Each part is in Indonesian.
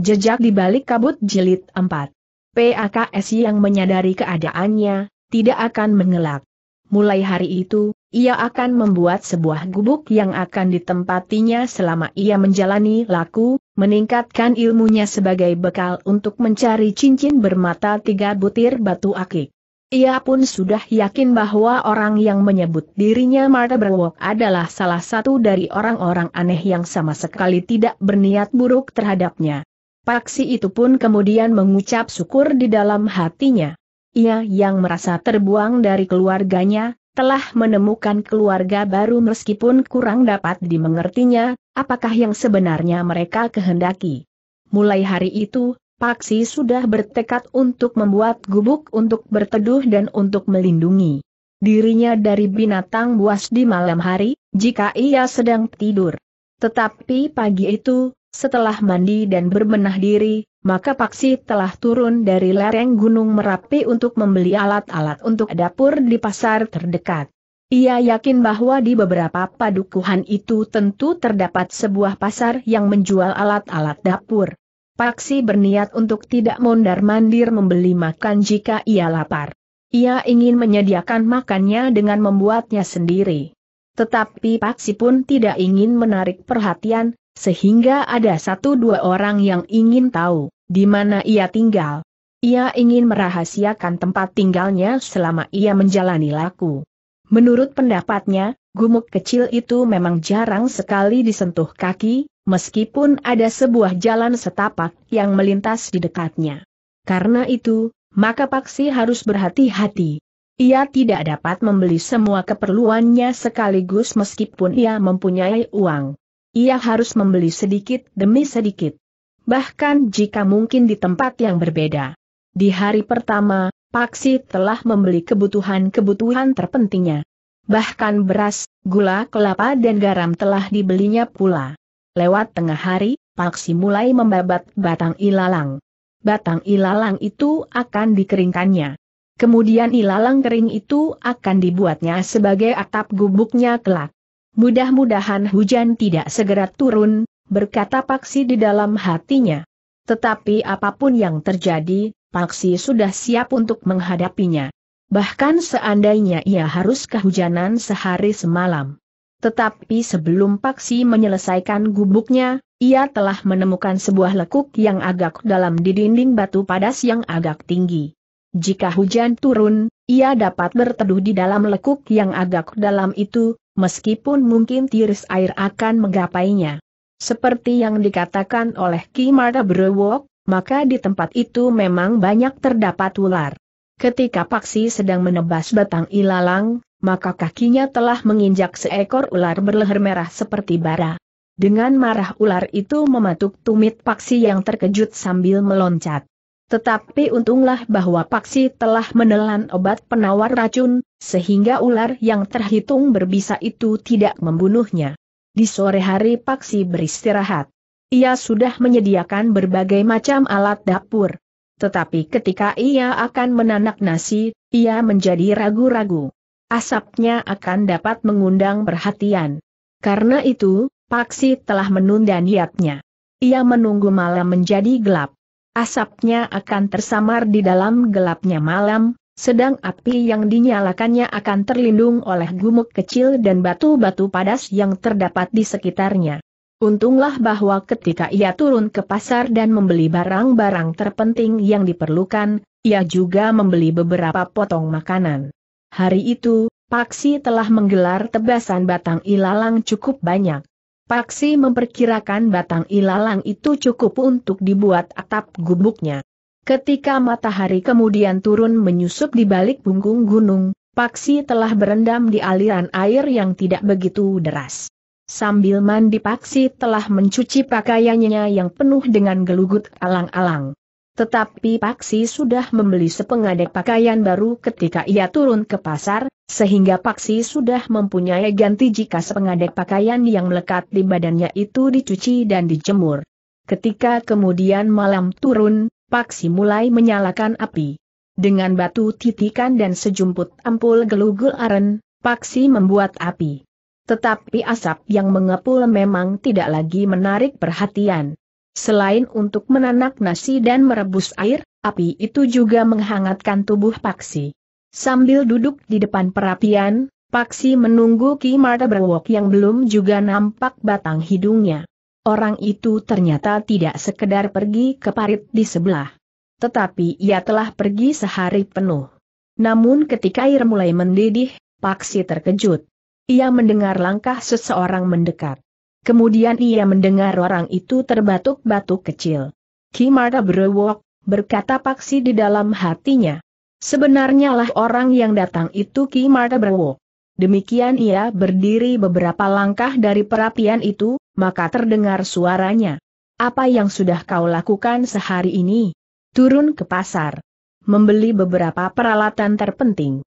Jejak di balik kabut jilid 4. PAKS yang menyadari keadaannya, tidak akan mengelak. Mulai hari itu, ia akan membuat sebuah gubuk yang akan ditempatinya selama ia menjalani laku, meningkatkan ilmunya sebagai bekal untuk mencari cincin bermata tiga butir batu akik. Ia pun sudah yakin bahwa orang yang menyebut dirinya Marta Berwok adalah salah satu dari orang-orang aneh yang sama sekali tidak berniat buruk terhadapnya. Paksi itu pun kemudian mengucap syukur di dalam hatinya. Ia yang merasa terbuang dari keluarganya, telah menemukan keluarga baru meskipun kurang dapat dimengertinya, apakah yang sebenarnya mereka kehendaki. Mulai hari itu, Paksi sudah bertekad untuk membuat gubuk untuk berteduh dan untuk melindungi dirinya dari binatang buas di malam hari, jika ia sedang tidur. Tetapi pagi itu, setelah mandi dan berbenah diri, maka Paksi telah turun dari lereng Gunung Merapi untuk membeli alat-alat untuk dapur di pasar terdekat. Ia yakin bahwa di beberapa padukuhan itu tentu terdapat sebuah pasar yang menjual alat-alat dapur. Paksi berniat untuk tidak mondar-mandir membeli makan jika ia lapar. Ia ingin menyediakan makannya dengan membuatnya sendiri. Tetapi Paksi pun tidak ingin menarik perhatian, sehingga ada satu dua orang yang ingin tahu di mana ia tinggal. Ia ingin merahasiakan tempat tinggalnya selama ia menjalani laku. Menurut pendapatnya, gumuk kecil itu memang jarang sekali disentuh kaki, meskipun ada sebuah jalan setapak yang melintas di dekatnya. Karena itu, maka Paksi harus berhati-hati. Ia tidak dapat membeli semua keperluannya sekaligus meskipun ia mempunyai uang. Ia harus membeli sedikit demi sedikit. Bahkan jika mungkin di tempat yang berbeda. Di hari pertama, Paksi telah membeli kebutuhan-kebutuhan terpentingnya. Bahkan beras, gula kelapa dan garam telah dibelinya pula. Lewat tengah hari, Paksi mulai membabat batang ilalang. Batang ilalang itu akan dikeringkannya. Kemudian ilalang kering itu akan dibuatnya sebagai atap gubuknya kelak. Mudah-mudahan hujan tidak segera turun, berkata Paksi di dalam hatinya. Tetapi apapun yang terjadi, Paksi sudah siap untuk menghadapinya. Bahkan seandainya ia harus kehujanan sehari semalam. Tetapi sebelum Paksi menyelesaikan gubuknya, ia telah menemukan sebuah lekuk yang agak dalam di dinding batu padas yang agak tinggi. Jika hujan turun, ia dapat berteduh di dalam lekuk yang agak dalam itu, meskipun mungkin tiris air akan menggapainya. Seperti yang dikatakan oleh Ki Marta Brewok, maka di tempat itu memang banyak terdapat ular. Ketika Paksi sedang menebas batang ilalang, maka kakinya telah menginjak seekor ular berleher merah seperti bara. Dengan marah ular itu mematuk tumit Paksi yang terkejut sambil meloncat. Tetapi untunglah bahwa Paksi telah menelan obat penawar racun, sehingga ular yang terhitung berbisa itu tidak membunuhnya. Di sore hari Paksi beristirahat. Ia sudah menyediakan berbagai macam alat dapur. Tetapi ketika ia akan menanak nasi, ia menjadi ragu-ragu. Asapnya akan dapat mengundang perhatian. Karena itu, Paksi telah menunda niatnya. Ia menunggu malam menjadi gelap. Asapnya akan tersamar di dalam gelapnya malam, sedang api yang dinyalakannya akan terlindung oleh gumuk kecil dan batu-batu padas yang terdapat di sekitarnya. Untunglah bahwa ketika ia turun ke pasar dan membeli barang-barang terpenting yang diperlukan, ia juga membeli beberapa potong makanan. Hari itu, Paksi telah menggelar tebasan batang ilalang cukup banyak. Paksi memperkirakan batang ilalang itu cukup untuk dibuat atap gubuknya. Ketika matahari kemudian turun menyusup di balik punggung gunung, Paksi telah berendam di aliran air yang tidak begitu deras. Sambil mandi Paksi telah mencuci pakaiannya yang penuh dengan gelugut alang-alang. Tetapi Paksi sudah membeli sepengadek pakaian baru ketika ia turun ke pasar, sehingga Paksi sudah mempunyai ganti jika sepengadek pakaian yang melekat di badannya itu dicuci dan dijemur. Ketika kemudian malam turun, Paksi mulai menyalakan api. Dengan batu titikan dan sejumput ampul gelugul aren, Paksi membuat api. Tetapi asap yang mengepul memang tidak lagi menarik perhatian. Selain untuk menanak nasi dan merebus air, api itu juga menghangatkan tubuh Paksi. Sambil duduk di depan perapian, Paksi menunggu Ki Marta Berwok yang belum juga nampak batang hidungnya. Orang itu ternyata tidak sekedar pergi ke parit di sebelah. Tetapi ia telah pergi sehari penuh. Namun ketika air mulai mendidih, Paksi terkejut. Ia mendengar langkah seseorang mendekat. Kemudian ia mendengar orang itu terbatuk-batuk kecil. Kimara berwok, berkata paksi di dalam hatinya. Sebenarnya lah orang yang datang itu Kimara berwok. Demikian ia berdiri beberapa langkah dari perapian itu, maka terdengar suaranya. Apa yang sudah kau lakukan sehari ini? Turun ke pasar. Membeli beberapa peralatan terpenting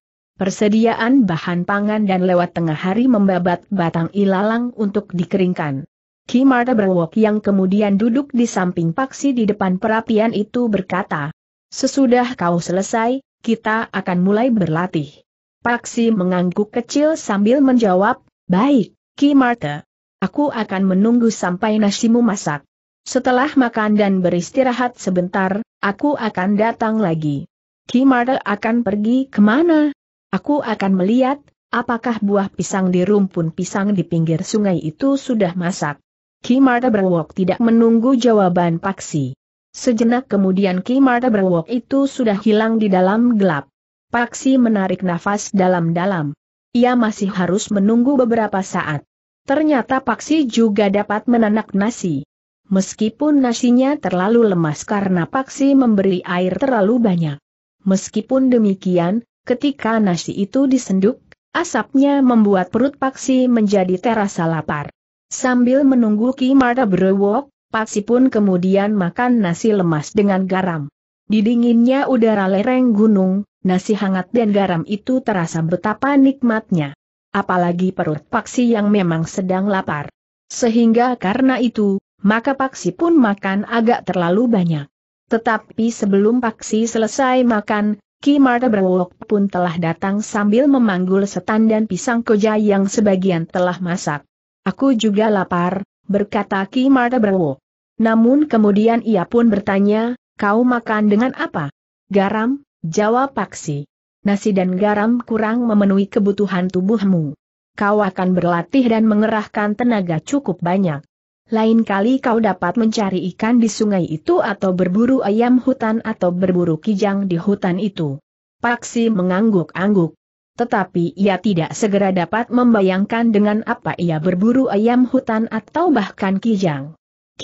persediaan bahan pangan dan lewat tengah hari membabat batang ilalang untuk dikeringkan. Ki Marta Berwok yang kemudian duduk di samping Paksi di depan perapian itu berkata, Sesudah kau selesai, kita akan mulai berlatih. Paksi mengangguk kecil sambil menjawab, Baik, Ki Marta. Aku akan menunggu sampai nasimu masak. Setelah makan dan beristirahat sebentar, aku akan datang lagi. Ki Marta akan pergi kemana? Aku akan melihat, apakah buah pisang di rumpun pisang di pinggir sungai itu sudah masak. Ki Marta Berwok tidak menunggu jawaban Paksi. Sejenak kemudian Ki Marta Berwok itu sudah hilang di dalam gelap. Paksi menarik nafas dalam-dalam. Ia masih harus menunggu beberapa saat. Ternyata Paksi juga dapat menanak nasi. Meskipun nasinya terlalu lemas karena Paksi memberi air terlalu banyak. Meskipun demikian, Ketika nasi itu disenduk, asapnya membuat perut Paksi menjadi terasa lapar. Sambil menunggu Ki Marta berwok, Paksi pun kemudian makan nasi lemas dengan garam. Di dinginnya udara lereng gunung, nasi hangat dan garam itu terasa betapa nikmatnya. Apalagi perut Paksi yang memang sedang lapar. Sehingga karena itu, maka Paksi pun makan agak terlalu banyak. Tetapi sebelum Paksi selesai makan, Ki Marta Brewok pun telah datang sambil memanggul setan dan pisang koja yang sebagian telah masak. Aku juga lapar, berkata Ki Marta Brewok. Namun kemudian ia pun bertanya, kau makan dengan apa? Garam, jawab Paksi. Nasi dan garam kurang memenuhi kebutuhan tubuhmu. Kau akan berlatih dan mengerahkan tenaga cukup banyak. Lain kali kau dapat mencari ikan di sungai itu atau berburu ayam hutan atau berburu kijang di hutan itu. Paksi mengangguk-angguk. Tetapi ia tidak segera dapat membayangkan dengan apa ia berburu ayam hutan atau bahkan kijang.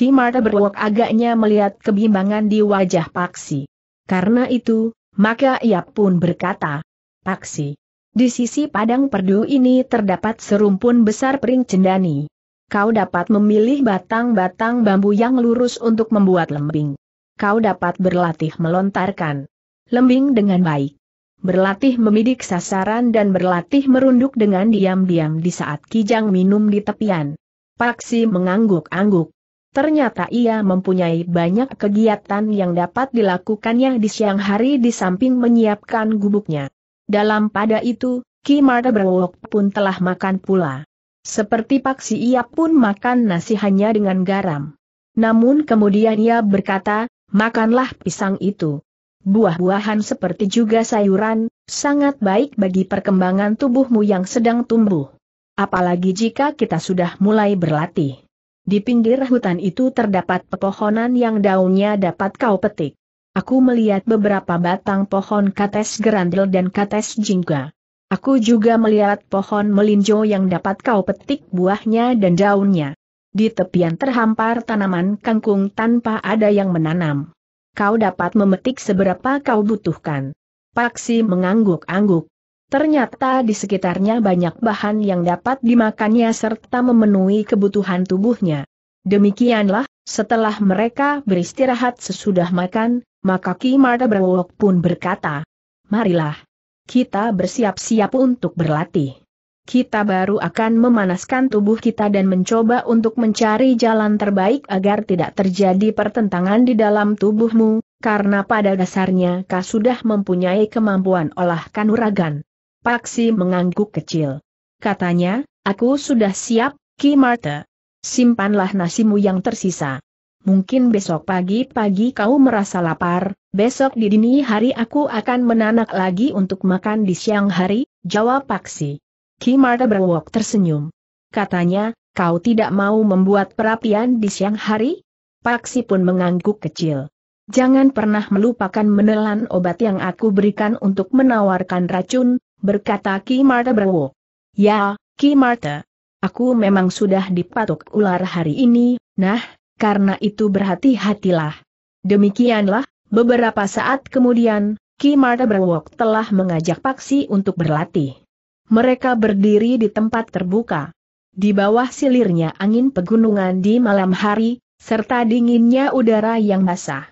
Marta berwok agaknya melihat kebimbangan di wajah Paksi. Karena itu, maka ia pun berkata, Paksi, di sisi padang perdu ini terdapat serumpun besar pering cendani. Kau dapat memilih batang-batang bambu yang lurus untuk membuat lembing. Kau dapat berlatih melontarkan lembing dengan baik. Berlatih memidik sasaran dan berlatih merunduk dengan diam-diam di saat Kijang minum di tepian. Paksi mengangguk-angguk. Ternyata ia mempunyai banyak kegiatan yang dapat dilakukannya di siang hari di samping menyiapkan gubuknya. Dalam pada itu, Ki Marta Berwok pun telah makan pula. Seperti paksi ia pun makan nasi hanya dengan garam. Namun kemudian ia berkata, makanlah pisang itu. Buah-buahan seperti juga sayuran, sangat baik bagi perkembangan tubuhmu yang sedang tumbuh. Apalagi jika kita sudah mulai berlatih. Di pinggir hutan itu terdapat pepohonan yang daunnya dapat kau petik. Aku melihat beberapa batang pohon kates gerandel dan kates jingga. Aku juga melihat pohon melinjo yang dapat kau petik buahnya dan daunnya. Di tepian terhampar tanaman kangkung tanpa ada yang menanam. Kau dapat memetik seberapa kau butuhkan. Paksi mengangguk-angguk. Ternyata di sekitarnya banyak bahan yang dapat dimakannya serta memenuhi kebutuhan tubuhnya. Demikianlah, setelah mereka beristirahat sesudah makan, maka Ki Marta Berwok pun berkata, Marilah kita bersiap-siap untuk berlatih. Kita baru akan memanaskan tubuh kita dan mencoba untuk mencari jalan terbaik agar tidak terjadi pertentangan di dalam tubuhmu, karena pada dasarnya kau sudah mempunyai kemampuan olah kanuragan. Paksi mengangguk kecil. Katanya, aku sudah siap, Ki Marta. Simpanlah nasimu yang tersisa mungkin besok pagi-pagi kau merasa lapar, besok di dini hari aku akan menanak lagi untuk makan di siang hari, jawab Paksi. Ki Marta berwok tersenyum. Katanya, kau tidak mau membuat perapian di siang hari? Paksi pun mengangguk kecil. Jangan pernah melupakan menelan obat yang aku berikan untuk menawarkan racun, berkata Ki Marta berwok. Ya, Ki Marta. Aku memang sudah dipatok ular hari ini, nah, karena itu berhati-hatilah. Demikianlah, beberapa saat kemudian, Ki Marta Berwok telah mengajak Paksi untuk berlatih. Mereka berdiri di tempat terbuka. Di bawah silirnya angin pegunungan di malam hari, serta dinginnya udara yang basah.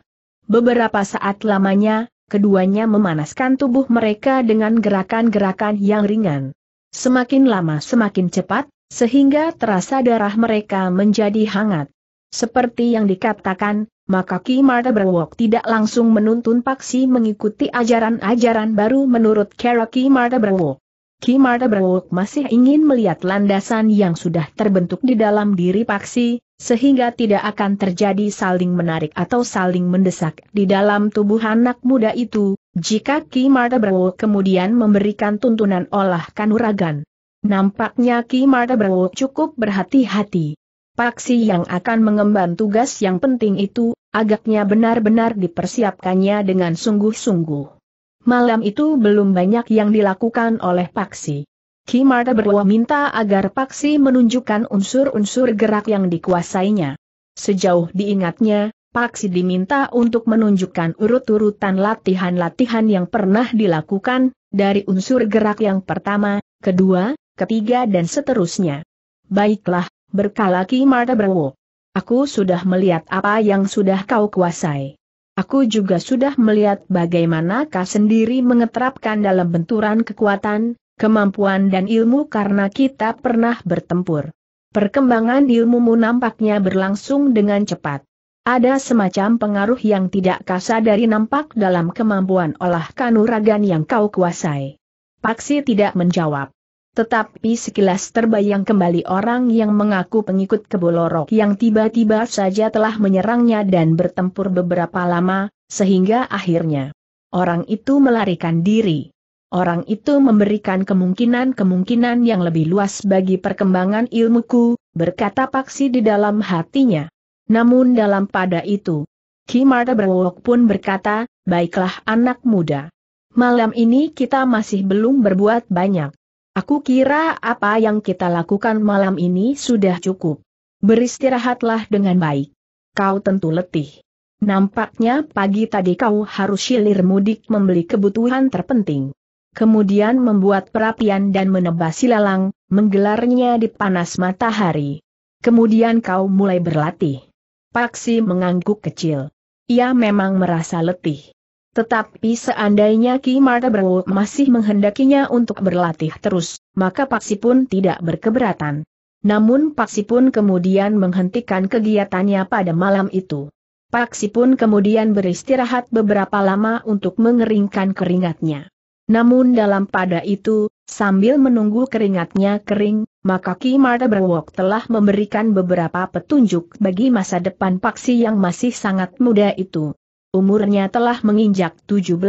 Beberapa saat lamanya, keduanya memanaskan tubuh mereka dengan gerakan-gerakan yang ringan. Semakin lama semakin cepat, sehingga terasa darah mereka menjadi hangat. Seperti yang dikatakan, maka Ki Marta Berwok tidak langsung menuntun Paksi mengikuti ajaran-ajaran baru menurut cara Ki Marta Berwok. Ki Marta Berwok masih ingin melihat landasan yang sudah terbentuk di dalam diri Paksi, sehingga tidak akan terjadi saling menarik atau saling mendesak di dalam tubuh anak muda itu, jika Ki Marta Berwok kemudian memberikan tuntunan olah kanuragan. Nampaknya Ki Marta Berwok cukup berhati-hati. Paksi yang akan mengemban tugas yang penting itu, agaknya benar-benar dipersiapkannya dengan sungguh-sungguh. Malam itu belum banyak yang dilakukan oleh Paksi. Kimarta berwa minta agar Paksi menunjukkan unsur-unsur gerak yang dikuasainya. Sejauh diingatnya, Paksi diminta untuk menunjukkan urut-urutan latihan-latihan yang pernah dilakukan, dari unsur gerak yang pertama, kedua, ketiga dan seterusnya. Baiklah, berkala Ki Marta Brewo. Aku sudah melihat apa yang sudah kau kuasai. Aku juga sudah melihat bagaimana kau sendiri mengeterapkan dalam benturan kekuatan, kemampuan dan ilmu karena kita pernah bertempur. Perkembangan ilmumu nampaknya berlangsung dengan cepat. Ada semacam pengaruh yang tidak kasar dari nampak dalam kemampuan olah kanuragan yang kau kuasai. Paksi tidak menjawab. Tetapi sekilas terbayang kembali orang yang mengaku pengikut kebolorok yang tiba-tiba saja telah menyerangnya dan bertempur beberapa lama, sehingga akhirnya orang itu melarikan diri. Orang itu memberikan kemungkinan-kemungkinan yang lebih luas bagi perkembangan ilmuku, berkata Paksi di dalam hatinya. Namun dalam pada itu, Ki Marta Berwok pun berkata, baiklah anak muda. Malam ini kita masih belum berbuat banyak. Aku kira apa yang kita lakukan malam ini sudah cukup. Beristirahatlah dengan baik. Kau tentu letih. Nampaknya pagi tadi kau harus silir mudik membeli kebutuhan terpenting. Kemudian membuat perapian dan menebas silalang, menggelarnya di panas matahari. Kemudian kau mulai berlatih. Paksi mengangguk kecil. Ia memang merasa letih. Tetapi seandainya Ki Marta Brengu masih menghendakinya untuk berlatih terus, maka Paksi pun tidak berkeberatan. Namun Paksi pun kemudian menghentikan kegiatannya pada malam itu. Paksi pun kemudian beristirahat beberapa lama untuk mengeringkan keringatnya. Namun dalam pada itu, sambil menunggu keringatnya kering, maka Ki Marta Berwok telah memberikan beberapa petunjuk bagi masa depan Paksi yang masih sangat muda itu. Umurnya telah menginjak 17,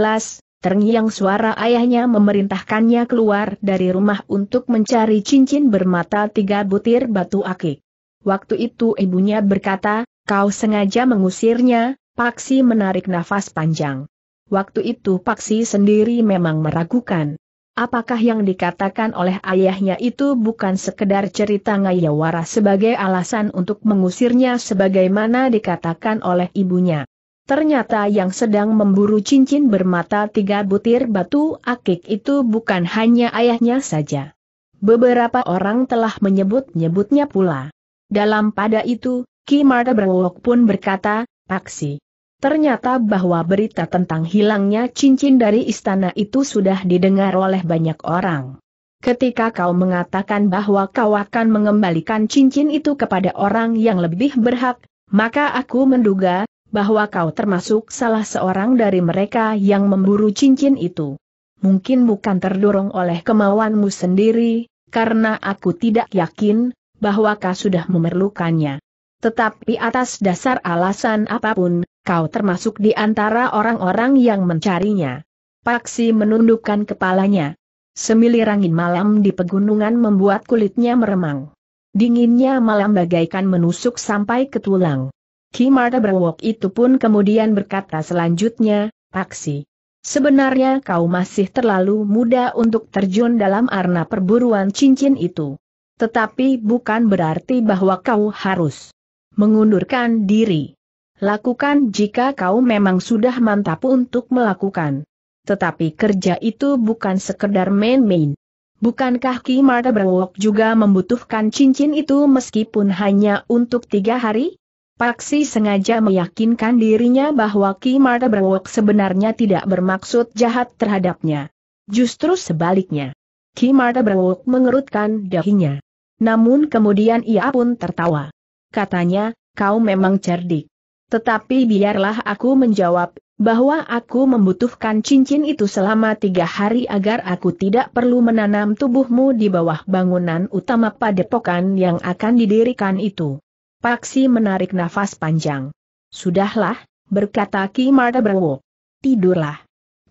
terngiang suara ayahnya memerintahkannya keluar dari rumah untuk mencari cincin bermata tiga butir batu akik. Waktu itu ibunya berkata, kau sengaja mengusirnya, Paksi menarik nafas panjang. Waktu itu Paksi sendiri memang meragukan. Apakah yang dikatakan oleh ayahnya itu bukan sekedar cerita Ngayawara sebagai alasan untuk mengusirnya sebagaimana dikatakan oleh ibunya. Ternyata yang sedang memburu cincin bermata tiga butir batu akik itu bukan hanya ayahnya saja. Beberapa orang telah menyebut-nyebutnya pula. Dalam pada itu, Ki Marta Berwok pun berkata, Paksi. Ternyata bahwa berita tentang hilangnya cincin dari istana itu sudah didengar oleh banyak orang. Ketika kau mengatakan bahwa kau akan mengembalikan cincin itu kepada orang yang lebih berhak, maka aku menduga, bahwa kau termasuk salah seorang dari mereka yang memburu cincin itu. Mungkin bukan terdorong oleh kemauanmu sendiri, karena aku tidak yakin bahwa kau sudah memerlukannya. Tetapi atas dasar alasan apapun, kau termasuk di antara orang-orang yang mencarinya. Paksi menundukkan kepalanya. Semilir angin malam di pegunungan membuat kulitnya meremang. Dinginnya malam bagaikan menusuk sampai ke tulang. Kimarta Brewok itu pun kemudian berkata selanjutnya, Paksi. Sebenarnya kau masih terlalu muda untuk terjun dalam arna perburuan cincin itu. Tetapi bukan berarti bahwa kau harus mengundurkan diri. Lakukan jika kau memang sudah mantap untuk melakukan. Tetapi kerja itu bukan sekedar main-main. Bukankah Kimarta Brewok juga membutuhkan cincin itu meskipun hanya untuk tiga hari? Paksi sengaja meyakinkan dirinya bahwa Ki Marta Berwok sebenarnya tidak bermaksud jahat terhadapnya. Justru sebaliknya. Ki Marta Berwok mengerutkan dahinya. Namun kemudian ia pun tertawa. Katanya, kau memang cerdik. Tetapi biarlah aku menjawab, bahwa aku membutuhkan cincin itu selama tiga hari agar aku tidak perlu menanam tubuhmu di bawah bangunan utama padepokan yang akan didirikan itu. Paksi menarik nafas panjang. Sudahlah, berkata Ki Marta Brewo. Tidurlah.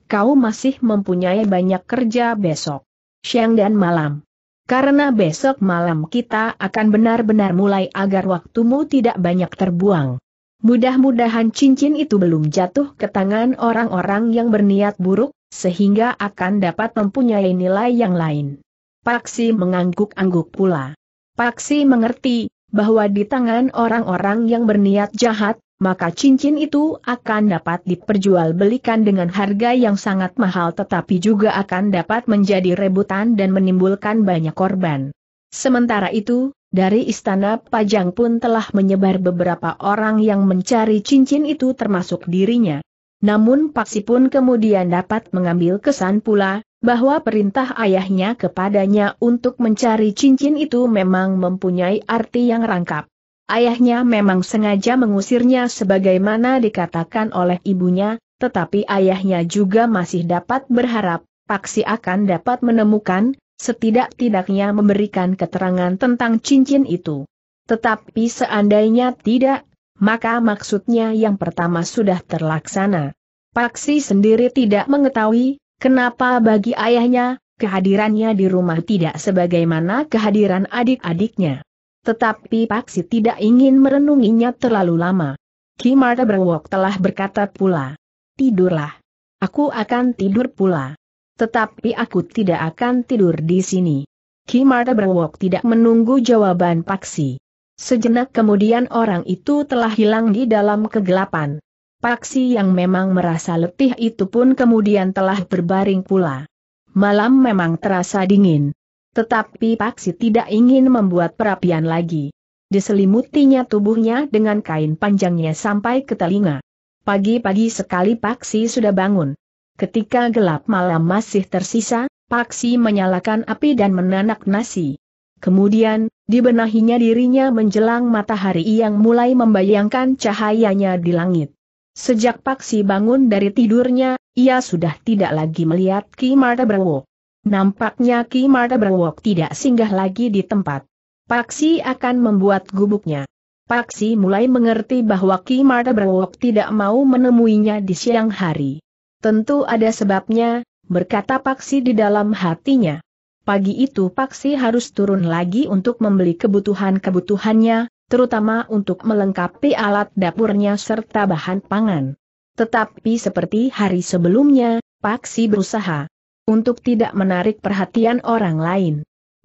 Kau masih mempunyai banyak kerja besok. Siang dan malam. Karena besok malam kita akan benar-benar mulai agar waktumu tidak banyak terbuang. Mudah-mudahan cincin itu belum jatuh ke tangan orang-orang yang berniat buruk, sehingga akan dapat mempunyai nilai yang lain. Paksi mengangguk-angguk pula. Paksi mengerti, bahwa di tangan orang-orang yang berniat jahat, maka cincin itu akan dapat diperjualbelikan dengan harga yang sangat mahal tetapi juga akan dapat menjadi rebutan dan menimbulkan banyak korban. Sementara itu, dari istana Pajang pun telah menyebar beberapa orang yang mencari cincin itu termasuk dirinya. Namun Paksi pun kemudian dapat mengambil kesan pula, bahwa perintah ayahnya kepadanya untuk mencari cincin itu memang mempunyai arti yang rangkap. Ayahnya memang sengaja mengusirnya sebagaimana dikatakan oleh ibunya, tetapi ayahnya juga masih dapat berharap, Paksi akan dapat menemukan, setidak-tidaknya memberikan keterangan tentang cincin itu. Tetapi seandainya tidak, maka maksudnya yang pertama sudah terlaksana. Paksi sendiri tidak mengetahui, Kenapa bagi ayahnya, kehadirannya di rumah tidak sebagaimana kehadiran adik-adiknya? Tetapi Paksi tidak ingin merenunginya terlalu lama. Ki Marta Berwok telah berkata pula, tidurlah. Aku akan tidur pula. Tetapi aku tidak akan tidur di sini. Ki Marta Berwok tidak menunggu jawaban Paksi. Sejenak kemudian orang itu telah hilang di dalam kegelapan. Paksi yang memang merasa letih itu pun kemudian telah berbaring pula. Malam memang terasa dingin. Tetapi Paksi tidak ingin membuat perapian lagi. Diselimutinya tubuhnya dengan kain panjangnya sampai ke telinga. Pagi-pagi sekali Paksi sudah bangun. Ketika gelap malam masih tersisa, Paksi menyalakan api dan menanak nasi. Kemudian, dibenahinya dirinya menjelang matahari yang mulai membayangkan cahayanya di langit. Sejak Paksi bangun dari tidurnya, ia sudah tidak lagi melihat Ki Marta Brewok. Nampaknya Ki Marta Brewok tidak singgah lagi di tempat. Paksi akan membuat gubuknya. Paksi mulai mengerti bahwa Ki Marta Brewok tidak mau menemuinya di siang hari. Tentu ada sebabnya, berkata Paksi di dalam hatinya. Pagi itu Paksi harus turun lagi untuk membeli kebutuhan-kebutuhannya, terutama untuk melengkapi alat dapurnya serta bahan pangan. Tetapi seperti hari sebelumnya, Paksi berusaha untuk tidak menarik perhatian orang lain.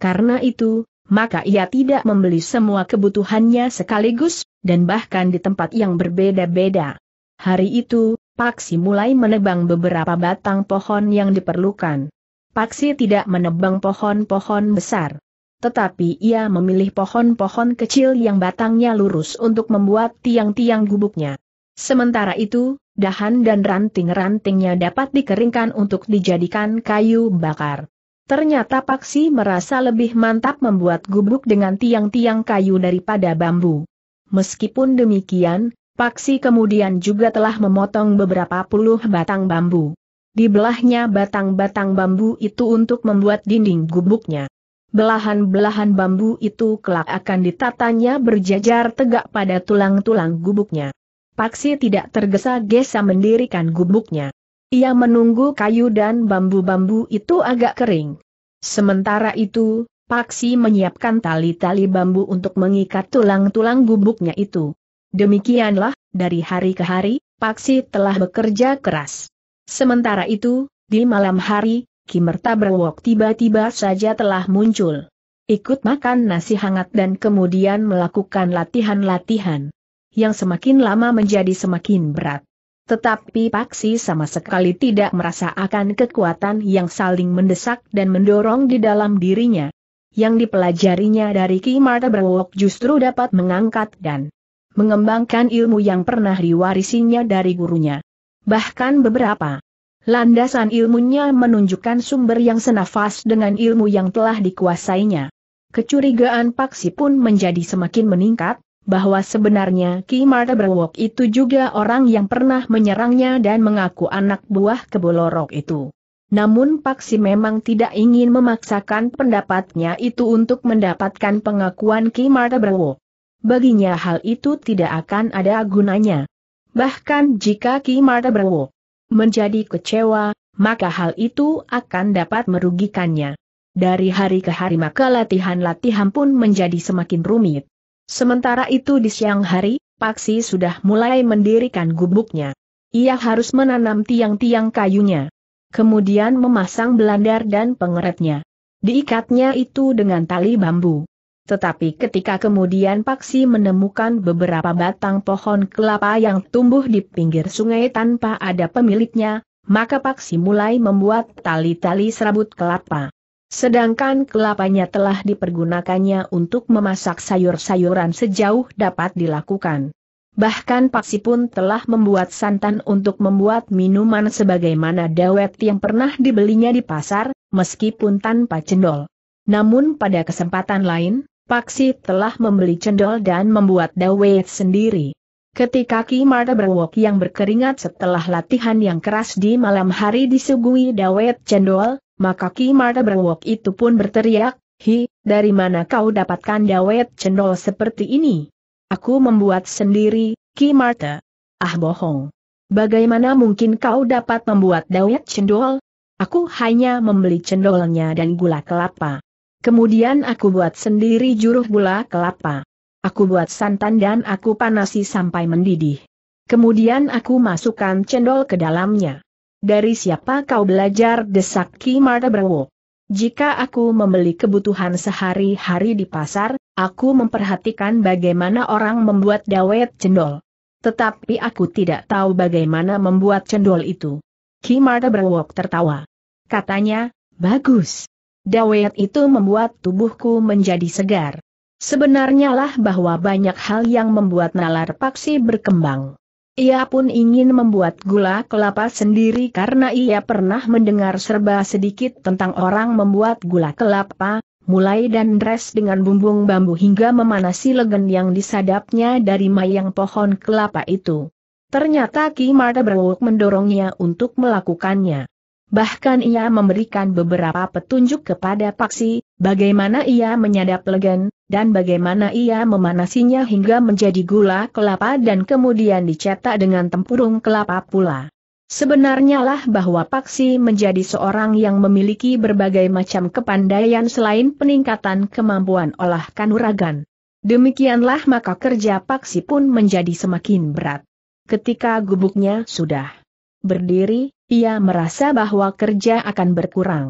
Karena itu, maka ia tidak membeli semua kebutuhannya sekaligus, dan bahkan di tempat yang berbeda-beda. Hari itu, Paksi mulai menebang beberapa batang pohon yang diperlukan. Paksi tidak menebang pohon-pohon besar tetapi ia memilih pohon-pohon kecil yang batangnya lurus untuk membuat tiang-tiang gubuknya. Sementara itu, dahan dan ranting-rantingnya dapat dikeringkan untuk dijadikan kayu bakar. Ternyata Paksi merasa lebih mantap membuat gubuk dengan tiang-tiang kayu daripada bambu. Meskipun demikian, Paksi kemudian juga telah memotong beberapa puluh batang bambu. Dibelahnya batang-batang bambu itu untuk membuat dinding gubuknya. Belahan-belahan bambu itu kelak akan ditatanya berjajar tegak pada tulang-tulang gubuknya. Paksi tidak tergesa-gesa mendirikan gubuknya. Ia menunggu kayu dan bambu-bambu itu agak kering. Sementara itu, Paksi menyiapkan tali-tali bambu untuk mengikat tulang-tulang gubuknya itu. Demikianlah, dari hari ke hari, Paksi telah bekerja keras. Sementara itu, di malam hari, Kimerta Berwok tiba-tiba saja telah muncul. Ikut makan nasi hangat dan kemudian melakukan latihan-latihan. Yang semakin lama menjadi semakin berat. Tetapi Paksi sama sekali tidak merasa akan kekuatan yang saling mendesak dan mendorong di dalam dirinya. Yang dipelajarinya dari Ki Marta Berwok justru dapat mengangkat dan mengembangkan ilmu yang pernah diwarisinya dari gurunya. Bahkan beberapa Landasan ilmunya menunjukkan sumber yang senafas dengan ilmu yang telah dikuasainya. Kecurigaan Paksi pun menjadi semakin meningkat, bahwa sebenarnya Ki Marta Berwok itu juga orang yang pernah menyerangnya dan mengaku anak buah kebolorok itu. Namun Paksi memang tidak ingin memaksakan pendapatnya itu untuk mendapatkan pengakuan Ki Marta Berwo. Baginya hal itu tidak akan ada gunanya. Bahkan jika Ki Marta Berwo menjadi kecewa, maka hal itu akan dapat merugikannya. Dari hari ke hari maka latihan-latihan pun menjadi semakin rumit. Sementara itu di siang hari, Paksi sudah mulai mendirikan gubuknya. Ia harus menanam tiang-tiang kayunya. Kemudian memasang belandar dan pengeretnya. Diikatnya itu dengan tali bambu. Tetapi ketika kemudian Paksi menemukan beberapa batang pohon kelapa yang tumbuh di pinggir sungai tanpa ada pemiliknya, maka Paksi mulai membuat tali-tali serabut kelapa. Sedangkan kelapanya telah dipergunakannya untuk memasak sayur-sayuran sejauh dapat dilakukan. Bahkan Paksi pun telah membuat santan untuk membuat minuman sebagaimana dawet yang pernah dibelinya di pasar, meskipun tanpa cendol. Namun pada kesempatan lain, Paksi telah membeli cendol dan membuat dawet sendiri. Ketika Ki Marta Berwok yang berkeringat setelah latihan yang keras di malam hari disuguhi dawet cendol, maka Ki Marta Berwok itu pun berteriak, Hi, dari mana kau dapatkan dawet cendol seperti ini? Aku membuat sendiri, Ki Marta. Ah bohong. Bagaimana mungkin kau dapat membuat dawet cendol? Aku hanya membeli cendolnya dan gula kelapa. Kemudian aku buat sendiri juruh gula kelapa. Aku buat santan dan aku panasi sampai mendidih. Kemudian aku masukkan cendol ke dalamnya. Dari siapa kau belajar desak Ki Marta Berwo? Jika aku membeli kebutuhan sehari-hari di pasar, aku memperhatikan bagaimana orang membuat dawet cendol. Tetapi aku tidak tahu bagaimana membuat cendol itu. Ki Marta Berwok tertawa. Katanya, bagus. Dawet itu membuat tubuhku menjadi segar. Sebenarnya lah bahwa banyak hal yang membuat nalar paksi berkembang. Ia pun ingin membuat gula kelapa sendiri karena ia pernah mendengar serba sedikit tentang orang membuat gula kelapa, mulai dan dres dengan bumbung bambu hingga memanasi legen yang disadapnya dari mayang pohon kelapa itu. Ternyata Ki Marta Berwok mendorongnya untuk melakukannya. Bahkan ia memberikan beberapa petunjuk kepada Paksi, bagaimana ia menyadap legen, dan bagaimana ia memanasinya hingga menjadi gula kelapa dan kemudian dicetak dengan tempurung kelapa pula. Sebenarnya lah bahwa Paksi menjadi seorang yang memiliki berbagai macam kepandaian selain peningkatan kemampuan olah kanuragan. Demikianlah maka kerja Paksi pun menjadi semakin berat. Ketika gubuknya sudah berdiri, ia merasa bahwa kerja akan berkurang.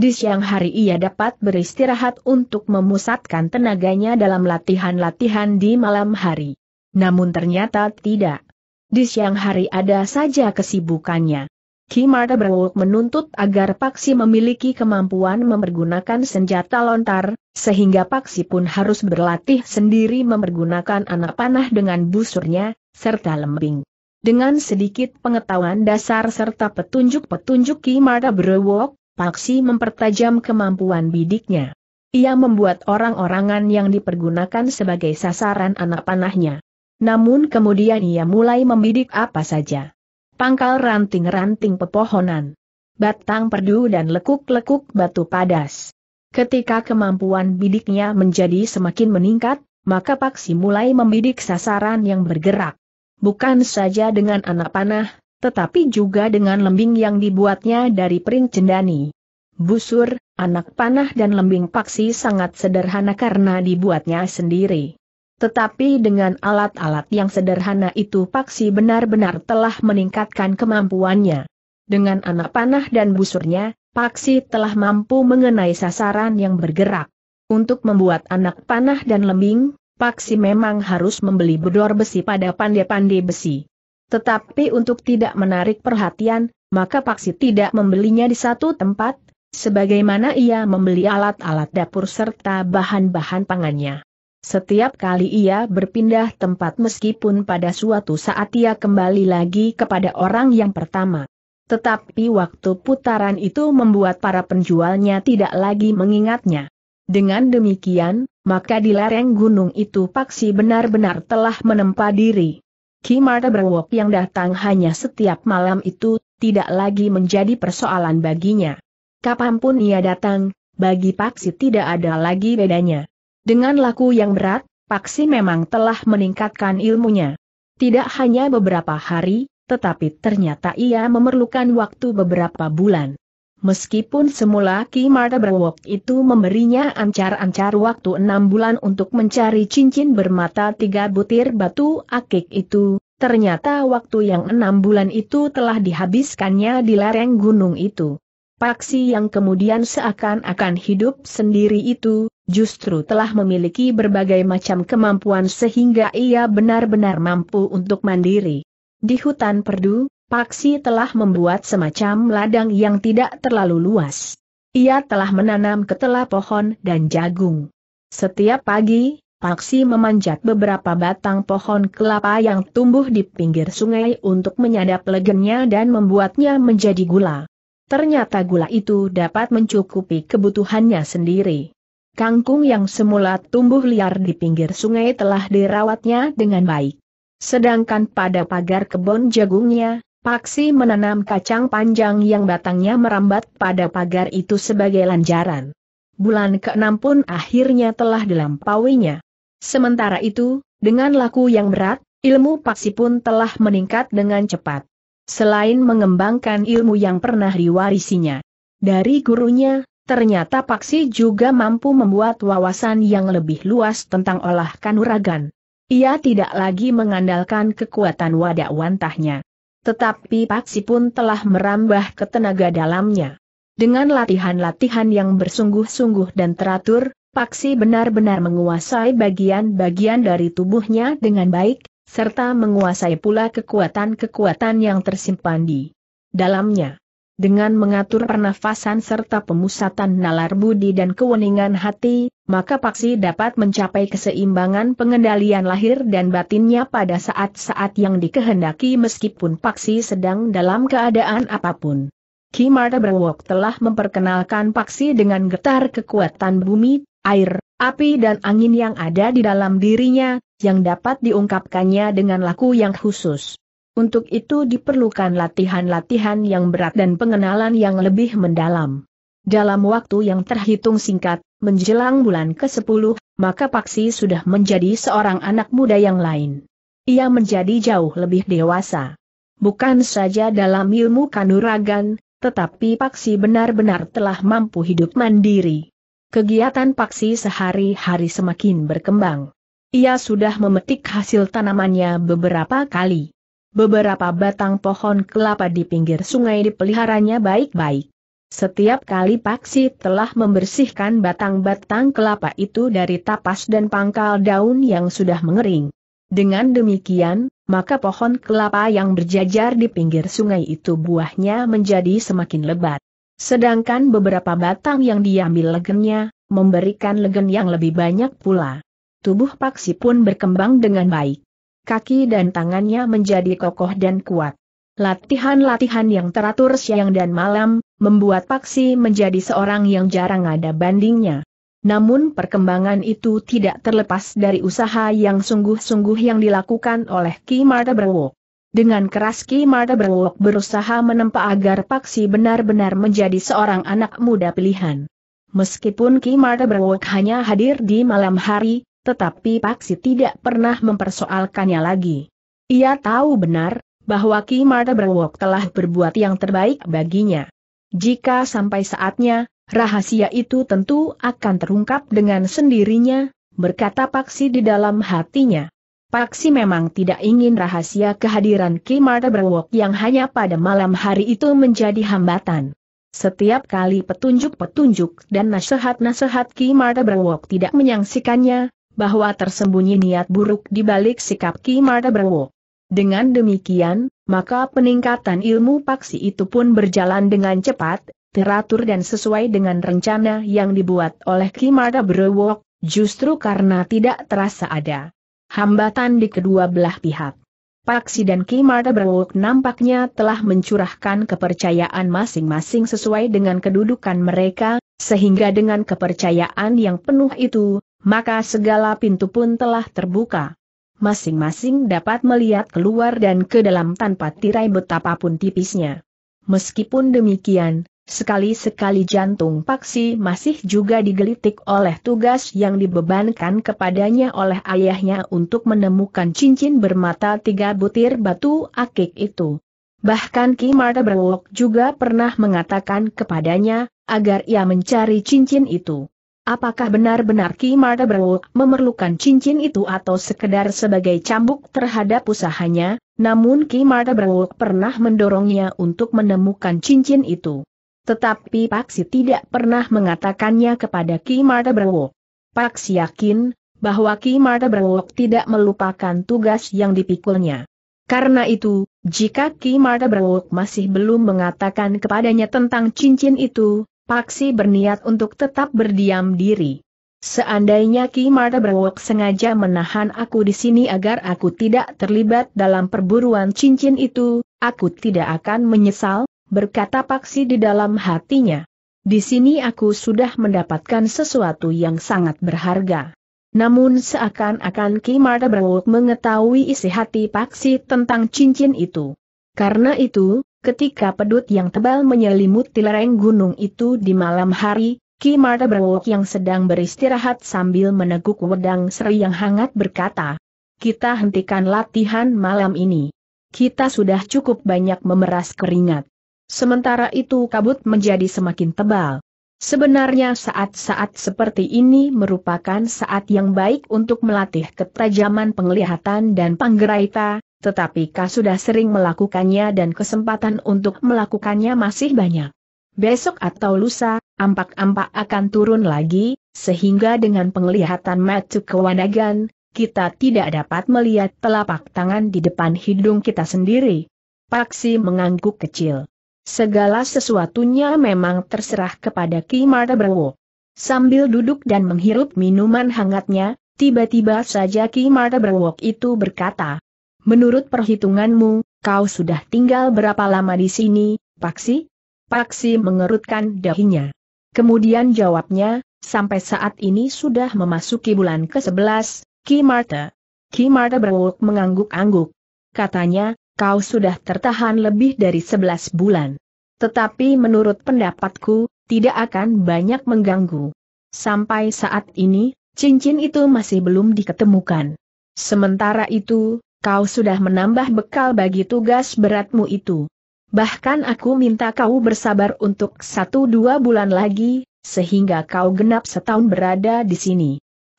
Di siang hari ia dapat beristirahat untuk memusatkan tenaganya dalam latihan-latihan di malam hari. Namun ternyata tidak. Di siang hari ada saja kesibukannya. Kimara Brawok menuntut agar Paksi memiliki kemampuan memergunakan senjata lontar, sehingga Paksi pun harus berlatih sendiri memergunakan anak panah dengan busurnya, serta lembing. Dengan sedikit pengetahuan dasar serta petunjuk-petunjuk Ki Marta Brewok, Paksi mempertajam kemampuan bidiknya. Ia membuat orang-orangan yang dipergunakan sebagai sasaran anak panahnya. Namun kemudian ia mulai membidik apa saja. Pangkal ranting-ranting pepohonan, batang perdu dan lekuk-lekuk batu padas. Ketika kemampuan bidiknya menjadi semakin meningkat, maka Paksi mulai membidik sasaran yang bergerak bukan saja dengan anak panah, tetapi juga dengan lembing yang dibuatnya dari pering cendani. Busur, anak panah dan lembing paksi sangat sederhana karena dibuatnya sendiri. Tetapi dengan alat-alat yang sederhana itu Paksi benar-benar telah meningkatkan kemampuannya. Dengan anak panah dan busurnya, Paksi telah mampu mengenai sasaran yang bergerak. Untuk membuat anak panah dan lembing, Paksi memang harus membeli bedor besi pada pandai-pandai besi. Tetapi untuk tidak menarik perhatian, maka Paksi tidak membelinya di satu tempat, sebagaimana ia membeli alat-alat dapur serta bahan-bahan pangannya. Setiap kali ia berpindah tempat meskipun pada suatu saat ia kembali lagi kepada orang yang pertama. Tetapi waktu putaran itu membuat para penjualnya tidak lagi mengingatnya. Dengan demikian, maka di lereng gunung itu Paksi benar-benar telah menempa diri. Ki Marta Berwok yang datang hanya setiap malam itu, tidak lagi menjadi persoalan baginya. Kapanpun ia datang, bagi Paksi tidak ada lagi bedanya. Dengan laku yang berat, Paksi memang telah meningkatkan ilmunya. Tidak hanya beberapa hari, tetapi ternyata ia memerlukan waktu beberapa bulan. Meskipun semula Ki Marta Berwok itu memberinya ancar-ancar waktu enam bulan untuk mencari cincin bermata tiga butir batu akik itu, ternyata waktu yang enam bulan itu telah dihabiskannya di lereng gunung itu. Paksi yang kemudian seakan-akan hidup sendiri itu, justru telah memiliki berbagai macam kemampuan sehingga ia benar-benar mampu untuk mandiri. Di hutan perdu, Paksi telah membuat semacam ladang yang tidak terlalu luas. Ia telah menanam ketela pohon dan jagung. Setiap pagi, Paksi memanjat beberapa batang pohon kelapa yang tumbuh di pinggir sungai untuk menyadap legennya dan membuatnya menjadi gula. Ternyata gula itu dapat mencukupi kebutuhannya sendiri. Kangkung yang semula tumbuh liar di pinggir sungai telah dirawatnya dengan baik. Sedangkan pada pagar kebun jagungnya, Paksi menanam kacang panjang yang batangnya merambat pada pagar itu sebagai lanjaran. Bulan keenam pun akhirnya telah dilampauinya. Sementara itu, dengan laku yang berat, ilmu Paksi pun telah meningkat dengan cepat. Selain mengembangkan ilmu yang pernah diwarisinya dari gurunya, ternyata Paksi juga mampu membuat wawasan yang lebih luas tentang olah kanuragan. Ia tidak lagi mengandalkan kekuatan wadah wantahnya. Tetapi Paksi pun telah merambah ke tenaga dalamnya. Dengan latihan-latihan yang bersungguh-sungguh dan teratur, Paksi benar-benar menguasai bagian-bagian dari tubuhnya dengan baik, serta menguasai pula kekuatan-kekuatan yang tersimpan di dalamnya dengan mengatur pernafasan serta pemusatan nalar budi dan keweningan hati, maka Paksi dapat mencapai keseimbangan pengendalian lahir dan batinnya pada saat-saat yang dikehendaki meskipun Paksi sedang dalam keadaan apapun. Ki Marta Berwok telah memperkenalkan Paksi dengan getar kekuatan bumi, air, api dan angin yang ada di dalam dirinya, yang dapat diungkapkannya dengan laku yang khusus. Untuk itu diperlukan latihan-latihan yang berat dan pengenalan yang lebih mendalam. Dalam waktu yang terhitung singkat, menjelang bulan ke-10, maka Paksi sudah menjadi seorang anak muda yang lain. Ia menjadi jauh lebih dewasa. Bukan saja dalam ilmu kanuragan, tetapi Paksi benar-benar telah mampu hidup mandiri. Kegiatan Paksi sehari-hari semakin berkembang. Ia sudah memetik hasil tanamannya beberapa kali. Beberapa batang pohon kelapa di pinggir sungai dipeliharanya baik-baik. Setiap kali Paksi telah membersihkan batang-batang kelapa itu dari tapas dan pangkal daun yang sudah mengering. Dengan demikian, maka pohon kelapa yang berjajar di pinggir sungai itu buahnya menjadi semakin lebat. Sedangkan beberapa batang yang diambil legennya, memberikan legen yang lebih banyak pula. Tubuh Paksi pun berkembang dengan baik kaki dan tangannya menjadi kokoh dan kuat. Latihan-latihan yang teratur siang dan malam, membuat Paksi menjadi seorang yang jarang ada bandingnya. Namun perkembangan itu tidak terlepas dari usaha yang sungguh-sungguh yang dilakukan oleh Ki Marta Berwok. Dengan keras Ki Marta Berwok berusaha menempa agar Paksi benar-benar menjadi seorang anak muda pilihan. Meskipun Ki Marta Berwok hanya hadir di malam hari, tetapi Paksi tidak pernah mempersoalkannya lagi. Ia tahu benar, bahwa Ki Marta Berwok telah berbuat yang terbaik baginya. Jika sampai saatnya, rahasia itu tentu akan terungkap dengan sendirinya, berkata Paksi di dalam hatinya. Paksi memang tidak ingin rahasia kehadiran Ki Marta Berwok yang hanya pada malam hari itu menjadi hambatan. Setiap kali petunjuk-petunjuk dan nasihat-nasihat Ki Marta Berwok tidak menyangsikannya, bahwa tersembunyi niat buruk di balik sikap Ki Martabrowo. Dengan demikian, maka peningkatan ilmu paksi itu pun berjalan dengan cepat, teratur dan sesuai dengan rencana yang dibuat oleh Ki Martabrowo, justru karena tidak terasa ada hambatan di kedua belah pihak. Paksi dan Ki Martabrowo nampaknya telah mencurahkan kepercayaan masing-masing sesuai dengan kedudukan mereka, sehingga dengan kepercayaan yang penuh itu, maka segala pintu pun telah terbuka. Masing-masing dapat melihat keluar dan ke dalam tanpa tirai betapapun tipisnya. Meskipun demikian, sekali-sekali jantung Paksi masih juga digelitik oleh tugas yang dibebankan kepadanya oleh ayahnya untuk menemukan cincin bermata tiga butir batu akik itu. Bahkan Ki Marta Berwok juga pernah mengatakan kepadanya, agar ia mencari cincin itu apakah benar-benar Ki Marta Martabrow memerlukan cincin itu atau sekedar sebagai cambuk terhadap usahanya, namun Ki Marta Martabrow pernah mendorongnya untuk menemukan cincin itu. Tetapi Paksi tidak pernah mengatakannya kepada Ki Marta Martabrow. Paksi yakin, bahwa Ki Marta Martabrow tidak melupakan tugas yang dipikulnya. Karena itu, jika Ki Marta Martabrow masih belum mengatakan kepadanya tentang cincin itu, Paksi berniat untuk tetap berdiam diri. Seandainya Ki Marta Berwok sengaja menahan aku di sini agar aku tidak terlibat dalam perburuan cincin itu, aku tidak akan menyesal, berkata Paksi di dalam hatinya. Di sini aku sudah mendapatkan sesuatu yang sangat berharga. Namun seakan-akan Ki Marta Berwok mengetahui isi hati Paksi tentang cincin itu. Karena itu, Ketika pedut yang tebal menyelimuti lereng gunung itu di malam hari, Ki Marta Berwok yang sedang beristirahat sambil meneguk wedang seri yang hangat berkata, kita hentikan latihan malam ini. Kita sudah cukup banyak memeras keringat. Sementara itu kabut menjadi semakin tebal. Sebenarnya saat-saat seperti ini merupakan saat yang baik untuk melatih ketajaman penglihatan dan panggeraita, tetapi kau sudah sering melakukannya dan kesempatan untuk melakukannya masih banyak. Besok atau lusa, ampak-ampak akan turun lagi, sehingga dengan penglihatan mata kewanagan, kita tidak dapat melihat telapak tangan di depan hidung kita sendiri. Paksi mengangguk kecil. Segala sesuatunya memang terserah kepada Ki Martabrowo. Sambil duduk dan menghirup minuman hangatnya, tiba-tiba saja Ki Martabrowo itu berkata, Menurut perhitunganmu, kau sudah tinggal berapa lama di sini, Paksi? Paksi mengerutkan dahinya. Kemudian jawabnya, sampai saat ini sudah memasuki bulan ke-11, Ki Marta. Ki Marta berwuk mengangguk-angguk. Katanya, kau sudah tertahan lebih dari sebelas bulan. Tetapi menurut pendapatku, tidak akan banyak mengganggu. Sampai saat ini, cincin itu masih belum diketemukan. Sementara itu, kau sudah menambah bekal bagi tugas beratmu itu. Bahkan aku minta kau bersabar untuk satu dua bulan lagi, sehingga kau genap setahun berada di sini.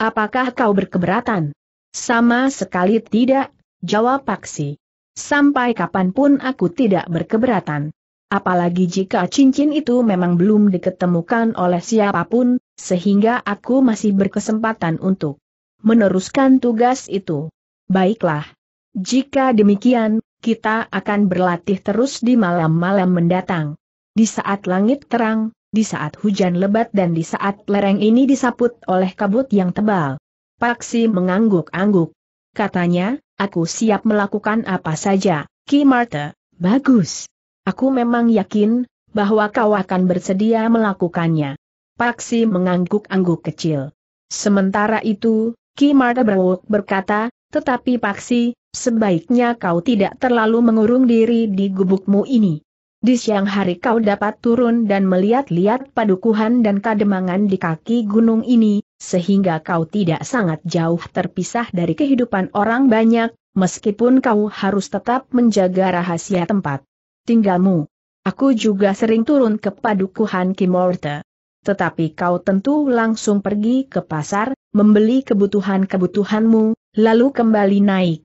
Apakah kau berkeberatan? Sama sekali tidak, jawab Paksi. Sampai kapanpun aku tidak berkeberatan. Apalagi jika cincin itu memang belum diketemukan oleh siapapun, sehingga aku masih berkesempatan untuk meneruskan tugas itu. Baiklah. Jika demikian, kita akan berlatih terus di malam-malam mendatang. Di saat langit terang, di saat hujan lebat dan di saat lereng ini disaput oleh kabut yang tebal. Paksi mengangguk-angguk. Katanya, Aku siap melakukan apa saja, Ki Marta. Bagus. Aku memang yakin, bahwa kau akan bersedia melakukannya. Paksi mengangguk-angguk kecil. Sementara itu, Ki Marta Berwok berkata, tetapi Paksi, sebaiknya kau tidak terlalu mengurung diri di gubukmu ini. Di siang hari kau dapat turun dan melihat-lihat padukuhan dan kademangan di kaki gunung ini, sehingga kau tidak sangat jauh terpisah dari kehidupan orang banyak, meskipun kau harus tetap menjaga rahasia tempat tinggalmu. Aku juga sering turun ke padukuhan Kimorte. Tetapi kau tentu langsung pergi ke pasar, membeli kebutuhan-kebutuhanmu, lalu kembali naik.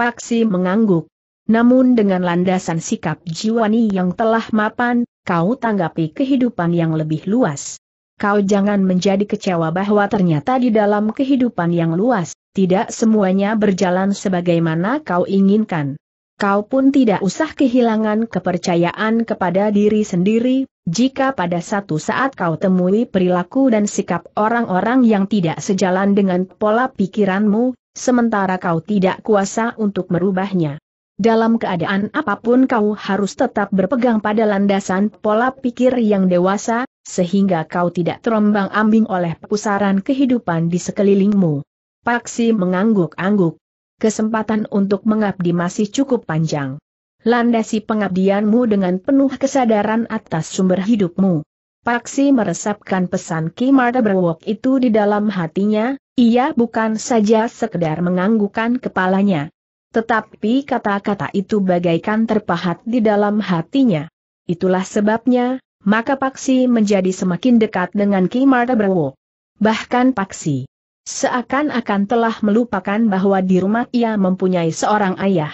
Paksi mengangguk. Namun dengan landasan sikap jiwani yang telah mapan, kau tanggapi kehidupan yang lebih luas kau jangan menjadi kecewa bahwa ternyata di dalam kehidupan yang luas, tidak semuanya berjalan sebagaimana kau inginkan. Kau pun tidak usah kehilangan kepercayaan kepada diri sendiri, jika pada satu saat kau temui perilaku dan sikap orang-orang yang tidak sejalan dengan pola pikiranmu, sementara kau tidak kuasa untuk merubahnya. Dalam keadaan apapun kau harus tetap berpegang pada landasan pola pikir yang dewasa, sehingga kau tidak terombang-ambing oleh pusaran kehidupan di sekelilingmu. Paksi mengangguk-angguk. Kesempatan untuk mengabdi masih cukup panjang. Landasi pengabdianmu dengan penuh kesadaran atas sumber hidupmu. Paksi meresapkan pesan Ki Marta Berwok itu di dalam hatinya, ia bukan saja sekedar menganggukkan kepalanya. Tetapi kata-kata itu bagaikan terpahat di dalam hatinya. Itulah sebabnya, maka Paksi menjadi semakin dekat dengan Ki Martabrowo. Bahkan Paksi seakan-akan telah melupakan bahwa di rumah ia mempunyai seorang ayah.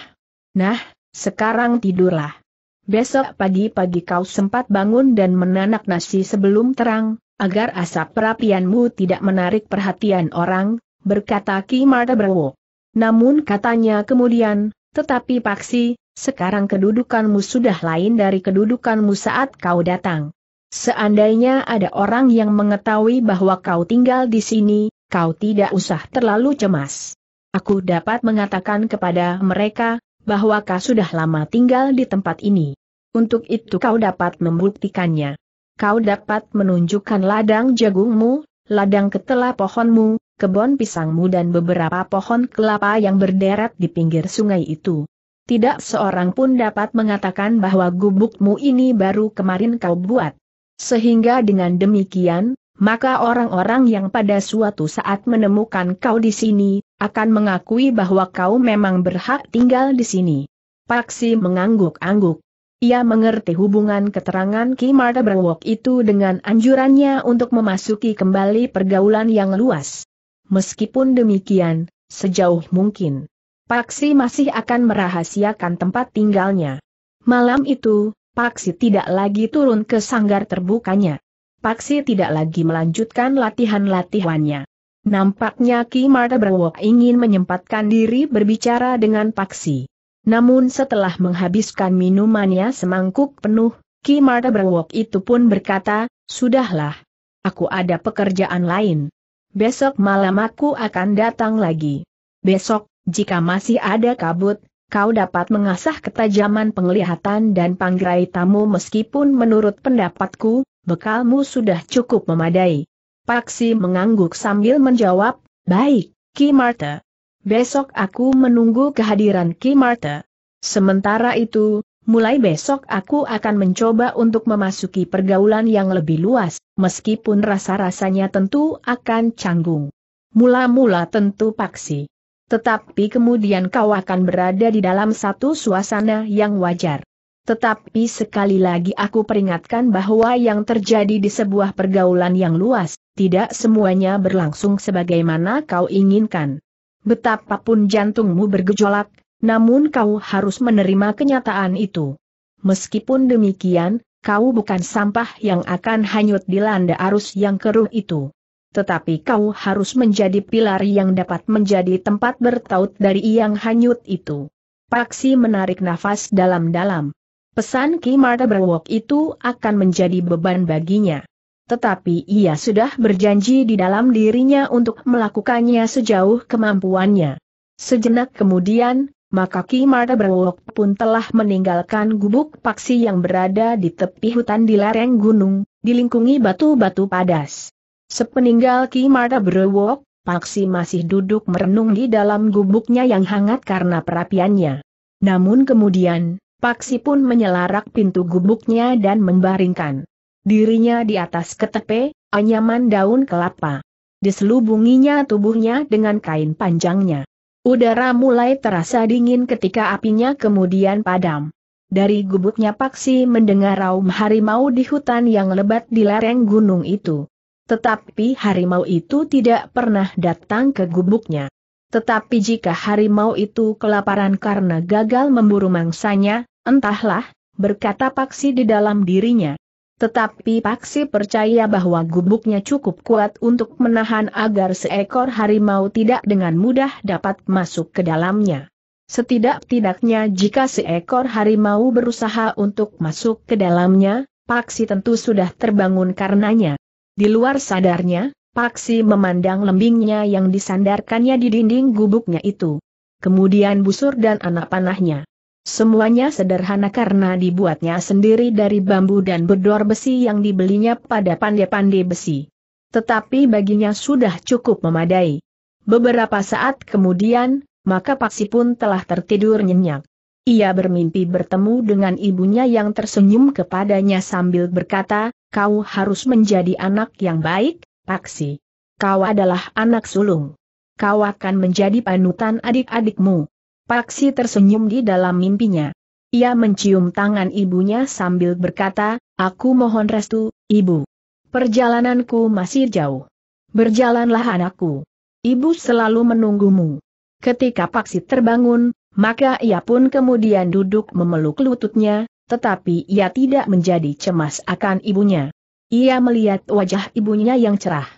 Nah, sekarang tidurlah. Besok pagi-pagi kau sempat bangun dan menanak nasi sebelum terang, agar asap perapianmu tidak menarik perhatian orang, berkata Ki Martabrowo. Namun katanya kemudian, tetapi Paksi, sekarang kedudukanmu sudah lain dari kedudukanmu saat kau datang. Seandainya ada orang yang mengetahui bahwa kau tinggal di sini, kau tidak usah terlalu cemas. Aku dapat mengatakan kepada mereka, bahwa kau sudah lama tinggal di tempat ini. Untuk itu kau dapat membuktikannya. Kau dapat menunjukkan ladang jagungmu, ladang ketela pohonmu, kebun pisangmu dan beberapa pohon kelapa yang berderet di pinggir sungai itu tidak seorang pun dapat mengatakan bahwa gubukmu ini baru kemarin kau buat. Sehingga dengan demikian, maka orang-orang yang pada suatu saat menemukan kau di sini, akan mengakui bahwa kau memang berhak tinggal di sini. Paksi mengangguk-angguk. Ia mengerti hubungan keterangan Ki Marta Berwok itu dengan anjurannya untuk memasuki kembali pergaulan yang luas. Meskipun demikian, sejauh mungkin Paksi masih akan merahasiakan tempat tinggalnya. Malam itu, Paksi tidak lagi turun ke sanggar terbukanya. Paksi tidak lagi melanjutkan latihan-latihannya. Nampaknya Ki Marta Berwok ingin menyempatkan diri berbicara dengan Paksi. Namun setelah menghabiskan minumannya semangkuk penuh, Ki Marta Berwok itu pun berkata, Sudahlah. Aku ada pekerjaan lain. Besok malam aku akan datang lagi. Besok jika masih ada kabut, kau dapat mengasah ketajaman penglihatan dan panggerai tamu meskipun menurut pendapatku, bekalmu sudah cukup memadai. Paksi mengangguk sambil menjawab, baik, Ki Marta. Besok aku menunggu kehadiran Ki Marta. Sementara itu, mulai besok aku akan mencoba untuk memasuki pergaulan yang lebih luas, meskipun rasa-rasanya tentu akan canggung. Mula-mula tentu Paksi tetapi kemudian kau akan berada di dalam satu suasana yang wajar. Tetapi sekali lagi aku peringatkan bahwa yang terjadi di sebuah pergaulan yang luas, tidak semuanya berlangsung sebagaimana kau inginkan. Betapapun jantungmu bergejolak, namun kau harus menerima kenyataan itu. Meskipun demikian, kau bukan sampah yang akan hanyut dilanda arus yang keruh itu tetapi kau harus menjadi pilar yang dapat menjadi tempat bertaut dari yang hanyut itu. Paksi menarik nafas dalam-dalam. Pesan Ki Marta Berwok itu akan menjadi beban baginya. Tetapi ia sudah berjanji di dalam dirinya untuk melakukannya sejauh kemampuannya. Sejenak kemudian, maka Ki Marta Berwok pun telah meninggalkan gubuk paksi yang berada di tepi hutan di lereng gunung, dilingkungi batu-batu padas. Sepeninggal Ki Marta berewok, Paksi masih duduk merenung di dalam gubuknya yang hangat karena perapiannya. Namun kemudian, Paksi pun menyelarak pintu gubuknya dan membaringkan dirinya di atas ketepe, anyaman daun kelapa. Diselubunginya tubuhnya dengan kain panjangnya. Udara mulai terasa dingin ketika apinya kemudian padam. Dari gubuknya Paksi mendengar raum harimau di hutan yang lebat di lereng gunung itu. Tetapi harimau itu tidak pernah datang ke gubuknya. Tetapi jika harimau itu kelaparan karena gagal memburu mangsanya, entahlah, berkata Paksi di dalam dirinya. Tetapi Paksi percaya bahwa gubuknya cukup kuat untuk menahan agar seekor harimau tidak dengan mudah dapat masuk ke dalamnya. Setidak-tidaknya jika seekor harimau berusaha untuk masuk ke dalamnya, Paksi tentu sudah terbangun karenanya. Di luar sadarnya, Paksi memandang lembingnya yang disandarkannya di dinding gubuknya itu. Kemudian busur dan anak panahnya. Semuanya sederhana karena dibuatnya sendiri dari bambu dan bedor besi yang dibelinya pada pandai-pandai besi. Tetapi baginya sudah cukup memadai. Beberapa saat kemudian, maka Paksi pun telah tertidur nyenyak. Ia bermimpi bertemu dengan ibunya yang tersenyum kepadanya sambil berkata, kau harus menjadi anak yang baik, Paksi. Kau adalah anak sulung. Kau akan menjadi panutan adik-adikmu. Paksi tersenyum di dalam mimpinya. Ia mencium tangan ibunya sambil berkata, Aku mohon restu, ibu. Perjalananku masih jauh. Berjalanlah anakku. Ibu selalu menunggumu. Ketika Paksi terbangun, maka ia pun kemudian duduk memeluk lututnya, tetapi ia tidak menjadi cemas akan ibunya. Ia melihat wajah ibunya yang cerah.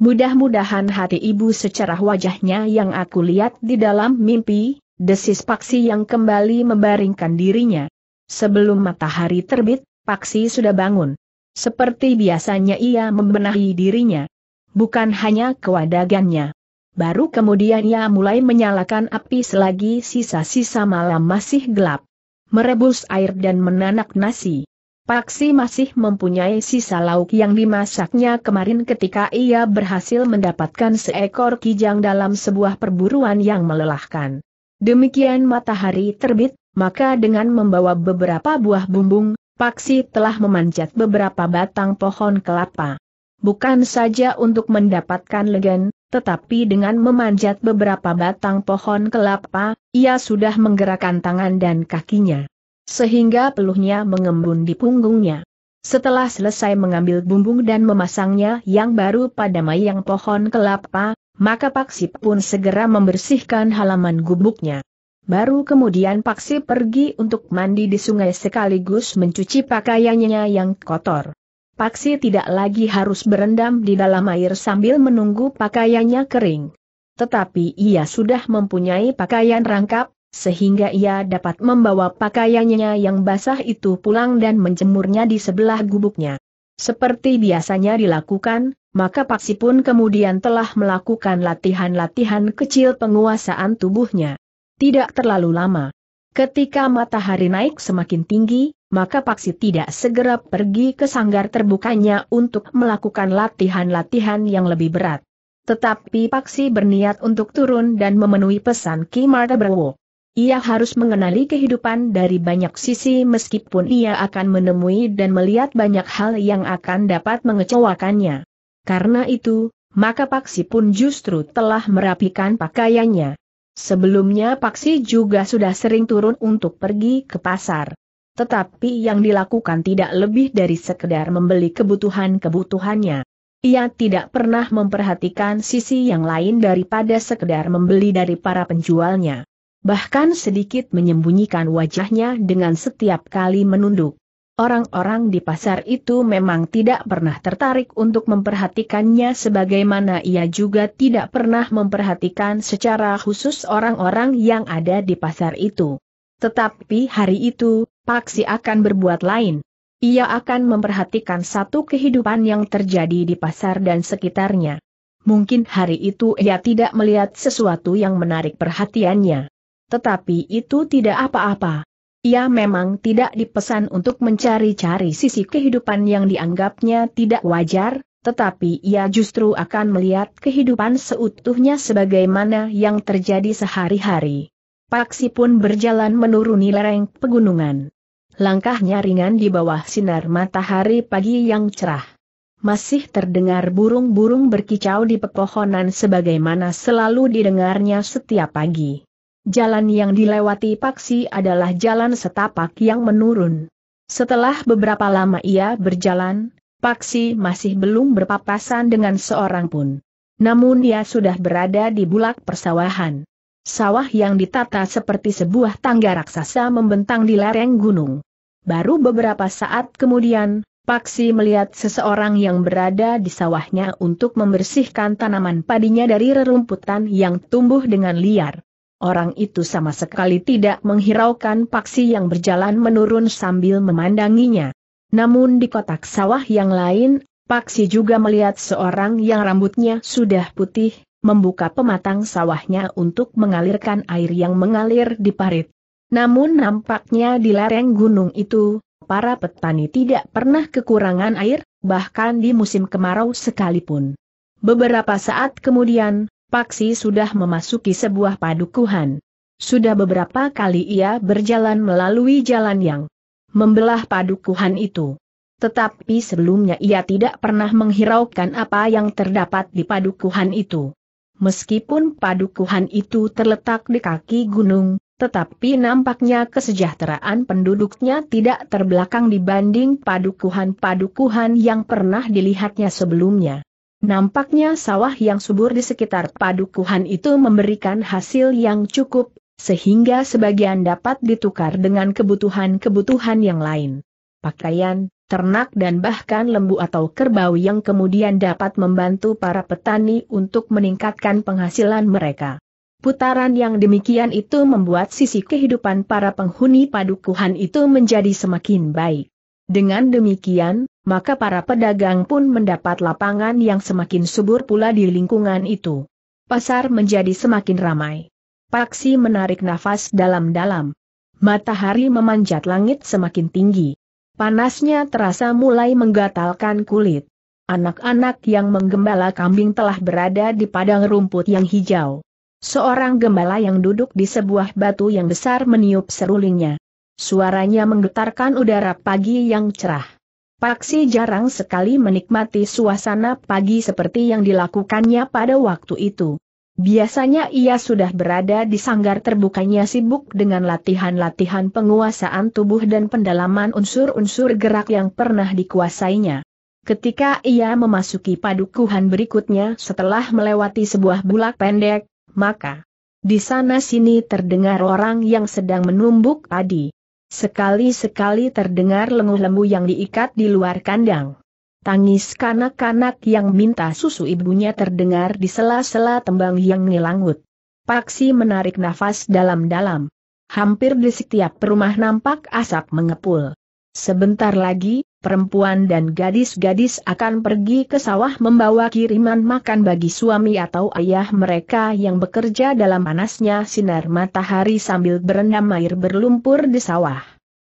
Mudah-mudahan hati ibu secerah wajahnya yang aku lihat di dalam mimpi, desis Paksi yang kembali membaringkan dirinya. Sebelum matahari terbit, Paksi sudah bangun. Seperti biasanya ia membenahi dirinya. Bukan hanya kewadagannya. Baru kemudian ia mulai menyalakan api selagi sisa-sisa malam masih gelap merebus air dan menanak nasi. Paksi masih mempunyai sisa lauk yang dimasaknya kemarin ketika ia berhasil mendapatkan seekor kijang dalam sebuah perburuan yang melelahkan. Demikian matahari terbit, maka dengan membawa beberapa buah bumbung, Paksi telah memanjat beberapa batang pohon kelapa. Bukan saja untuk mendapatkan legen, tetapi dengan memanjat beberapa batang pohon kelapa, ia sudah menggerakkan tangan dan kakinya. Sehingga peluhnya mengembun di punggungnya. Setelah selesai mengambil bumbung dan memasangnya yang baru pada mayang pohon kelapa, maka Paksi pun segera membersihkan halaman gubuknya. Baru kemudian Paksi pergi untuk mandi di sungai sekaligus mencuci pakaiannya yang kotor. Paksi tidak lagi harus berendam di dalam air sambil menunggu pakaiannya kering. Tetapi ia sudah mempunyai pakaian rangkap, sehingga ia dapat membawa pakaiannya yang basah itu pulang dan menjemurnya di sebelah gubuknya. Seperti biasanya dilakukan, maka Paksi pun kemudian telah melakukan latihan-latihan kecil penguasaan tubuhnya. Tidak terlalu lama, Ketika matahari naik semakin tinggi, maka Paksi tidak segera pergi ke sanggar terbukanya untuk melakukan latihan-latihan yang lebih berat. Tetapi Paksi berniat untuk turun dan memenuhi pesan Ki Marta Berwo. Ia harus mengenali kehidupan dari banyak sisi meskipun ia akan menemui dan melihat banyak hal yang akan dapat mengecewakannya. Karena itu, maka Paksi pun justru telah merapikan pakaiannya. Sebelumnya Paksi juga sudah sering turun untuk pergi ke pasar. Tetapi yang dilakukan tidak lebih dari sekedar membeli kebutuhan-kebutuhannya. Ia tidak pernah memperhatikan sisi yang lain daripada sekedar membeli dari para penjualnya. Bahkan sedikit menyembunyikan wajahnya dengan setiap kali menunduk. Orang-orang di pasar itu memang tidak pernah tertarik untuk memperhatikannya sebagaimana ia juga tidak pernah memperhatikan secara khusus orang-orang yang ada di pasar itu. Tetapi hari itu, Paksi akan berbuat lain. Ia akan memperhatikan satu kehidupan yang terjadi di pasar dan sekitarnya. Mungkin hari itu ia tidak melihat sesuatu yang menarik perhatiannya. Tetapi itu tidak apa-apa. Ia memang tidak dipesan untuk mencari-cari sisi kehidupan yang dianggapnya tidak wajar, tetapi ia justru akan melihat kehidupan seutuhnya sebagaimana yang terjadi sehari-hari. Paksi pun berjalan menuruni lereng pegunungan. Langkahnya ringan di bawah sinar matahari pagi yang cerah. Masih terdengar burung-burung berkicau di pepohonan sebagaimana selalu didengarnya setiap pagi. Jalan yang dilewati Paksi adalah jalan setapak yang menurun. Setelah beberapa lama ia berjalan, Paksi masih belum berpapasan dengan seorang pun. Namun ia sudah berada di bulak persawahan. Sawah yang ditata seperti sebuah tangga raksasa membentang di lereng gunung. Baru beberapa saat kemudian, Paksi melihat seseorang yang berada di sawahnya untuk membersihkan tanaman padinya dari rerumputan yang tumbuh dengan liar. Orang itu sama sekali tidak menghiraukan paksi yang berjalan menurun sambil memandanginya. Namun di kotak sawah yang lain, paksi juga melihat seorang yang rambutnya sudah putih, membuka pematang sawahnya untuk mengalirkan air yang mengalir di parit. Namun nampaknya di lereng gunung itu, para petani tidak pernah kekurangan air, bahkan di musim kemarau sekalipun. Beberapa saat kemudian, Paksi sudah memasuki sebuah padukuhan. Sudah beberapa kali ia berjalan melalui jalan yang membelah padukuhan itu. Tetapi sebelumnya ia tidak pernah menghiraukan apa yang terdapat di padukuhan itu. Meskipun padukuhan itu terletak di kaki gunung, tetapi nampaknya kesejahteraan penduduknya tidak terbelakang dibanding padukuhan-padukuhan yang pernah dilihatnya sebelumnya. Nampaknya sawah yang subur di sekitar padukuhan itu memberikan hasil yang cukup, sehingga sebagian dapat ditukar dengan kebutuhan-kebutuhan yang lain. Pakaian, ternak dan bahkan lembu atau kerbau yang kemudian dapat membantu para petani untuk meningkatkan penghasilan mereka. Putaran yang demikian itu membuat sisi kehidupan para penghuni padukuhan itu menjadi semakin baik. Dengan demikian, maka para pedagang pun mendapat lapangan yang semakin subur pula di lingkungan itu. Pasar menjadi semakin ramai. Paksi menarik nafas dalam-dalam. Matahari memanjat langit semakin tinggi. Panasnya terasa mulai menggatalkan kulit. Anak-anak yang menggembala kambing telah berada di padang rumput yang hijau. Seorang gembala yang duduk di sebuah batu yang besar meniup serulingnya. Suaranya menggetarkan udara pagi yang cerah. Paksi jarang sekali menikmati suasana pagi seperti yang dilakukannya pada waktu itu. Biasanya ia sudah berada di sanggar terbukanya sibuk dengan latihan-latihan penguasaan tubuh dan pendalaman unsur-unsur gerak yang pernah dikuasainya. Ketika ia memasuki padukuhan berikutnya setelah melewati sebuah bulak pendek, maka di sana-sini terdengar orang yang sedang menumbuk padi. Sekali-sekali terdengar lenguh-lembu yang diikat di luar kandang. Tangis kanak-kanak yang minta susu ibunya terdengar di sela-sela tembang yang nilangut. Paksi menarik nafas dalam-dalam. Hampir di setiap perumah nampak asap mengepul. Sebentar lagi, perempuan dan gadis-gadis akan pergi ke sawah membawa kiriman makan bagi suami atau ayah mereka yang bekerja dalam panasnya sinar matahari sambil berendam air berlumpur di sawah.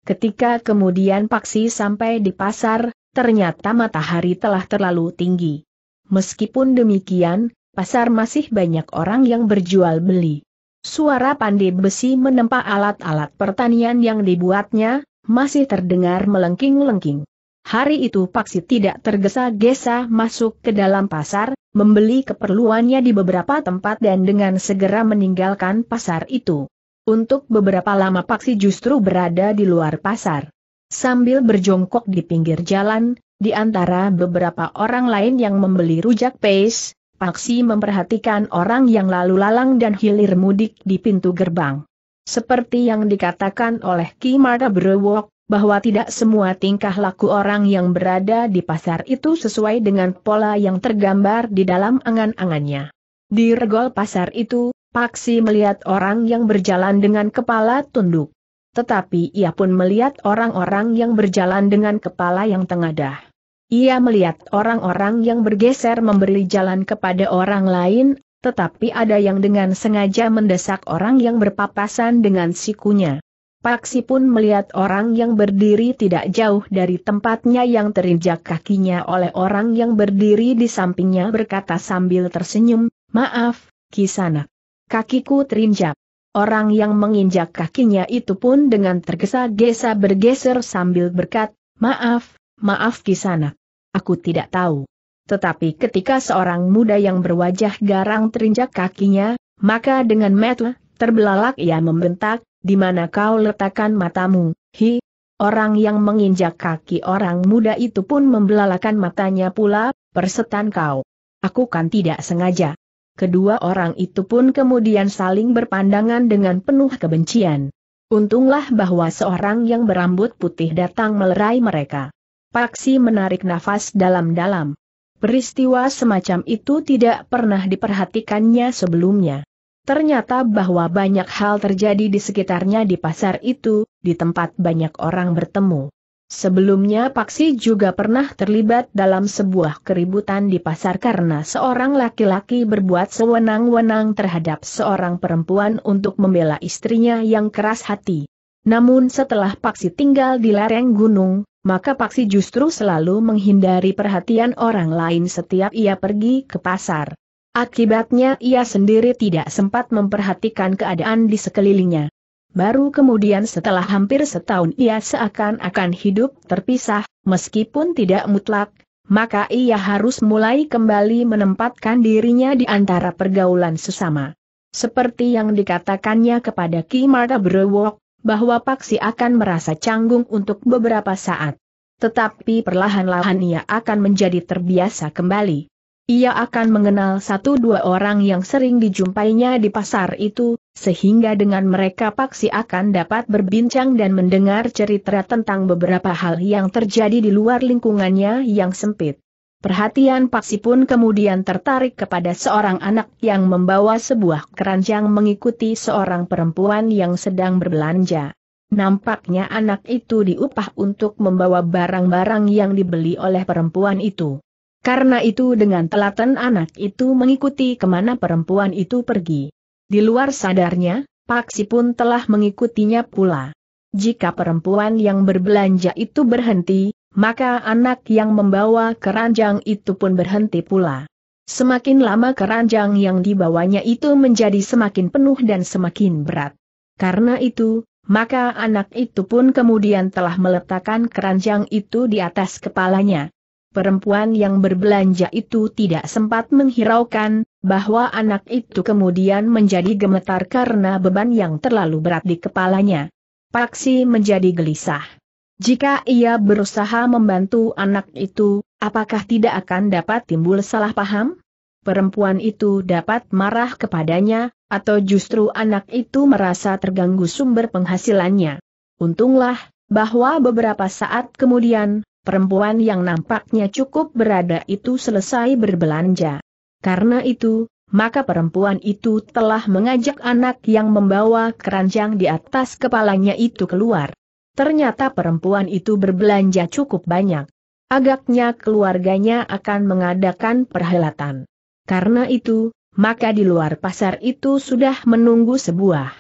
Ketika kemudian Paksi sampai di pasar, ternyata matahari telah terlalu tinggi. Meskipun demikian, pasar masih banyak orang yang berjual beli. Suara pandai besi menempa alat-alat pertanian yang dibuatnya, masih terdengar melengking-lengking. Hari itu Paksi tidak tergesa-gesa masuk ke dalam pasar, membeli keperluannya di beberapa tempat dan dengan segera meninggalkan pasar itu. Untuk beberapa lama Paksi justru berada di luar pasar. Sambil berjongkok di pinggir jalan, di antara beberapa orang lain yang membeli rujak pace, Paksi memperhatikan orang yang lalu lalang dan hilir mudik di pintu gerbang. Seperti yang dikatakan oleh Ki Marta Brewok, bahwa tidak semua tingkah laku orang yang berada di pasar itu sesuai dengan pola yang tergambar di dalam angan-angannya. Di regol pasar itu, Paksi melihat orang yang berjalan dengan kepala tunduk. Tetapi ia pun melihat orang-orang yang berjalan dengan kepala yang tengadah. Ia melihat orang-orang yang bergeser memberi jalan kepada orang lain, tetapi ada yang dengan sengaja mendesak orang yang berpapasan dengan sikunya. Paksi pun melihat orang yang berdiri tidak jauh dari tempatnya yang terinjak kakinya oleh orang yang berdiri di sampingnya berkata sambil tersenyum, maaf, kisanak. Kakiku terinjak. Orang yang menginjak kakinya itu pun dengan tergesa-gesa bergeser sambil berkat, maaf, maaf kisanak. Aku tidak tahu. Tetapi ketika seorang muda yang berwajah garang terinjak kakinya, maka dengan metu terbelalak ia membentak, di mana kau letakkan matamu, hi? Orang yang menginjak kaki orang muda itu pun membelalakan matanya pula, persetan kau. Aku kan tidak sengaja. Kedua orang itu pun kemudian saling berpandangan dengan penuh kebencian. Untunglah bahwa seorang yang berambut putih datang melerai mereka. Paksi menarik nafas dalam-dalam. Peristiwa semacam itu tidak pernah diperhatikannya sebelumnya. Ternyata bahwa banyak hal terjadi di sekitarnya di pasar itu, di tempat banyak orang bertemu. Sebelumnya Paksi juga pernah terlibat dalam sebuah keributan di pasar karena seorang laki-laki berbuat sewenang-wenang terhadap seorang perempuan untuk membela istrinya yang keras hati. Namun setelah Paksi tinggal di lereng gunung, maka Paksi justru selalu menghindari perhatian orang lain setiap ia pergi ke pasar. Akibatnya ia sendiri tidak sempat memperhatikan keadaan di sekelilingnya. Baru kemudian setelah hampir setahun ia seakan-akan hidup terpisah, meskipun tidak mutlak, maka ia harus mulai kembali menempatkan dirinya di antara pergaulan sesama. Seperti yang dikatakannya kepada Ki Marta Brewok, bahwa Paksi akan merasa canggung untuk beberapa saat. Tetapi perlahan-lahan ia akan menjadi terbiasa kembali. Ia akan mengenal satu dua orang yang sering dijumpainya di pasar itu, sehingga dengan mereka Paksi akan dapat berbincang dan mendengar cerita tentang beberapa hal yang terjadi di luar lingkungannya yang sempit. Perhatian Paksi pun kemudian tertarik kepada seorang anak yang membawa sebuah keranjang mengikuti seorang perempuan yang sedang berbelanja. Nampaknya anak itu diupah untuk membawa barang-barang yang dibeli oleh perempuan itu. Karena itu dengan telaten anak itu mengikuti kemana perempuan itu pergi. Di luar sadarnya, Paksi pun telah mengikutinya pula. Jika perempuan yang berbelanja itu berhenti, maka anak yang membawa keranjang itu pun berhenti pula. Semakin lama keranjang yang dibawanya itu menjadi semakin penuh dan semakin berat. Karena itu, maka anak itu pun kemudian telah meletakkan keranjang itu di atas kepalanya perempuan yang berbelanja itu tidak sempat menghiraukan, bahwa anak itu kemudian menjadi gemetar karena beban yang terlalu berat di kepalanya. Paksi menjadi gelisah. Jika ia berusaha membantu anak itu, apakah tidak akan dapat timbul salah paham? Perempuan itu dapat marah kepadanya, atau justru anak itu merasa terganggu sumber penghasilannya. Untunglah, bahwa beberapa saat kemudian, perempuan yang nampaknya cukup berada itu selesai berbelanja. Karena itu, maka perempuan itu telah mengajak anak yang membawa keranjang di atas kepalanya itu keluar. Ternyata perempuan itu berbelanja cukup banyak. Agaknya keluarganya akan mengadakan perhelatan. Karena itu, maka di luar pasar itu sudah menunggu sebuah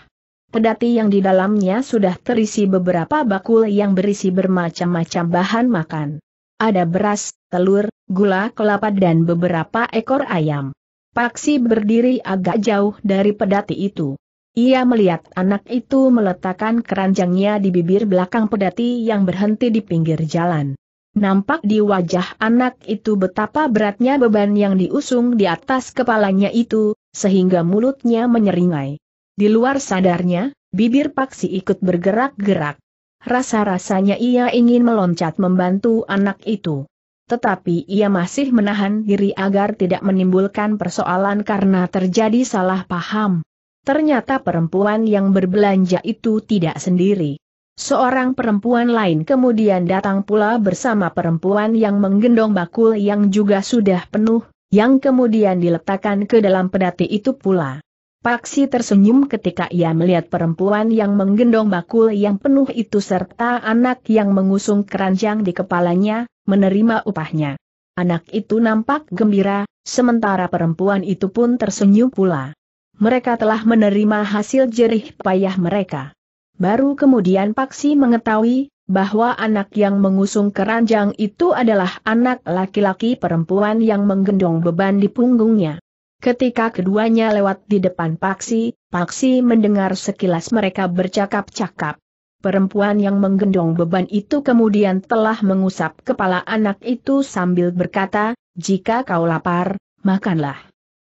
Pedati yang di dalamnya sudah terisi beberapa bakul yang berisi bermacam-macam bahan makan. Ada beras, telur, gula kelapa dan beberapa ekor ayam. Paksi berdiri agak jauh dari pedati itu. Ia melihat anak itu meletakkan keranjangnya di bibir belakang pedati yang berhenti di pinggir jalan. Nampak di wajah anak itu betapa beratnya beban yang diusung di atas kepalanya itu, sehingga mulutnya menyeringai. Di luar sadarnya, bibir Paksi ikut bergerak-gerak. Rasa-rasanya ia ingin meloncat membantu anak itu. Tetapi ia masih menahan diri agar tidak menimbulkan persoalan karena terjadi salah paham. Ternyata perempuan yang berbelanja itu tidak sendiri. Seorang perempuan lain kemudian datang pula bersama perempuan yang menggendong bakul yang juga sudah penuh, yang kemudian diletakkan ke dalam pedati itu pula. Paksi tersenyum ketika ia melihat perempuan yang menggendong bakul yang penuh itu serta anak yang mengusung keranjang di kepalanya, menerima upahnya. Anak itu nampak gembira, sementara perempuan itu pun tersenyum pula. Mereka telah menerima hasil jerih payah mereka. Baru kemudian Paksi mengetahui, bahwa anak yang mengusung keranjang itu adalah anak laki-laki perempuan yang menggendong beban di punggungnya. Ketika keduanya lewat di depan Paksi, Paksi mendengar sekilas mereka bercakap-cakap. Perempuan yang menggendong beban itu kemudian telah mengusap kepala anak itu sambil berkata, jika kau lapar, makanlah.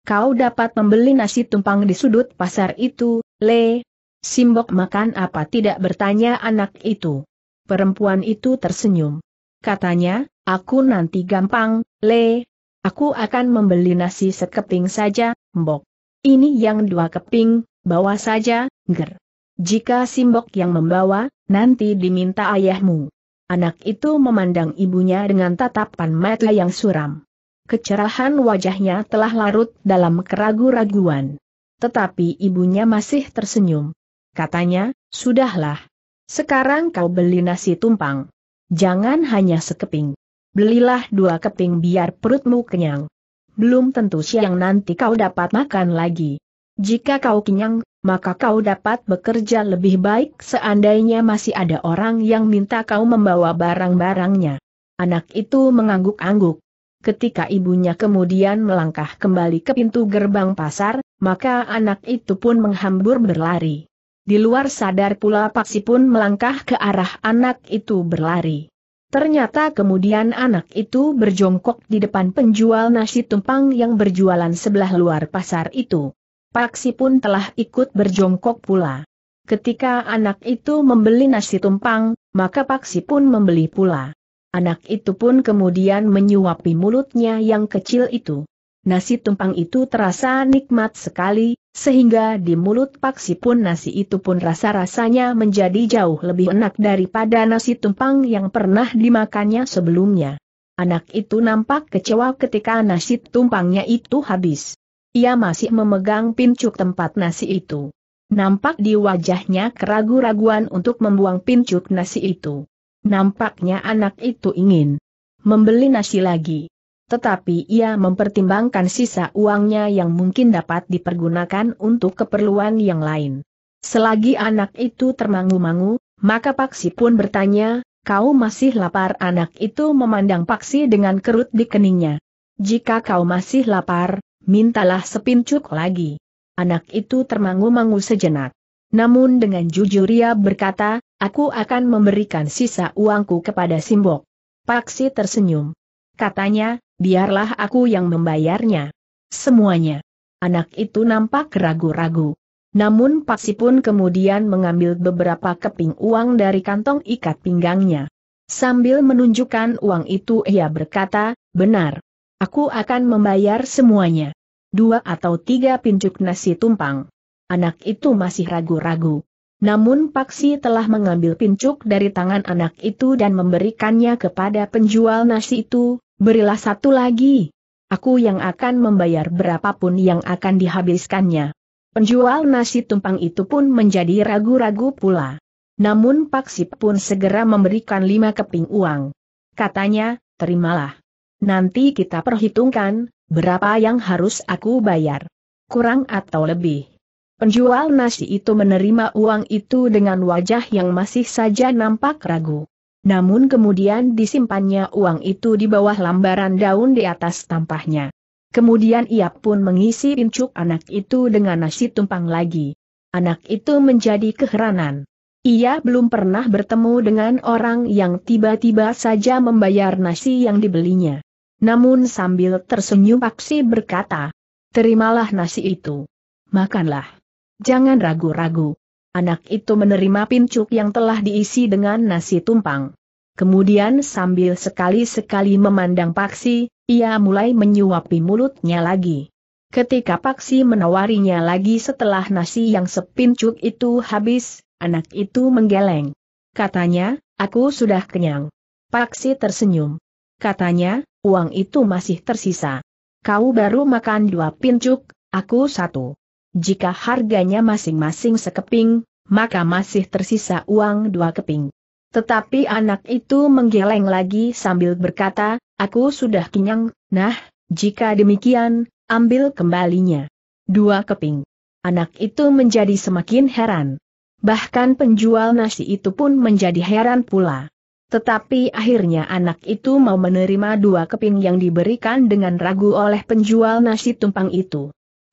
Kau dapat membeli nasi tumpang di sudut pasar itu, Le. Simbok makan apa tidak bertanya anak itu. Perempuan itu tersenyum. Katanya, aku nanti gampang, Le. Aku akan membeli nasi sekeping saja, Mbok. Ini yang dua keping, bawa saja, ger. Jika Simbok yang membawa, nanti diminta ayahmu. Anak itu memandang ibunya dengan tatapan mata yang suram. Kecerahan wajahnya telah larut dalam keragu-raguan. Tetapi ibunya masih tersenyum. Katanya, sudahlah. Sekarang kau beli nasi tumpang. Jangan hanya sekeping belilah dua keping biar perutmu kenyang. Belum tentu siang nanti kau dapat makan lagi. Jika kau kenyang, maka kau dapat bekerja lebih baik seandainya masih ada orang yang minta kau membawa barang-barangnya. Anak itu mengangguk-angguk. Ketika ibunya kemudian melangkah kembali ke pintu gerbang pasar, maka anak itu pun menghambur berlari. Di luar sadar pula Paksi pun melangkah ke arah anak itu berlari. Ternyata kemudian anak itu berjongkok di depan penjual nasi tumpang yang berjualan sebelah luar pasar itu. Paksi pun telah ikut berjongkok pula. Ketika anak itu membeli nasi tumpang, maka Paksi pun membeli pula. Anak itu pun kemudian menyuapi mulutnya yang kecil itu nasi tumpang itu terasa nikmat sekali, sehingga di mulut paksi pun nasi itu pun rasa-rasanya menjadi jauh lebih enak daripada nasi tumpang yang pernah dimakannya sebelumnya. Anak itu nampak kecewa ketika nasi tumpangnya itu habis. Ia masih memegang pincuk tempat nasi itu. Nampak di wajahnya keragu-raguan untuk membuang pincuk nasi itu. Nampaknya anak itu ingin membeli nasi lagi tetapi ia mempertimbangkan sisa uangnya yang mungkin dapat dipergunakan untuk keperluan yang lain. Selagi anak itu termangu-mangu, maka Paksi pun bertanya, kau masih lapar anak itu memandang Paksi dengan kerut di keningnya. Jika kau masih lapar, mintalah sepincuk lagi. Anak itu termangu-mangu sejenak. Namun dengan jujur ia berkata, aku akan memberikan sisa uangku kepada Simbok. Paksi tersenyum. Katanya, biarlah aku yang membayarnya. Semuanya. Anak itu nampak ragu-ragu. Namun Paksi pun kemudian mengambil beberapa keping uang dari kantong ikat pinggangnya. Sambil menunjukkan uang itu ia berkata, benar. Aku akan membayar semuanya. Dua atau tiga pincuk nasi tumpang. Anak itu masih ragu-ragu. Namun Paksi telah mengambil pincuk dari tangan anak itu dan memberikannya kepada penjual nasi itu, Berilah satu lagi. Aku yang akan membayar berapapun yang akan dihabiskannya. Penjual nasi tumpang itu pun menjadi ragu-ragu pula. Namun Paksip pun segera memberikan lima keping uang. Katanya, terimalah. Nanti kita perhitungkan, berapa yang harus aku bayar. Kurang atau lebih. Penjual nasi itu menerima uang itu dengan wajah yang masih saja nampak ragu. Namun kemudian disimpannya uang itu di bawah lambaran daun di atas tampahnya. Kemudian ia pun mengisi pincuk anak itu dengan nasi tumpang lagi. Anak itu menjadi keheranan. Ia belum pernah bertemu dengan orang yang tiba-tiba saja membayar nasi yang dibelinya. Namun sambil tersenyum Paksi berkata, Terimalah nasi itu. Makanlah. Jangan ragu-ragu. Anak itu menerima pincuk yang telah diisi dengan nasi tumpang. Kemudian sambil sekali-sekali memandang Paksi, ia mulai menyuapi mulutnya lagi. Ketika Paksi menawarinya lagi setelah nasi yang sepincuk itu habis, anak itu menggeleng. Katanya, aku sudah kenyang. Paksi tersenyum. Katanya, uang itu masih tersisa. Kau baru makan dua pincuk, aku satu. Jika harganya masing-masing sekeping, maka masih tersisa uang dua keping. Tetapi anak itu menggeleng lagi sambil berkata, aku sudah kenyang, nah, jika demikian, ambil kembalinya. Dua keping. Anak itu menjadi semakin heran. Bahkan penjual nasi itu pun menjadi heran pula. Tetapi akhirnya anak itu mau menerima dua keping yang diberikan dengan ragu oleh penjual nasi tumpang itu.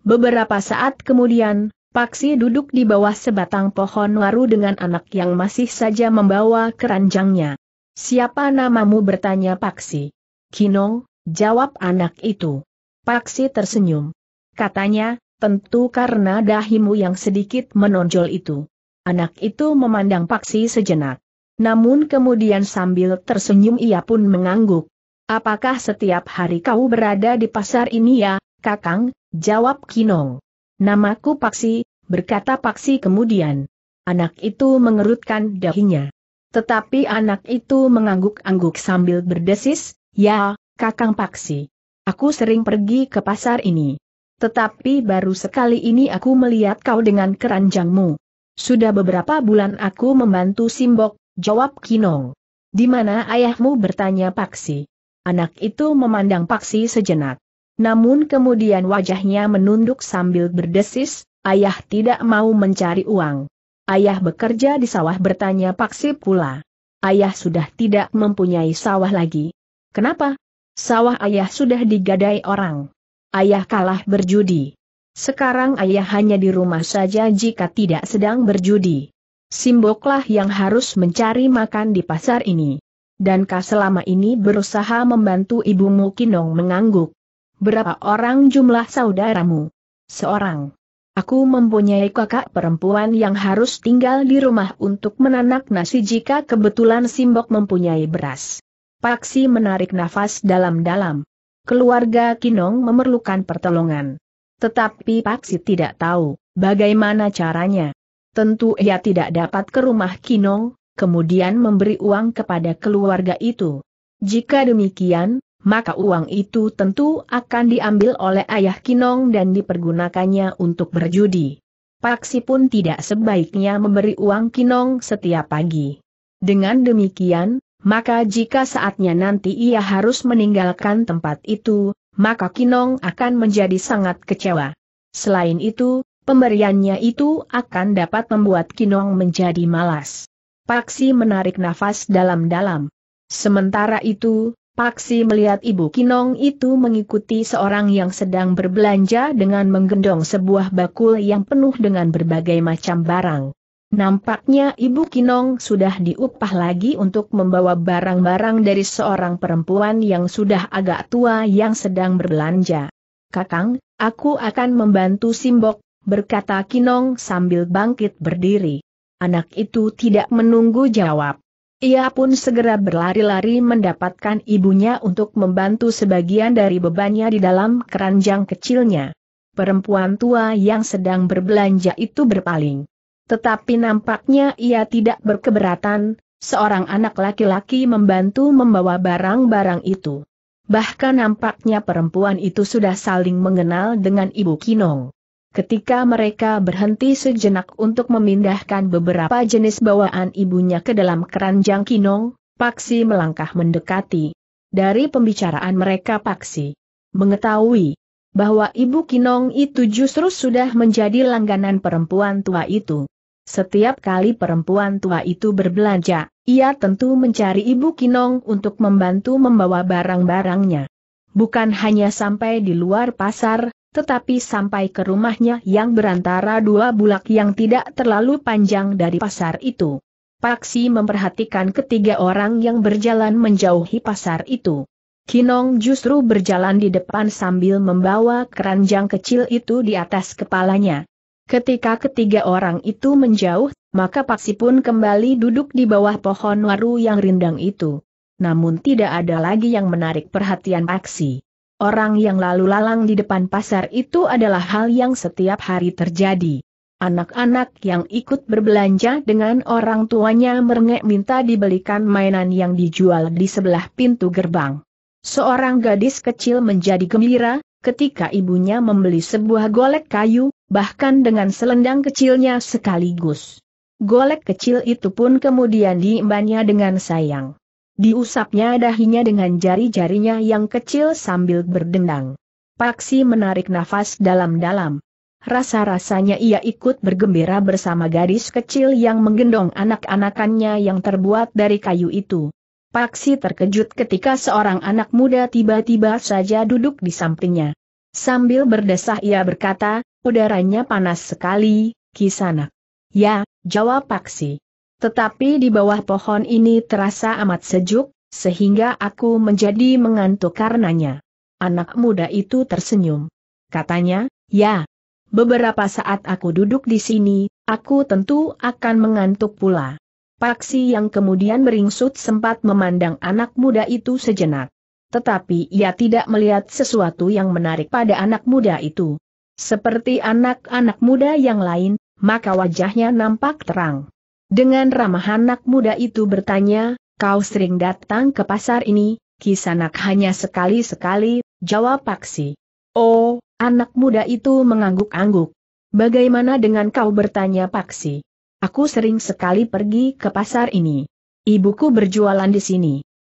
Beberapa saat kemudian, Paksi duduk di bawah sebatang pohon waru dengan anak yang masih saja membawa keranjangnya. Siapa namamu bertanya Paksi. Kinong, jawab anak itu. Paksi tersenyum. Katanya, tentu karena dahimu yang sedikit menonjol itu. Anak itu memandang Paksi sejenak. Namun kemudian sambil tersenyum ia pun mengangguk. Apakah setiap hari kau berada di pasar ini ya, Kakang, jawab Kinong. Namaku Paksi, berkata Paksi kemudian. Anak itu mengerutkan dahinya. Tetapi anak itu mengangguk-angguk sambil berdesis, ya, Kakang Paksi. Aku sering pergi ke pasar ini. Tetapi baru sekali ini aku melihat kau dengan keranjangmu. Sudah beberapa bulan aku membantu Simbok, jawab Kinong. Di mana ayahmu bertanya Paksi. Anak itu memandang Paksi sejenak. Namun kemudian wajahnya menunduk sambil berdesis, ayah tidak mau mencari uang. Ayah bekerja di sawah bertanya Paksi pula. Ayah sudah tidak mempunyai sawah lagi. Kenapa? Sawah ayah sudah digadai orang. Ayah kalah berjudi. Sekarang ayah hanya di rumah saja jika tidak sedang berjudi. Simboklah yang harus mencari makan di pasar ini. Dan kau selama ini berusaha membantu ibumu Kinong mengangguk. Berapa orang jumlah saudaramu? Seorang. Aku mempunyai kakak perempuan yang harus tinggal di rumah untuk menanak nasi jika kebetulan Simbok mempunyai beras. Paksi menarik nafas dalam-dalam. Keluarga Kinong memerlukan pertolongan. Tetapi Paksi tidak tahu bagaimana caranya. Tentu ia tidak dapat ke rumah Kinong, kemudian memberi uang kepada keluarga itu. Jika demikian, maka uang itu tentu akan diambil oleh ayah Kinong dan dipergunakannya untuk berjudi. Paksi pun tidak sebaiknya memberi uang Kinong setiap pagi. Dengan demikian, maka jika saatnya nanti ia harus meninggalkan tempat itu, maka Kinong akan menjadi sangat kecewa. Selain itu, pemberiannya itu akan dapat membuat Kinong menjadi malas. Paksi menarik nafas dalam-dalam. Sementara itu, Paksi melihat Ibu Kinong itu mengikuti seorang yang sedang berbelanja dengan menggendong sebuah bakul yang penuh dengan berbagai macam barang. Nampaknya Ibu Kinong sudah diupah lagi untuk membawa barang-barang dari seorang perempuan yang sudah agak tua yang sedang berbelanja. Kakang, aku akan membantu Simbok, berkata Kinong sambil bangkit berdiri. Anak itu tidak menunggu jawab. Ia pun segera berlari-lari mendapatkan ibunya untuk membantu sebagian dari bebannya di dalam keranjang kecilnya. Perempuan tua yang sedang berbelanja itu berpaling. Tetapi nampaknya ia tidak berkeberatan, seorang anak laki-laki membantu membawa barang-barang itu. Bahkan nampaknya perempuan itu sudah saling mengenal dengan Ibu Kinong. Ketika mereka berhenti sejenak untuk memindahkan beberapa jenis bawaan ibunya ke dalam keranjang kinong, Paksi melangkah mendekati. Dari pembicaraan mereka Paksi mengetahui bahwa ibu kinong itu justru sudah menjadi langganan perempuan tua itu. Setiap kali perempuan tua itu berbelanja, ia tentu mencari ibu kinong untuk membantu membawa barang-barangnya. Bukan hanya sampai di luar pasar, tetapi sampai ke rumahnya yang berantara dua bulak yang tidak terlalu panjang dari pasar itu. Paksi memperhatikan ketiga orang yang berjalan menjauhi pasar itu. Kinong justru berjalan di depan sambil membawa keranjang kecil itu di atas kepalanya. Ketika ketiga orang itu menjauh, maka Paksi pun kembali duduk di bawah pohon waru yang rindang itu. Namun tidak ada lagi yang menarik perhatian Paksi. Orang yang lalu lalang di depan pasar itu adalah hal yang setiap hari terjadi. Anak-anak yang ikut berbelanja dengan orang tuanya merengek minta dibelikan mainan yang dijual di sebelah pintu gerbang. Seorang gadis kecil menjadi gembira, ketika ibunya membeli sebuah golek kayu, bahkan dengan selendang kecilnya sekaligus. Golek kecil itu pun kemudian diimbannya dengan sayang. Diusapnya dahinya dengan jari-jarinya yang kecil sambil berdendang. Paksi menarik nafas dalam-dalam. Rasa-rasanya ia ikut bergembira bersama gadis kecil yang menggendong anak-anakannya yang terbuat dari kayu itu. Paksi terkejut ketika seorang anak muda tiba-tiba saja duduk di sampingnya. Sambil berdesah ia berkata, udaranya panas sekali, kisanak. Ya, jawab Paksi. Tetapi di bawah pohon ini terasa amat sejuk, sehingga aku menjadi mengantuk karenanya. Anak muda itu tersenyum. Katanya, ya. Beberapa saat aku duduk di sini, aku tentu akan mengantuk pula. Paksi yang kemudian beringsut sempat memandang anak muda itu sejenak. Tetapi ia tidak melihat sesuatu yang menarik pada anak muda itu. Seperti anak-anak muda yang lain, maka wajahnya nampak terang. Dengan ramah anak muda itu bertanya, kau sering datang ke pasar ini, kisanak hanya sekali-sekali, jawab Paksi. Oh, anak muda itu mengangguk-angguk. Bagaimana dengan kau bertanya Paksi? Aku sering sekali pergi ke pasar ini. Ibuku berjualan di sini.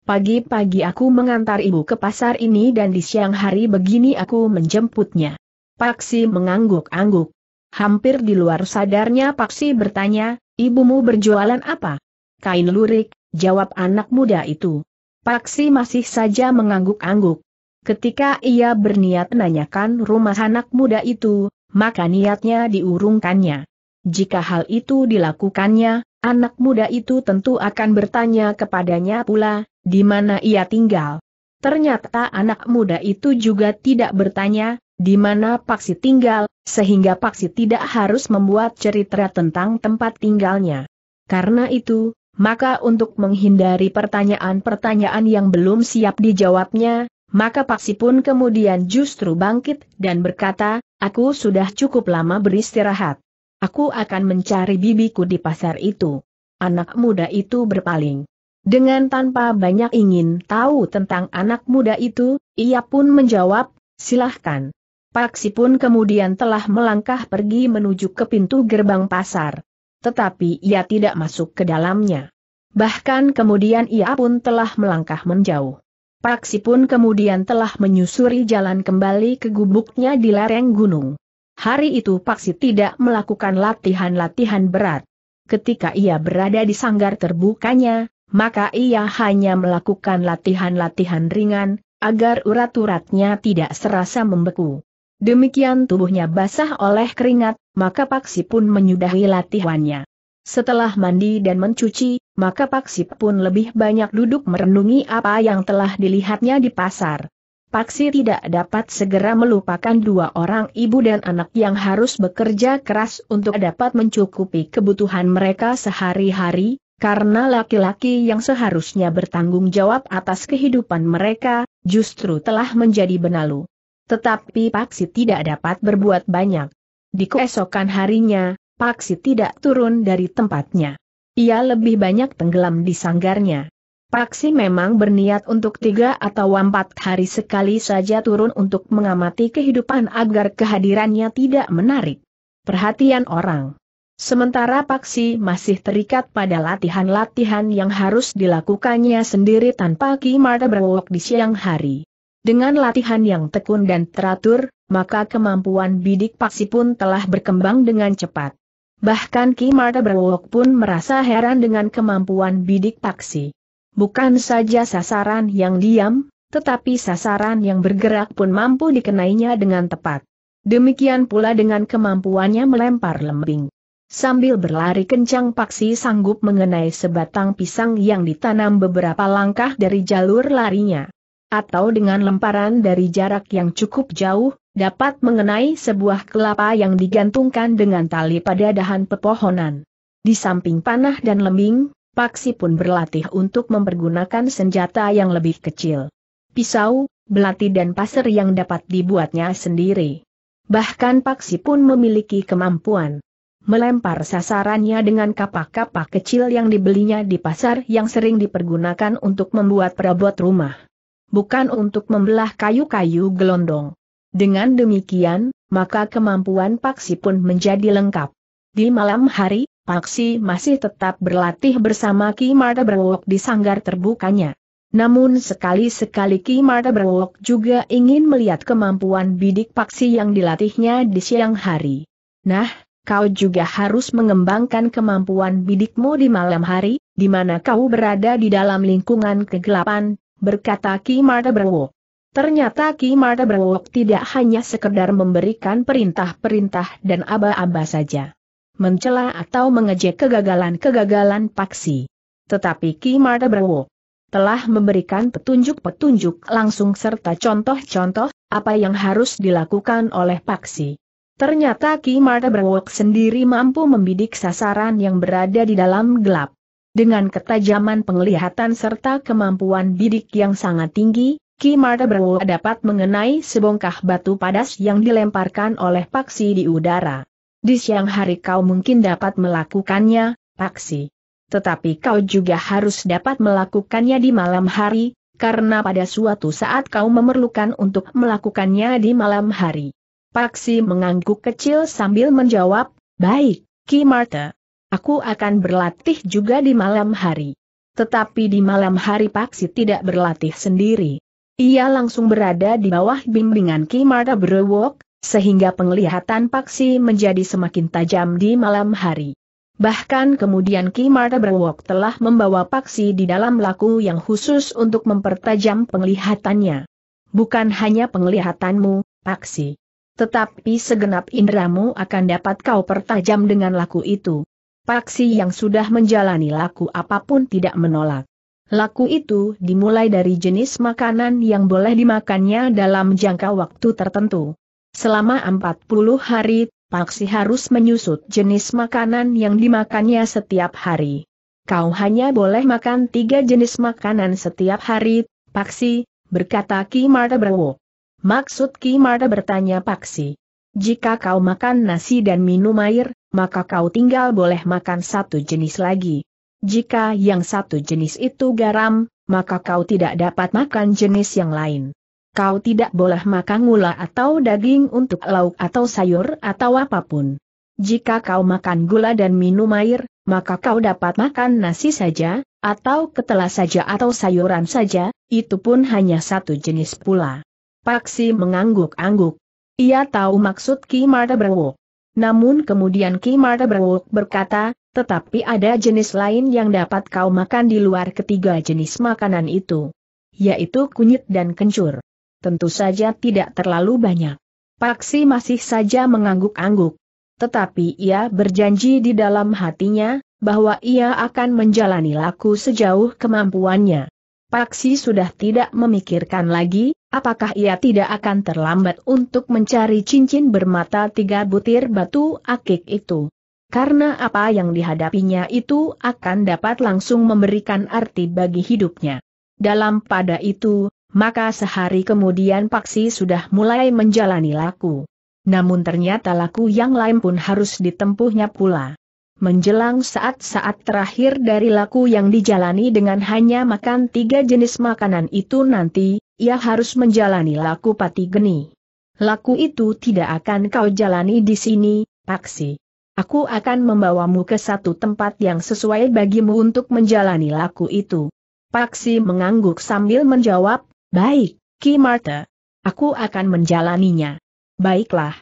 Pagi-pagi aku mengantar ibu ke pasar ini dan di siang hari begini aku menjemputnya. Paksi mengangguk-angguk. Hampir di luar sadarnya Paksi bertanya, Ibumu berjualan apa? Kain lurik, jawab anak muda itu. Paksi masih saja mengangguk-angguk. Ketika ia berniat menanyakan rumah anak muda itu, maka niatnya diurungkannya. Jika hal itu dilakukannya, anak muda itu tentu akan bertanya kepadanya pula, di mana ia tinggal. Ternyata anak muda itu juga tidak bertanya, di mana Paksi tinggal, sehingga Paksi tidak harus membuat cerita tentang tempat tinggalnya. Karena itu, maka untuk menghindari pertanyaan-pertanyaan yang belum siap dijawabnya, maka Paksi pun kemudian justru bangkit dan berkata, aku sudah cukup lama beristirahat. Aku akan mencari bibiku di pasar itu. Anak muda itu berpaling. Dengan tanpa banyak ingin tahu tentang anak muda itu, ia pun menjawab, silahkan. Paksi pun kemudian telah melangkah pergi menuju ke pintu gerbang pasar. Tetapi ia tidak masuk ke dalamnya. Bahkan kemudian ia pun telah melangkah menjauh. Paksi pun kemudian telah menyusuri jalan kembali ke gubuknya di lereng gunung. Hari itu Paksi tidak melakukan latihan-latihan berat. Ketika ia berada di sanggar terbukanya, maka ia hanya melakukan latihan-latihan ringan, agar urat-uratnya tidak serasa membeku. Demikian tubuhnya basah oleh keringat, maka Paksi pun menyudahi latihannya. Setelah mandi dan mencuci, maka Paksi pun lebih banyak duduk merenungi apa yang telah dilihatnya di pasar. Paksi tidak dapat segera melupakan dua orang ibu dan anak yang harus bekerja keras untuk dapat mencukupi kebutuhan mereka sehari-hari, karena laki-laki yang seharusnya bertanggung jawab atas kehidupan mereka, justru telah menjadi benalu. Tetapi Paksi tidak dapat berbuat banyak. Di keesokan harinya, Paksi tidak turun dari tempatnya. Ia lebih banyak tenggelam di sanggarnya. Paksi memang berniat untuk tiga atau empat hari sekali saja turun untuk mengamati kehidupan agar kehadirannya tidak menarik perhatian orang. Sementara Paksi masih terikat pada latihan-latihan yang harus dilakukannya sendiri tanpa Ki Marta berwok di siang hari. Dengan latihan yang tekun dan teratur, maka kemampuan bidik paksi pun telah berkembang dengan cepat. Bahkan Ki Marta Berwok pun merasa heran dengan kemampuan bidik paksi. Bukan saja sasaran yang diam, tetapi sasaran yang bergerak pun mampu dikenainya dengan tepat. Demikian pula dengan kemampuannya melempar lembing. Sambil berlari kencang Paksi sanggup mengenai sebatang pisang yang ditanam beberapa langkah dari jalur larinya atau dengan lemparan dari jarak yang cukup jauh, dapat mengenai sebuah kelapa yang digantungkan dengan tali pada dahan pepohonan. Di samping panah dan lembing, Paksi pun berlatih untuk mempergunakan senjata yang lebih kecil. Pisau, belati dan pasir yang dapat dibuatnya sendiri. Bahkan Paksi pun memiliki kemampuan melempar sasarannya dengan kapak-kapak kecil yang dibelinya di pasar yang sering dipergunakan untuk membuat perabot rumah bukan untuk membelah kayu-kayu gelondong. Dengan demikian, maka kemampuan Paksi pun menjadi lengkap. Di malam hari, Paksi masih tetap berlatih bersama Ki Marta Berwok di sanggar terbukanya. Namun sekali-sekali Ki Marta Berwok juga ingin melihat kemampuan bidik Paksi yang dilatihnya di siang hari. Nah, kau juga harus mengembangkan kemampuan bidikmu di malam hari, di mana kau berada di dalam lingkungan kegelapan, berkata Ki Marta Brengwok. Ternyata Ki Marta Brengwok tidak hanya sekedar memberikan perintah-perintah dan aba-aba saja. Mencela atau mengejek kegagalan-kegagalan paksi. Tetapi Ki Marta Brengwok telah memberikan petunjuk-petunjuk langsung serta contoh-contoh apa yang harus dilakukan oleh paksi. Ternyata Ki Marta Brengwok sendiri mampu membidik sasaran yang berada di dalam gelap. Dengan ketajaman penglihatan serta kemampuan bidik yang sangat tinggi, Ki Marta Brawa dapat mengenai sebongkah batu padas yang dilemparkan oleh Paksi di udara. Di siang hari kau mungkin dapat melakukannya, Paksi. Tetapi kau juga harus dapat melakukannya di malam hari, karena pada suatu saat kau memerlukan untuk melakukannya di malam hari. Paksi mengangguk kecil sambil menjawab, baik, Ki Marta. Aku akan berlatih juga di malam hari. Tetapi di malam hari Paksi tidak berlatih sendiri. Ia langsung berada di bawah bimbingan Kimara Brewok, sehingga penglihatan Paksi menjadi semakin tajam di malam hari. Bahkan kemudian Kimara Brewok telah membawa Paksi di dalam laku yang khusus untuk mempertajam penglihatannya. Bukan hanya penglihatanmu, Paksi. Tetapi segenap inderamu akan dapat kau pertajam dengan laku itu. Paksi yang sudah menjalani laku apapun tidak menolak. Laku itu dimulai dari jenis makanan yang boleh dimakannya dalam jangka waktu tertentu. Selama 40 hari, Paksi harus menyusut jenis makanan yang dimakannya setiap hari. Kau hanya boleh makan tiga jenis makanan setiap hari, Paksi, berkata Ki Marta Berwo. Maksud Ki Marta bertanya Paksi. Jika kau makan nasi dan minum air, maka kau tinggal boleh makan satu jenis lagi. Jika yang satu jenis itu garam, maka kau tidak dapat makan jenis yang lain. Kau tidak boleh makan gula atau daging untuk lauk atau sayur atau apapun. Jika kau makan gula dan minum air, maka kau dapat makan nasi saja, atau ketela saja atau sayuran saja, itu pun hanya satu jenis pula. Paksi mengangguk-angguk. Ia tahu maksud Ki Marta Brewok. Namun kemudian Ki Brewok berkata, tetapi ada jenis lain yang dapat kau makan di luar ketiga jenis makanan itu. Yaitu kunyit dan kencur. Tentu saja tidak terlalu banyak. Paksi masih saja mengangguk-angguk. Tetapi ia berjanji di dalam hatinya, bahwa ia akan menjalani laku sejauh kemampuannya. Paksi sudah tidak memikirkan lagi, apakah ia tidak akan terlambat untuk mencari cincin bermata tiga butir batu akik itu. Karena apa yang dihadapinya itu akan dapat langsung memberikan arti bagi hidupnya. Dalam pada itu, maka sehari kemudian Paksi sudah mulai menjalani laku. Namun ternyata laku yang lain pun harus ditempuhnya pula. Menjelang saat-saat terakhir dari laku yang dijalani dengan hanya makan tiga jenis makanan itu nanti, ia harus menjalani laku pati geni. Laku itu tidak akan kau jalani di sini, Paksi. Aku akan membawamu ke satu tempat yang sesuai bagimu untuk menjalani laku itu. Paksi mengangguk sambil menjawab, Baik, Ki Marta. Aku akan menjalaninya. Baiklah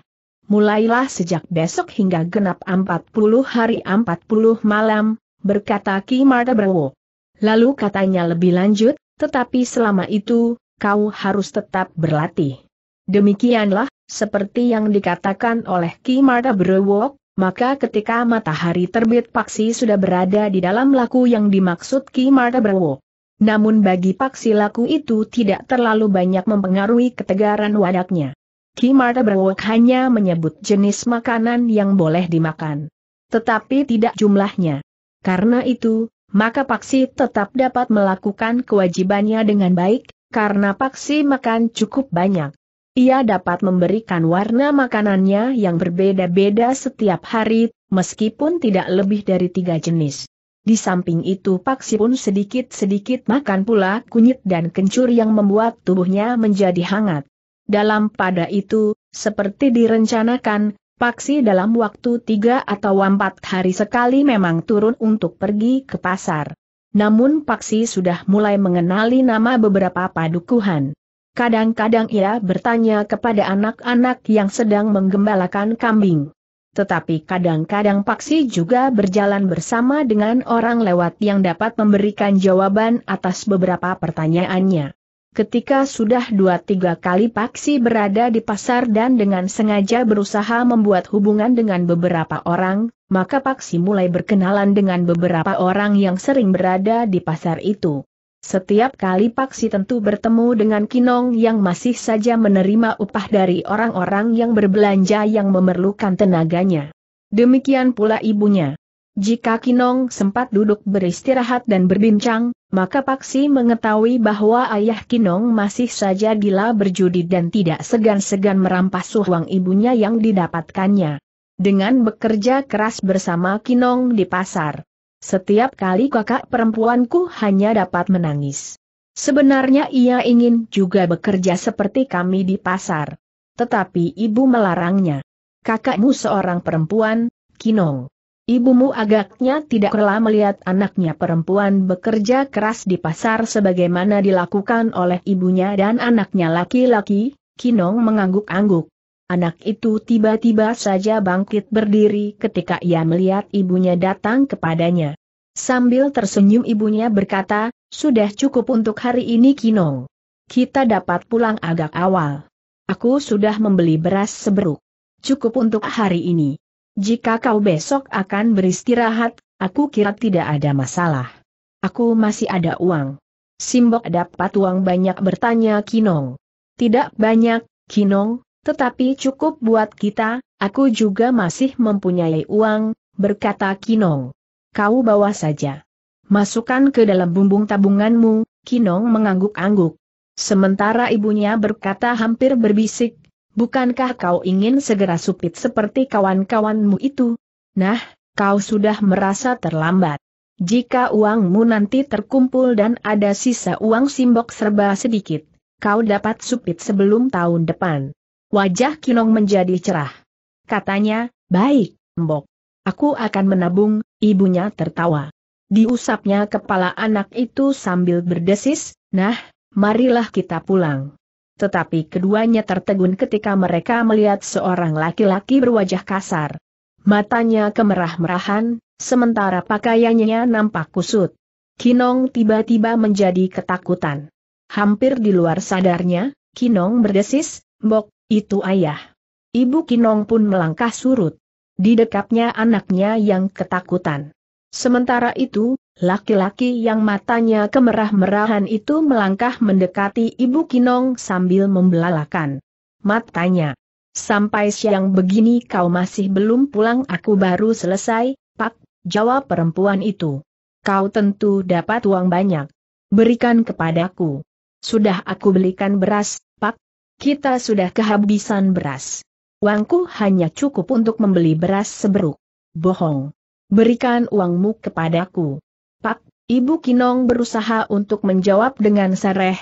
mulailah sejak besok hingga genap 40 hari 40 malam, berkata Ki Marta Brewo. Lalu katanya lebih lanjut, tetapi selama itu, kau harus tetap berlatih. Demikianlah, seperti yang dikatakan oleh Ki Marta Brewo, maka ketika matahari terbit Paksi sudah berada di dalam laku yang dimaksud Ki Marta Brewo. Namun bagi Paksi laku itu tidak terlalu banyak mempengaruhi ketegaran wadaknya. Kimarta Brengwek hanya menyebut jenis makanan yang boleh dimakan. Tetapi tidak jumlahnya. Karena itu, maka Paksi tetap dapat melakukan kewajibannya dengan baik, karena Paksi makan cukup banyak. Ia dapat memberikan warna makanannya yang berbeda-beda setiap hari, meskipun tidak lebih dari tiga jenis. Di samping itu Paksi pun sedikit-sedikit makan pula kunyit dan kencur yang membuat tubuhnya menjadi hangat. Dalam pada itu, seperti direncanakan, Paksi dalam waktu tiga atau empat hari sekali memang turun untuk pergi ke pasar. Namun Paksi sudah mulai mengenali nama beberapa padukuhan. Kadang-kadang ia bertanya kepada anak-anak yang sedang menggembalakan kambing. Tetapi kadang-kadang Paksi juga berjalan bersama dengan orang lewat yang dapat memberikan jawaban atas beberapa pertanyaannya. Ketika sudah dua tiga kali Paksi berada di pasar dan dengan sengaja berusaha membuat hubungan dengan beberapa orang, maka Paksi mulai berkenalan dengan beberapa orang yang sering berada di pasar itu. Setiap kali Paksi tentu bertemu dengan Kinong yang masih saja menerima upah dari orang-orang yang berbelanja yang memerlukan tenaganya. Demikian pula ibunya. Jika Kinong sempat duduk beristirahat dan berbincang, maka Paksi mengetahui bahwa ayah Kinong masih saja gila berjudi dan tidak segan-segan merampas suhuang ibunya yang didapatkannya. Dengan bekerja keras bersama Kinong di pasar. Setiap kali kakak perempuanku hanya dapat menangis. Sebenarnya ia ingin juga bekerja seperti kami di pasar. Tetapi ibu melarangnya. Kakakmu seorang perempuan, Kinong. Ibumu agaknya tidak rela melihat anaknya perempuan bekerja keras di pasar sebagaimana dilakukan oleh ibunya dan anaknya laki-laki, Kinong mengangguk-angguk. Anak itu tiba-tiba saja bangkit berdiri ketika ia melihat ibunya datang kepadanya. Sambil tersenyum ibunya berkata, sudah cukup untuk hari ini Kinong. Kita dapat pulang agak awal. Aku sudah membeli beras seberuk. Cukup untuk hari ini. Jika kau besok akan beristirahat, aku kira tidak ada masalah. Aku masih ada uang. Simbok dapat uang banyak bertanya Kinong. Tidak banyak, Kinong, tetapi cukup buat kita, aku juga masih mempunyai uang, berkata Kinong. Kau bawa saja. Masukkan ke dalam bumbung tabunganmu, Kinong mengangguk-angguk. Sementara ibunya berkata hampir berbisik, Bukankah kau ingin segera supit seperti kawan-kawanmu itu? Nah, kau sudah merasa terlambat. Jika uangmu nanti terkumpul dan ada sisa uang simbok serba sedikit, kau dapat supit sebelum tahun depan. Wajah Kinong menjadi cerah. Katanya, baik, Mbok. Aku akan menabung, ibunya tertawa. Diusapnya kepala anak itu sambil berdesis, nah, marilah kita pulang tetapi keduanya tertegun ketika mereka melihat seorang laki-laki berwajah kasar. Matanya kemerah-merahan, sementara pakaiannya nampak kusut. Kinong tiba-tiba menjadi ketakutan. Hampir di luar sadarnya, Kinong berdesis, Bok, itu ayah. Ibu Kinong pun melangkah surut. di dekatnya anaknya yang ketakutan. Sementara itu, Laki-laki yang matanya kemerah-merahan itu melangkah mendekati Ibu Kinong sambil membelalakan matanya. Sampai siang begini kau masih belum pulang aku baru selesai, Pak, jawab perempuan itu. Kau tentu dapat uang banyak. Berikan kepadaku. Sudah aku belikan beras, Pak. Kita sudah kehabisan beras. Uangku hanya cukup untuk membeli beras seberuk. Bohong. Berikan uangmu kepadaku. Pak, Ibu Kinong berusaha untuk menjawab dengan sareh,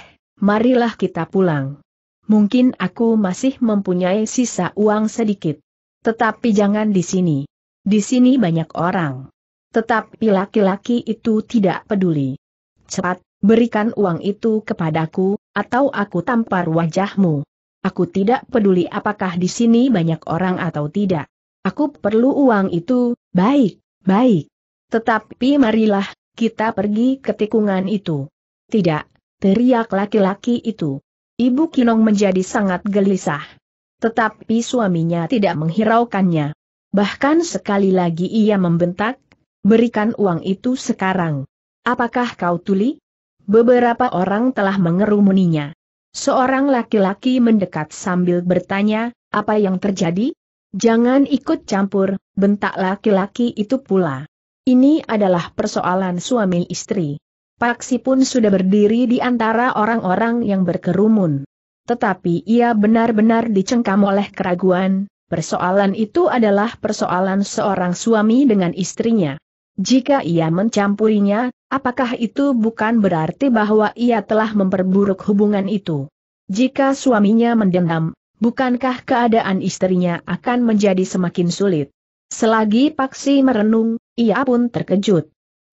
marilah kita pulang. Mungkin aku masih mempunyai sisa uang sedikit. Tetapi jangan di sini. Di sini banyak orang. Tetapi laki-laki itu tidak peduli. Cepat, berikan uang itu kepadaku, atau aku tampar wajahmu. Aku tidak peduli apakah di sini banyak orang atau tidak. Aku perlu uang itu, baik, baik. Tetapi marilah, kita pergi ke tikungan itu. Tidak, teriak laki-laki itu. Ibu Kinong menjadi sangat gelisah. Tetapi suaminya tidak menghiraukannya. Bahkan sekali lagi ia membentak, berikan uang itu sekarang. Apakah kau tuli? Beberapa orang telah mengerumuninya. Seorang laki-laki mendekat sambil bertanya, apa yang terjadi? Jangan ikut campur, bentak laki-laki itu pula. Ini adalah persoalan suami istri. Paksi pun sudah berdiri di antara orang-orang yang berkerumun. Tetapi ia benar-benar dicengkam oleh keraguan, persoalan itu adalah persoalan seorang suami dengan istrinya. Jika ia mencampurinya, apakah itu bukan berarti bahwa ia telah memperburuk hubungan itu? Jika suaminya mendendam, bukankah keadaan istrinya akan menjadi semakin sulit? Selagi Paksi merenung, ia pun terkejut.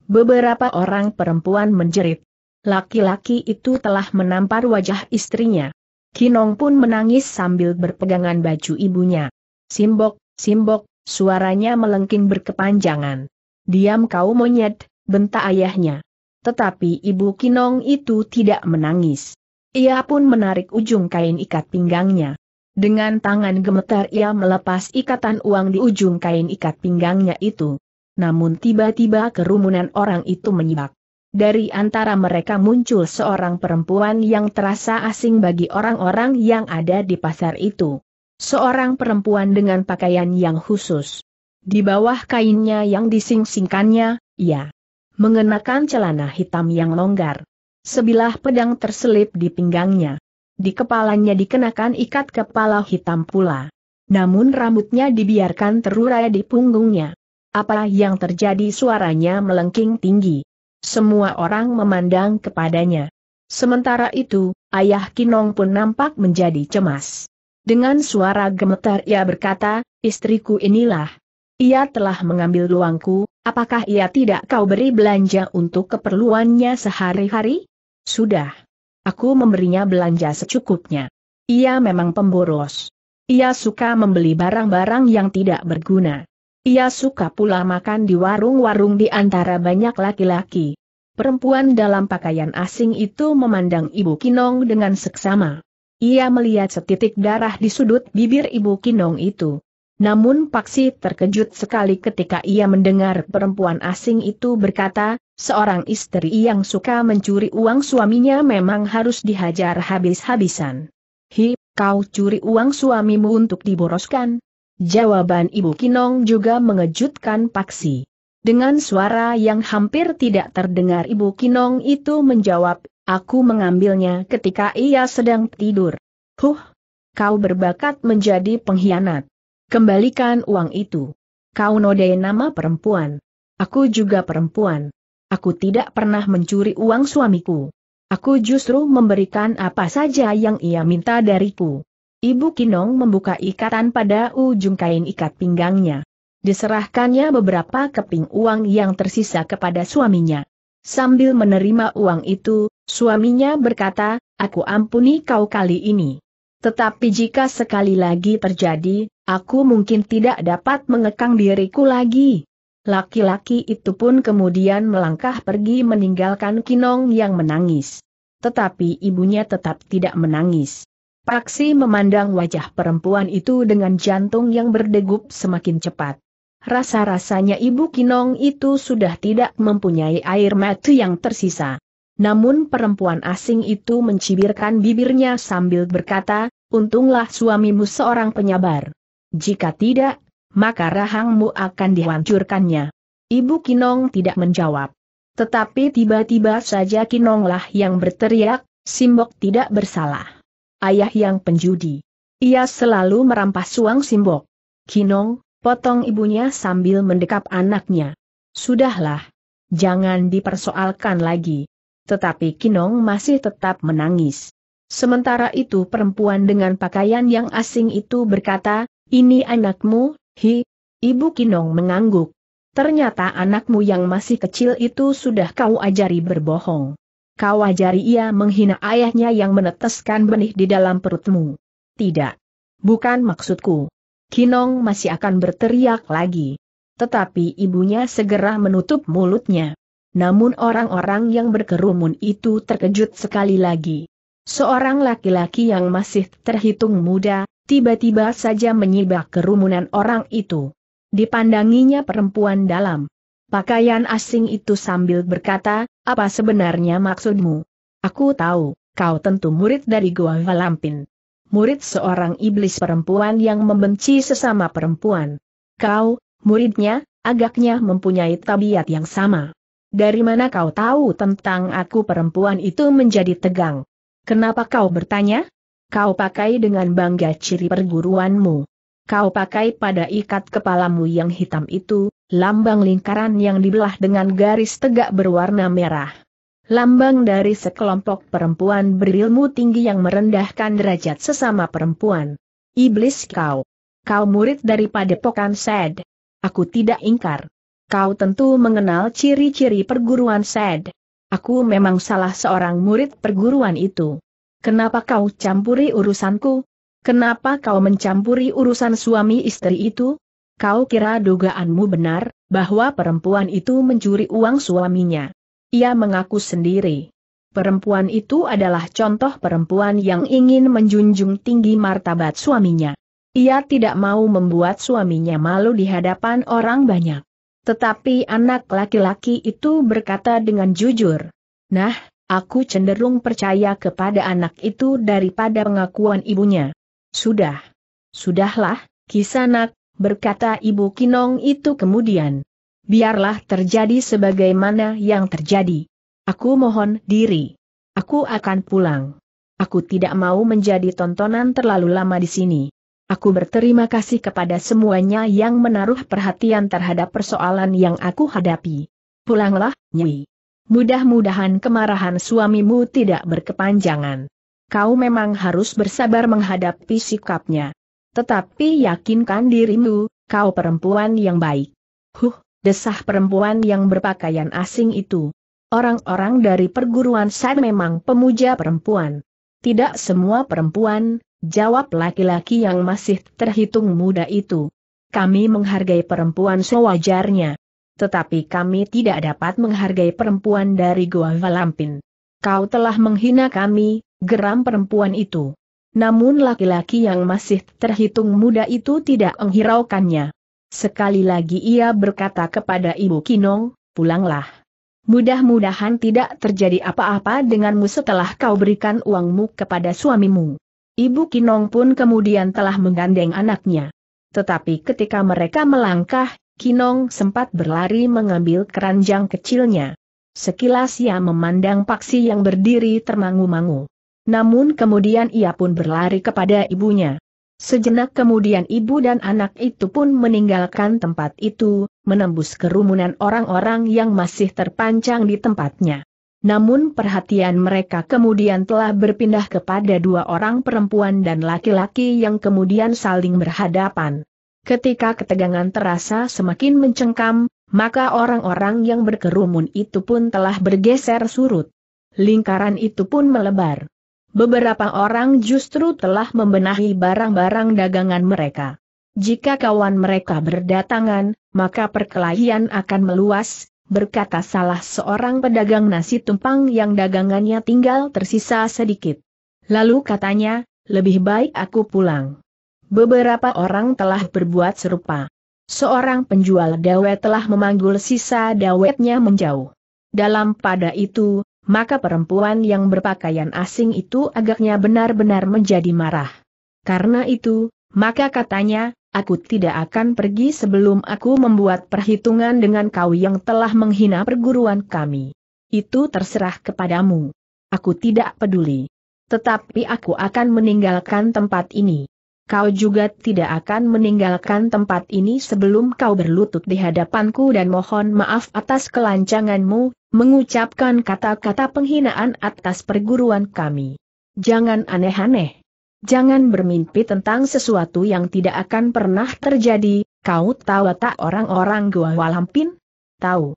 Beberapa orang perempuan menjerit. Laki-laki itu telah menampar wajah istrinya. Kinong pun menangis sambil berpegangan baju ibunya. Simbok, simbok, suaranya melengking berkepanjangan. Diam kau monyet, bentak ayahnya. Tetapi ibu Kinong itu tidak menangis. Ia pun menarik ujung kain ikat pinggangnya. Dengan tangan gemetar ia melepas ikatan uang di ujung kain ikat pinggangnya itu namun tiba-tiba kerumunan orang itu menyibak. Dari antara mereka muncul seorang perempuan yang terasa asing bagi orang-orang yang ada di pasar itu. Seorang perempuan dengan pakaian yang khusus. Di bawah kainnya yang disingsingkannya, ia mengenakan celana hitam yang longgar. Sebilah pedang terselip di pinggangnya. Di kepalanya dikenakan ikat kepala hitam pula. Namun rambutnya dibiarkan terurai di punggungnya. Apa yang terjadi suaranya melengking tinggi. Semua orang memandang kepadanya. Sementara itu, ayah Kinong pun nampak menjadi cemas. Dengan suara gemetar ia berkata, istriku inilah. Ia telah mengambil luangku, apakah ia tidak kau beri belanja untuk keperluannya sehari-hari? Sudah. Aku memberinya belanja secukupnya. Ia memang pemboros. Ia suka membeli barang-barang yang tidak berguna. Ia suka pula makan di warung-warung di antara banyak laki-laki. Perempuan dalam pakaian asing itu memandang Ibu Kinong dengan seksama. Ia melihat setitik darah di sudut bibir Ibu Kinong itu. Namun Paksi terkejut sekali ketika ia mendengar perempuan asing itu berkata, seorang istri yang suka mencuri uang suaminya memang harus dihajar habis-habisan. Hi, kau curi uang suamimu untuk diboroskan? Jawaban Ibu Kinong juga mengejutkan Paksi. Dengan suara yang hampir tidak terdengar Ibu Kinong itu menjawab, aku mengambilnya ketika ia sedang tidur. Huh, kau berbakat menjadi pengkhianat. Kembalikan uang itu. Kau nodai nama perempuan. Aku juga perempuan. Aku tidak pernah mencuri uang suamiku. Aku justru memberikan apa saja yang ia minta dariku. Ibu Kinong membuka ikatan pada ujung kain ikat pinggangnya. Diserahkannya beberapa keping uang yang tersisa kepada suaminya. Sambil menerima uang itu, suaminya berkata, aku ampuni kau kali ini. Tetapi jika sekali lagi terjadi, aku mungkin tidak dapat mengekang diriku lagi. Laki-laki itu pun kemudian melangkah pergi meninggalkan Kinong yang menangis. Tetapi ibunya tetap tidak menangis. Aksi memandang wajah perempuan itu dengan jantung yang berdegup semakin cepat. Rasa-rasanya Ibu Kinong itu sudah tidak mempunyai air mata yang tersisa. Namun perempuan asing itu mencibirkan bibirnya sambil berkata, untunglah suamimu seorang penyabar. Jika tidak, maka rahangmu akan dihancurkannya. Ibu Kinong tidak menjawab. Tetapi tiba-tiba saja Kinonglah yang berteriak, Simbok tidak bersalah ayah yang penjudi. Ia selalu merampas uang simbok. Kinong, potong ibunya sambil mendekap anaknya. Sudahlah. Jangan dipersoalkan lagi. Tetapi Kinong masih tetap menangis. Sementara itu perempuan dengan pakaian yang asing itu berkata, ini anakmu, hi. Ibu Kinong mengangguk. Ternyata anakmu yang masih kecil itu sudah kau ajari berbohong kau ajari ia menghina ayahnya yang meneteskan benih di dalam perutmu. Tidak. Bukan maksudku. Kinong masih akan berteriak lagi. Tetapi ibunya segera menutup mulutnya. Namun orang-orang yang berkerumun itu terkejut sekali lagi. Seorang laki-laki yang masih terhitung muda, tiba-tiba saja menyibak kerumunan orang itu. Dipandanginya perempuan dalam pakaian asing itu sambil berkata, apa sebenarnya maksudmu? Aku tahu, kau tentu murid dari Goa Valampin. Murid seorang iblis perempuan yang membenci sesama perempuan. Kau, muridnya, agaknya mempunyai tabiat yang sama. Dari mana kau tahu tentang aku perempuan itu menjadi tegang? Kenapa kau bertanya? Kau pakai dengan bangga ciri perguruanmu kau pakai pada ikat kepalamu yang hitam itu, lambang lingkaran yang dibelah dengan garis tegak berwarna merah. Lambang dari sekelompok perempuan berilmu tinggi yang merendahkan derajat sesama perempuan. Iblis kau. Kau murid daripada padepokan Sed. Aku tidak ingkar. Kau tentu mengenal ciri-ciri perguruan Sed. Aku memang salah seorang murid perguruan itu. Kenapa kau campuri urusanku? Kenapa kau mencampuri urusan suami istri itu? Kau kira dugaanmu benar, bahwa perempuan itu mencuri uang suaminya. Ia mengaku sendiri. Perempuan itu adalah contoh perempuan yang ingin menjunjung tinggi martabat suaminya. Ia tidak mau membuat suaminya malu di hadapan orang banyak. Tetapi anak laki-laki itu berkata dengan jujur. Nah, aku cenderung percaya kepada anak itu daripada pengakuan ibunya. Sudah. Sudahlah, Kisanak, berkata Ibu Kinong itu kemudian. Biarlah terjadi sebagaimana yang terjadi. Aku mohon diri. Aku akan pulang. Aku tidak mau menjadi tontonan terlalu lama di sini. Aku berterima kasih kepada semuanya yang menaruh perhatian terhadap persoalan yang aku hadapi. Pulanglah, Nyi. Mudah-mudahan kemarahan suamimu tidak berkepanjangan kau memang harus bersabar menghadapi sikapnya. Tetapi yakinkan dirimu, kau perempuan yang baik. Huh, desah perempuan yang berpakaian asing itu. Orang-orang dari perguruan saya memang pemuja perempuan. Tidak semua perempuan, jawab laki-laki yang masih terhitung muda itu. Kami menghargai perempuan sewajarnya. Tetapi kami tidak dapat menghargai perempuan dari Goa Valampin. Kau telah menghina kami, geram perempuan itu. Namun laki-laki yang masih terhitung muda itu tidak menghiraukannya. Sekali lagi ia berkata kepada Ibu Kinong, pulanglah. Mudah-mudahan tidak terjadi apa-apa denganmu setelah kau berikan uangmu kepada suamimu. Ibu Kinong pun kemudian telah menggandeng anaknya. Tetapi ketika mereka melangkah, Kinong sempat berlari mengambil keranjang kecilnya. Sekilas ia memandang paksi yang berdiri termangu-mangu namun kemudian ia pun berlari kepada ibunya. Sejenak kemudian ibu dan anak itu pun meninggalkan tempat itu, menembus kerumunan orang-orang yang masih terpancang di tempatnya. Namun perhatian mereka kemudian telah berpindah kepada dua orang perempuan dan laki-laki yang kemudian saling berhadapan. Ketika ketegangan terasa semakin mencengkam, maka orang-orang yang berkerumun itu pun telah bergeser surut. Lingkaran itu pun melebar. Beberapa orang justru telah membenahi barang-barang dagangan mereka. Jika kawan mereka berdatangan, maka perkelahian akan meluas, berkata salah seorang pedagang nasi tumpang yang dagangannya tinggal tersisa sedikit. Lalu katanya, lebih baik aku pulang. Beberapa orang telah berbuat serupa. Seorang penjual dawet telah memanggul sisa dawetnya menjauh. Dalam pada itu, maka perempuan yang berpakaian asing itu agaknya benar-benar menjadi marah. Karena itu, maka katanya, aku tidak akan pergi sebelum aku membuat perhitungan dengan kau yang telah menghina perguruan kami. Itu terserah kepadamu. Aku tidak peduli. Tetapi aku akan meninggalkan tempat ini. Kau juga tidak akan meninggalkan tempat ini sebelum kau berlutut di hadapanku dan mohon maaf atas kelancanganmu, mengucapkan kata-kata penghinaan atas perguruan kami. Jangan aneh-aneh. Jangan bermimpi tentang sesuatu yang tidak akan pernah terjadi, kau tahu tak orang-orang Goa Walampin? Tahu.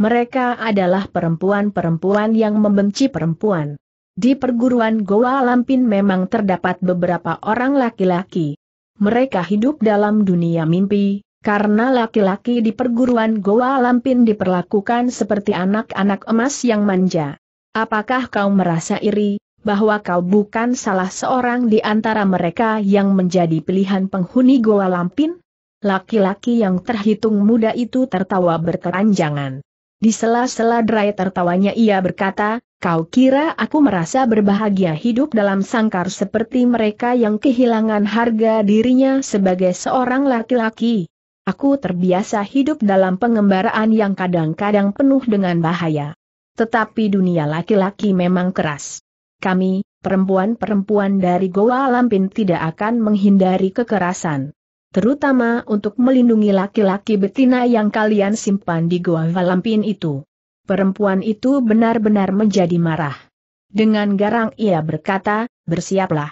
Mereka adalah perempuan-perempuan yang membenci perempuan. Di perguruan Goa Lampin memang terdapat beberapa orang laki-laki. Mereka hidup dalam dunia mimpi, karena laki-laki di perguruan Goa Lampin diperlakukan seperti anak-anak emas yang manja. Apakah kau merasa iri, bahwa kau bukan salah seorang di antara mereka yang menjadi pilihan penghuni Goa Lampin? Laki-laki yang terhitung muda itu tertawa berkeranjangan. Di sela-sela derai tertawanya ia berkata, kau kira aku merasa berbahagia hidup dalam sangkar seperti mereka yang kehilangan harga dirinya sebagai seorang laki-laki. Aku terbiasa hidup dalam pengembaraan yang kadang-kadang penuh dengan bahaya. Tetapi dunia laki-laki memang keras. Kami, perempuan-perempuan dari Goa Lampin tidak akan menghindari kekerasan. Terutama untuk melindungi laki-laki betina yang kalian simpan di Goa Lampin itu. Perempuan itu benar-benar menjadi marah. Dengan garang ia berkata, bersiaplah.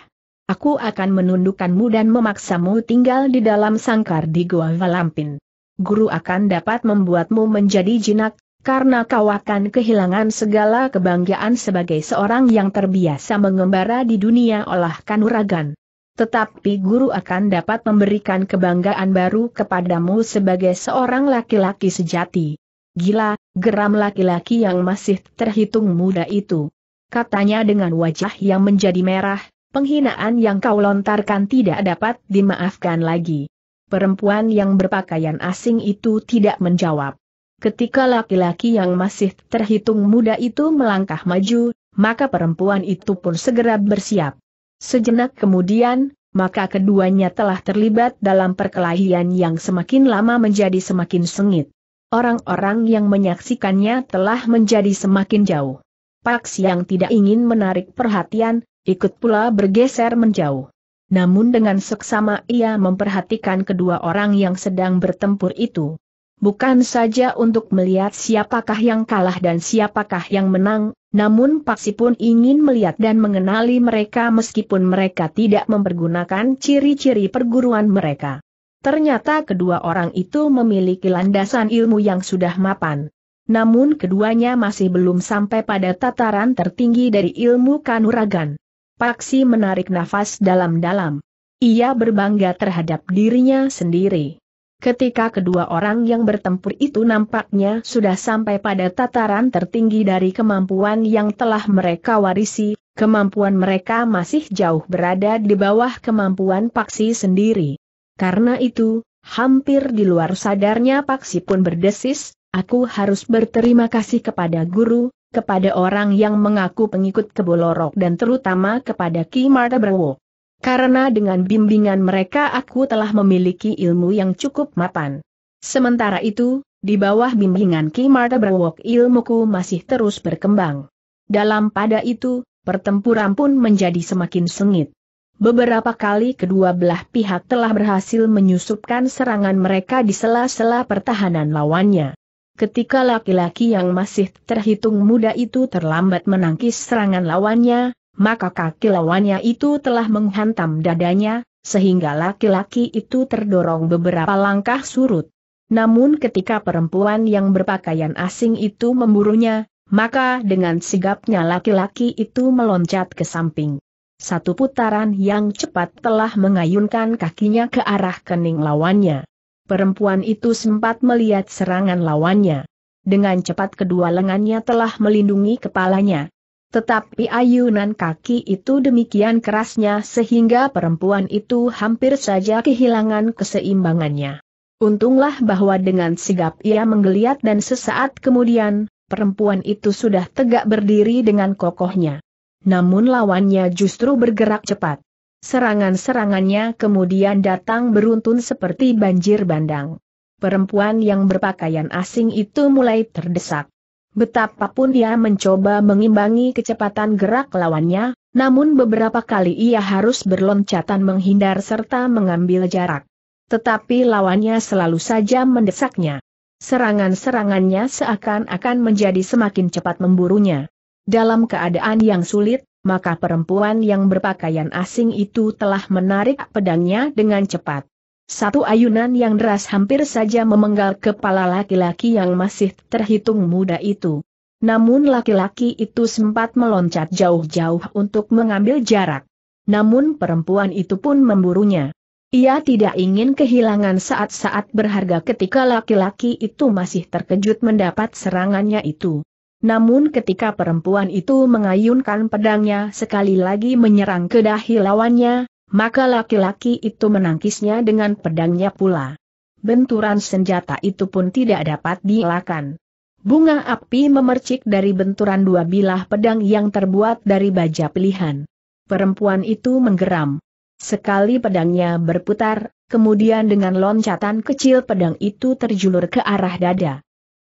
Aku akan menundukkanmu dan memaksamu tinggal di dalam sangkar di gua Valampin. Guru akan dapat membuatmu menjadi jinak, karena kau akan kehilangan segala kebanggaan sebagai seorang yang terbiasa mengembara di dunia olah kanuragan. Tetapi guru akan dapat memberikan kebanggaan baru kepadamu sebagai seorang laki-laki sejati. Gila, geram laki-laki yang masih terhitung muda itu. Katanya dengan wajah yang menjadi merah, Penghinaan yang kau lontarkan tidak dapat dimaafkan lagi. Perempuan yang berpakaian asing itu tidak menjawab. Ketika laki-laki yang masih terhitung muda itu melangkah maju, maka perempuan itu pun segera bersiap. Sejenak kemudian, maka keduanya telah terlibat dalam perkelahian yang semakin lama menjadi semakin sengit. Orang-orang yang menyaksikannya telah menjadi semakin jauh. Paksi yang tidak ingin menarik perhatian, ikut pula bergeser menjauh. Namun dengan seksama ia memperhatikan kedua orang yang sedang bertempur itu. Bukan saja untuk melihat siapakah yang kalah dan siapakah yang menang, namun Paksi pun ingin melihat dan mengenali mereka meskipun mereka tidak mempergunakan ciri-ciri perguruan mereka. Ternyata kedua orang itu memiliki landasan ilmu yang sudah mapan. Namun keduanya masih belum sampai pada tataran tertinggi dari ilmu kanuragan. Paksi menarik nafas dalam-dalam. Ia berbangga terhadap dirinya sendiri. Ketika kedua orang yang bertempur itu nampaknya sudah sampai pada tataran tertinggi dari kemampuan yang telah mereka warisi, kemampuan mereka masih jauh berada di bawah kemampuan Paksi sendiri. Karena itu, hampir di luar sadarnya Paksi pun berdesis, aku harus berterima kasih kepada guru, kepada orang yang mengaku pengikut kebolorok dan terutama kepada Ki Marta Brewo. Karena dengan bimbingan mereka aku telah memiliki ilmu yang cukup mapan. Sementara itu, di bawah bimbingan Ki Marta Brewo ilmuku masih terus berkembang. Dalam pada itu, pertempuran pun menjadi semakin sengit. Beberapa kali kedua belah pihak telah berhasil menyusupkan serangan mereka di sela-sela pertahanan lawannya ketika laki-laki yang masih terhitung muda itu terlambat menangkis serangan lawannya, maka kaki lawannya itu telah menghantam dadanya, sehingga laki-laki itu terdorong beberapa langkah surut. Namun ketika perempuan yang berpakaian asing itu memburunya, maka dengan sigapnya laki-laki itu meloncat ke samping. Satu putaran yang cepat telah mengayunkan kakinya ke arah kening lawannya perempuan itu sempat melihat serangan lawannya. Dengan cepat kedua lengannya telah melindungi kepalanya. Tetapi ayunan kaki itu demikian kerasnya sehingga perempuan itu hampir saja kehilangan keseimbangannya. Untunglah bahwa dengan sigap ia menggeliat dan sesaat kemudian, perempuan itu sudah tegak berdiri dengan kokohnya. Namun lawannya justru bergerak cepat. Serangan-serangannya kemudian datang beruntun seperti banjir bandang. Perempuan yang berpakaian asing itu mulai terdesak. Betapapun dia mencoba mengimbangi kecepatan gerak lawannya, namun beberapa kali ia harus berloncatan menghindar serta mengambil jarak. Tetapi lawannya selalu saja mendesaknya. Serangan-serangannya seakan-akan menjadi semakin cepat memburunya. Dalam keadaan yang sulit, maka perempuan yang berpakaian asing itu telah menarik pedangnya dengan cepat. Satu ayunan yang deras hampir saja memenggal kepala laki-laki yang masih terhitung muda itu. Namun laki-laki itu sempat meloncat jauh-jauh untuk mengambil jarak. Namun perempuan itu pun memburunya. Ia tidak ingin kehilangan saat-saat berharga ketika laki-laki itu masih terkejut mendapat serangannya itu. Namun ketika perempuan itu mengayunkan pedangnya sekali lagi menyerang ke dahi lawannya, maka laki-laki itu menangkisnya dengan pedangnya pula. Benturan senjata itu pun tidak dapat dielakkan. Bunga api memercik dari benturan dua bilah pedang yang terbuat dari baja pilihan. Perempuan itu menggeram. Sekali pedangnya berputar, kemudian dengan loncatan kecil pedang itu terjulur ke arah dada.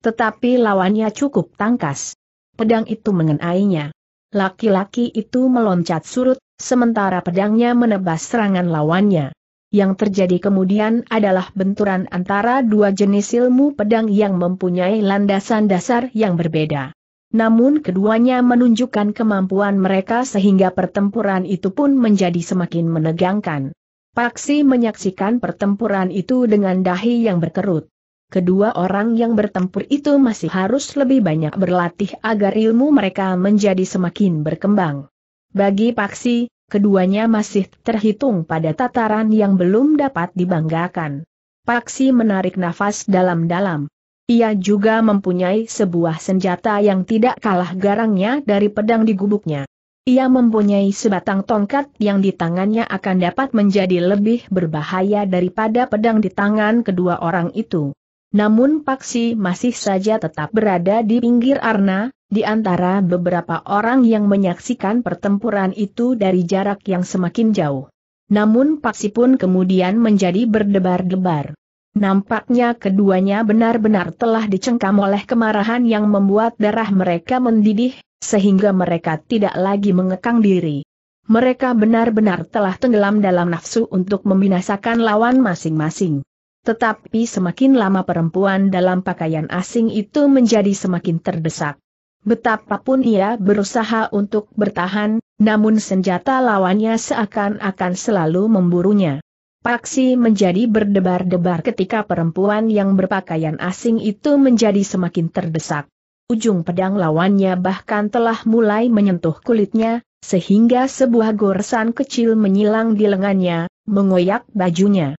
Tetapi lawannya cukup tangkas. Pedang itu mengenainya. Laki-laki itu meloncat surut, sementara pedangnya menebas serangan lawannya. Yang terjadi kemudian adalah benturan antara dua jenis ilmu pedang yang mempunyai landasan dasar yang berbeda. Namun keduanya menunjukkan kemampuan mereka sehingga pertempuran itu pun menjadi semakin menegangkan. Paksi menyaksikan pertempuran itu dengan dahi yang berkerut kedua orang yang bertempur itu masih harus lebih banyak berlatih agar ilmu mereka menjadi semakin berkembang. Bagi Paksi, keduanya masih terhitung pada tataran yang belum dapat dibanggakan. Paksi menarik nafas dalam-dalam. Ia juga mempunyai sebuah senjata yang tidak kalah garangnya dari pedang di gubuknya. Ia mempunyai sebatang tongkat yang di tangannya akan dapat menjadi lebih berbahaya daripada pedang di tangan kedua orang itu. Namun Paksi masih saja tetap berada di pinggir Arna, di antara beberapa orang yang menyaksikan pertempuran itu dari jarak yang semakin jauh. Namun Paksi pun kemudian menjadi berdebar-debar. Nampaknya keduanya benar-benar telah dicengkam oleh kemarahan yang membuat darah mereka mendidih, sehingga mereka tidak lagi mengekang diri. Mereka benar-benar telah tenggelam dalam nafsu untuk membinasakan lawan masing-masing. Tetapi semakin lama perempuan dalam pakaian asing itu menjadi semakin terdesak. Betapapun ia berusaha untuk bertahan, namun senjata lawannya seakan-akan selalu memburunya. Paksi menjadi berdebar-debar ketika perempuan yang berpakaian asing itu menjadi semakin terdesak. Ujung pedang lawannya bahkan telah mulai menyentuh kulitnya, sehingga sebuah goresan kecil menyilang di lengannya, mengoyak bajunya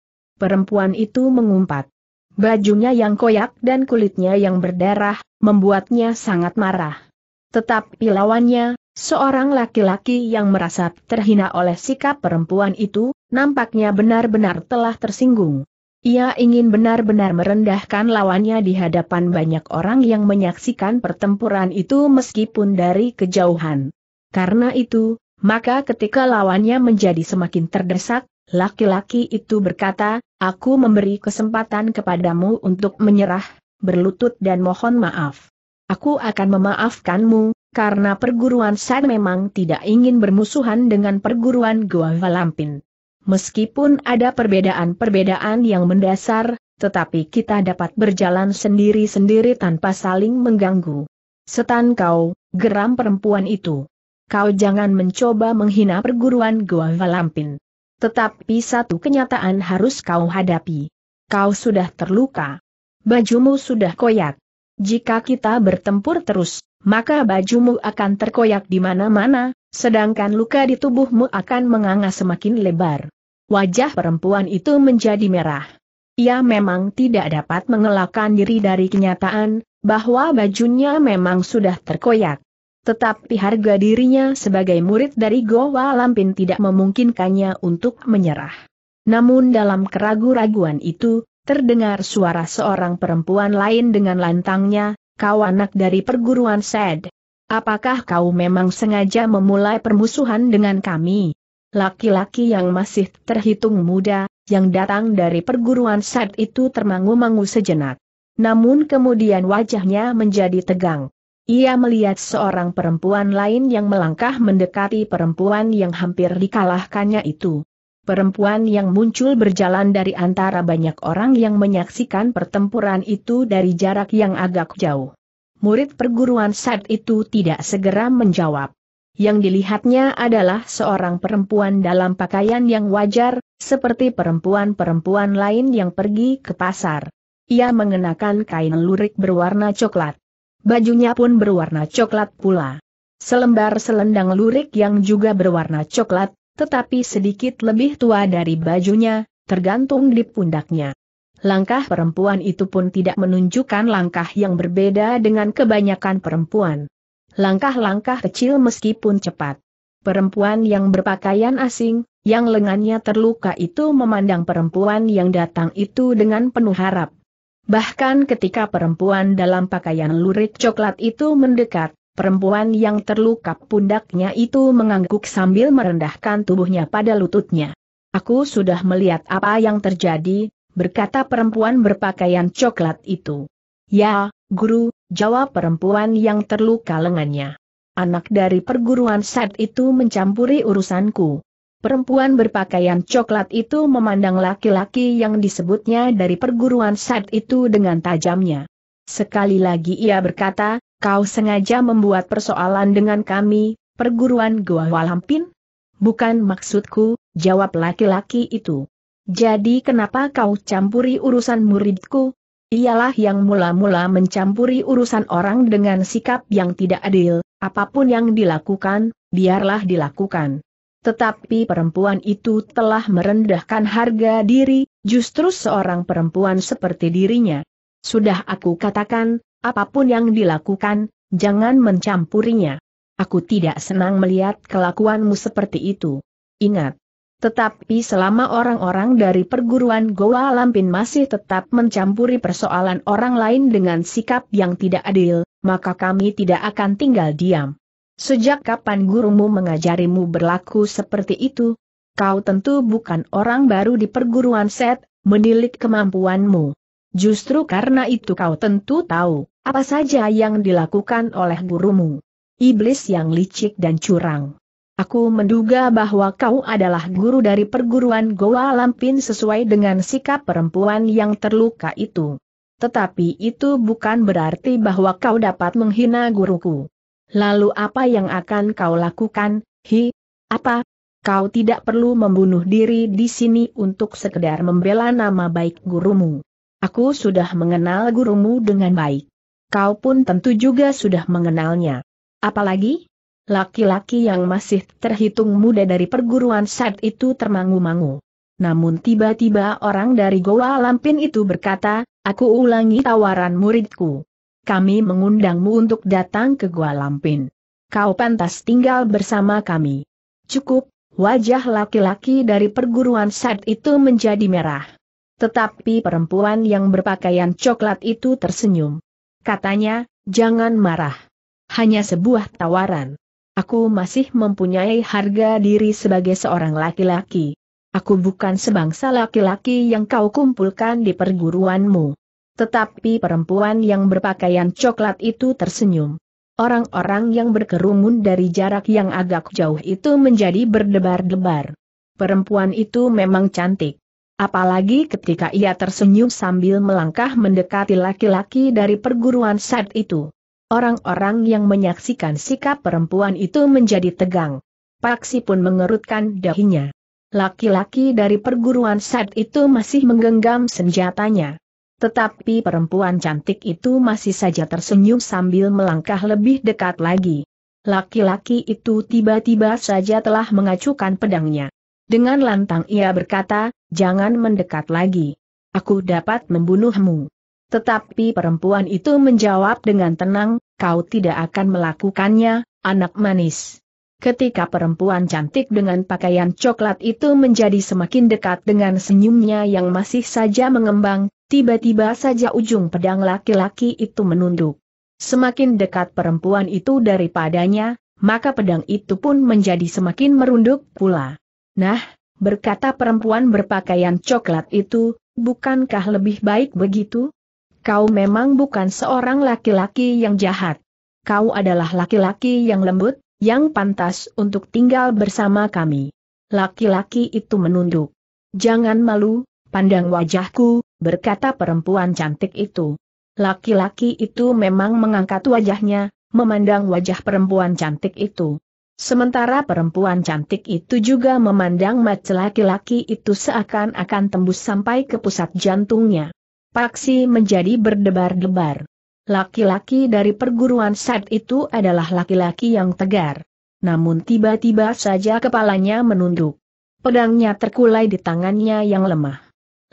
perempuan itu mengumpat. Bajunya yang koyak dan kulitnya yang berdarah, membuatnya sangat marah. Tetapi lawannya, seorang laki-laki yang merasa terhina oleh sikap perempuan itu, nampaknya benar-benar telah tersinggung. Ia ingin benar-benar merendahkan lawannya di hadapan banyak orang yang menyaksikan pertempuran itu meskipun dari kejauhan. Karena itu, maka ketika lawannya menjadi semakin terdesak, Laki-laki itu berkata, aku memberi kesempatan kepadamu untuk menyerah, berlutut dan mohon maaf. Aku akan memaafkanmu, karena perguruan San memang tidak ingin bermusuhan dengan perguruan Gua Valampin. Meskipun ada perbedaan-perbedaan yang mendasar, tetapi kita dapat berjalan sendiri-sendiri tanpa saling mengganggu. Setan kau, geram perempuan itu. Kau jangan mencoba menghina perguruan Gua Valampin. Tetapi satu kenyataan harus kau hadapi. Kau sudah terluka. Bajumu sudah koyak. Jika kita bertempur terus, maka bajumu akan terkoyak di mana-mana, sedangkan luka di tubuhmu akan menganga semakin lebar. Wajah perempuan itu menjadi merah. Ia memang tidak dapat mengelakkan diri dari kenyataan, bahwa bajunya memang sudah terkoyak. Tetapi harga dirinya sebagai murid dari Goa Lampin tidak memungkinkannya untuk menyerah. Namun dalam keragu-raguan itu, terdengar suara seorang perempuan lain dengan lantangnya, kau anak dari perguruan Sed. Apakah kau memang sengaja memulai permusuhan dengan kami? Laki-laki yang masih terhitung muda, yang datang dari perguruan Sed itu termangu-mangu sejenak. Namun kemudian wajahnya menjadi tegang. Ia melihat seorang perempuan lain yang melangkah mendekati perempuan yang hampir dikalahkannya itu. Perempuan yang muncul berjalan dari antara banyak orang yang menyaksikan pertempuran itu dari jarak yang agak jauh. Murid perguruan saat itu tidak segera menjawab. Yang dilihatnya adalah seorang perempuan dalam pakaian yang wajar, seperti perempuan-perempuan lain yang pergi ke pasar. Ia mengenakan kain lurik berwarna coklat. Bajunya pun berwarna coklat pula. Selembar selendang lurik yang juga berwarna coklat, tetapi sedikit lebih tua dari bajunya, tergantung di pundaknya. Langkah perempuan itu pun tidak menunjukkan langkah yang berbeda dengan kebanyakan perempuan. Langkah-langkah kecil meskipun cepat. Perempuan yang berpakaian asing, yang lengannya terluka itu memandang perempuan yang datang itu dengan penuh harap. Bahkan ketika perempuan dalam pakaian lurik coklat itu mendekat, perempuan yang terluka pundaknya itu mengangguk sambil merendahkan tubuhnya pada lututnya. Aku sudah melihat apa yang terjadi, berkata perempuan berpakaian coklat itu. Ya, guru, jawab perempuan yang terluka lengannya. Anak dari perguruan saat itu mencampuri urusanku. Perempuan berpakaian coklat itu memandang laki-laki yang disebutnya dari perguruan saat itu dengan tajamnya. Sekali lagi ia berkata, kau sengaja membuat persoalan dengan kami, perguruan Goa Walampin? Bukan maksudku, jawab laki-laki itu. Jadi kenapa kau campuri urusan muridku? Ialah yang mula-mula mencampuri urusan orang dengan sikap yang tidak adil, apapun yang dilakukan, biarlah dilakukan. Tetapi perempuan itu telah merendahkan harga diri, justru seorang perempuan seperti dirinya. Sudah aku katakan, apapun yang dilakukan, jangan mencampurinya. Aku tidak senang melihat kelakuanmu seperti itu. Ingat. Tetapi selama orang-orang dari perguruan Goa Lampin masih tetap mencampuri persoalan orang lain dengan sikap yang tidak adil, maka kami tidak akan tinggal diam. Sejak kapan gurumu mengajarimu berlaku seperti itu? Kau tentu bukan orang baru di perguruan set, menilik kemampuanmu. Justru karena itu kau tentu tahu, apa saja yang dilakukan oleh gurumu. Iblis yang licik dan curang. Aku menduga bahwa kau adalah guru dari perguruan Goa Lampin sesuai dengan sikap perempuan yang terluka itu. Tetapi itu bukan berarti bahwa kau dapat menghina guruku. Lalu apa yang akan kau lakukan, hi? Apa? Kau tidak perlu membunuh diri di sini untuk sekedar membela nama baik gurumu. Aku sudah mengenal gurumu dengan baik. Kau pun tentu juga sudah mengenalnya. Apalagi? Laki-laki yang masih terhitung muda dari perguruan saat itu termangu-mangu. Namun tiba-tiba orang dari Goa Lampin itu berkata, aku ulangi tawaran muridku kami mengundangmu untuk datang ke Gua Lampin. Kau pantas tinggal bersama kami. Cukup, wajah laki-laki dari perguruan saat itu menjadi merah. Tetapi perempuan yang berpakaian coklat itu tersenyum. Katanya, jangan marah. Hanya sebuah tawaran. Aku masih mempunyai harga diri sebagai seorang laki-laki. Aku bukan sebangsa laki-laki yang kau kumpulkan di perguruanmu. Tetapi perempuan yang berpakaian coklat itu tersenyum. Orang-orang yang berkerumun dari jarak yang agak jauh itu menjadi berdebar-debar. Perempuan itu memang cantik. Apalagi ketika ia tersenyum sambil melangkah mendekati laki-laki dari perguruan saat itu. Orang-orang yang menyaksikan sikap perempuan itu menjadi tegang. Paksi pun mengerutkan dahinya. Laki-laki dari perguruan saat itu masih menggenggam senjatanya. Tetapi perempuan cantik itu masih saja tersenyum sambil melangkah lebih dekat lagi. Laki-laki itu tiba-tiba saja telah mengacukan pedangnya. Dengan lantang ia berkata, jangan mendekat lagi. Aku dapat membunuhmu. Tetapi perempuan itu menjawab dengan tenang, kau tidak akan melakukannya, anak manis. Ketika perempuan cantik dengan pakaian coklat itu menjadi semakin dekat dengan senyumnya yang masih saja mengembang, Tiba-tiba saja ujung pedang laki-laki itu menunduk. Semakin dekat perempuan itu daripadanya, maka pedang itu pun menjadi semakin merunduk pula. Nah, berkata perempuan berpakaian coklat itu, bukankah lebih baik begitu? Kau memang bukan seorang laki-laki yang jahat. Kau adalah laki-laki yang lembut, yang pantas untuk tinggal bersama kami. Laki-laki itu menunduk. Jangan malu, pandang wajahku, berkata perempuan cantik itu. Laki-laki itu memang mengangkat wajahnya, memandang wajah perempuan cantik itu. Sementara perempuan cantik itu juga memandang mata laki-laki itu seakan-akan tembus sampai ke pusat jantungnya. Paksi menjadi berdebar-debar. Laki-laki dari perguruan saat itu adalah laki-laki yang tegar. Namun tiba-tiba saja kepalanya menunduk. Pedangnya terkulai di tangannya yang lemah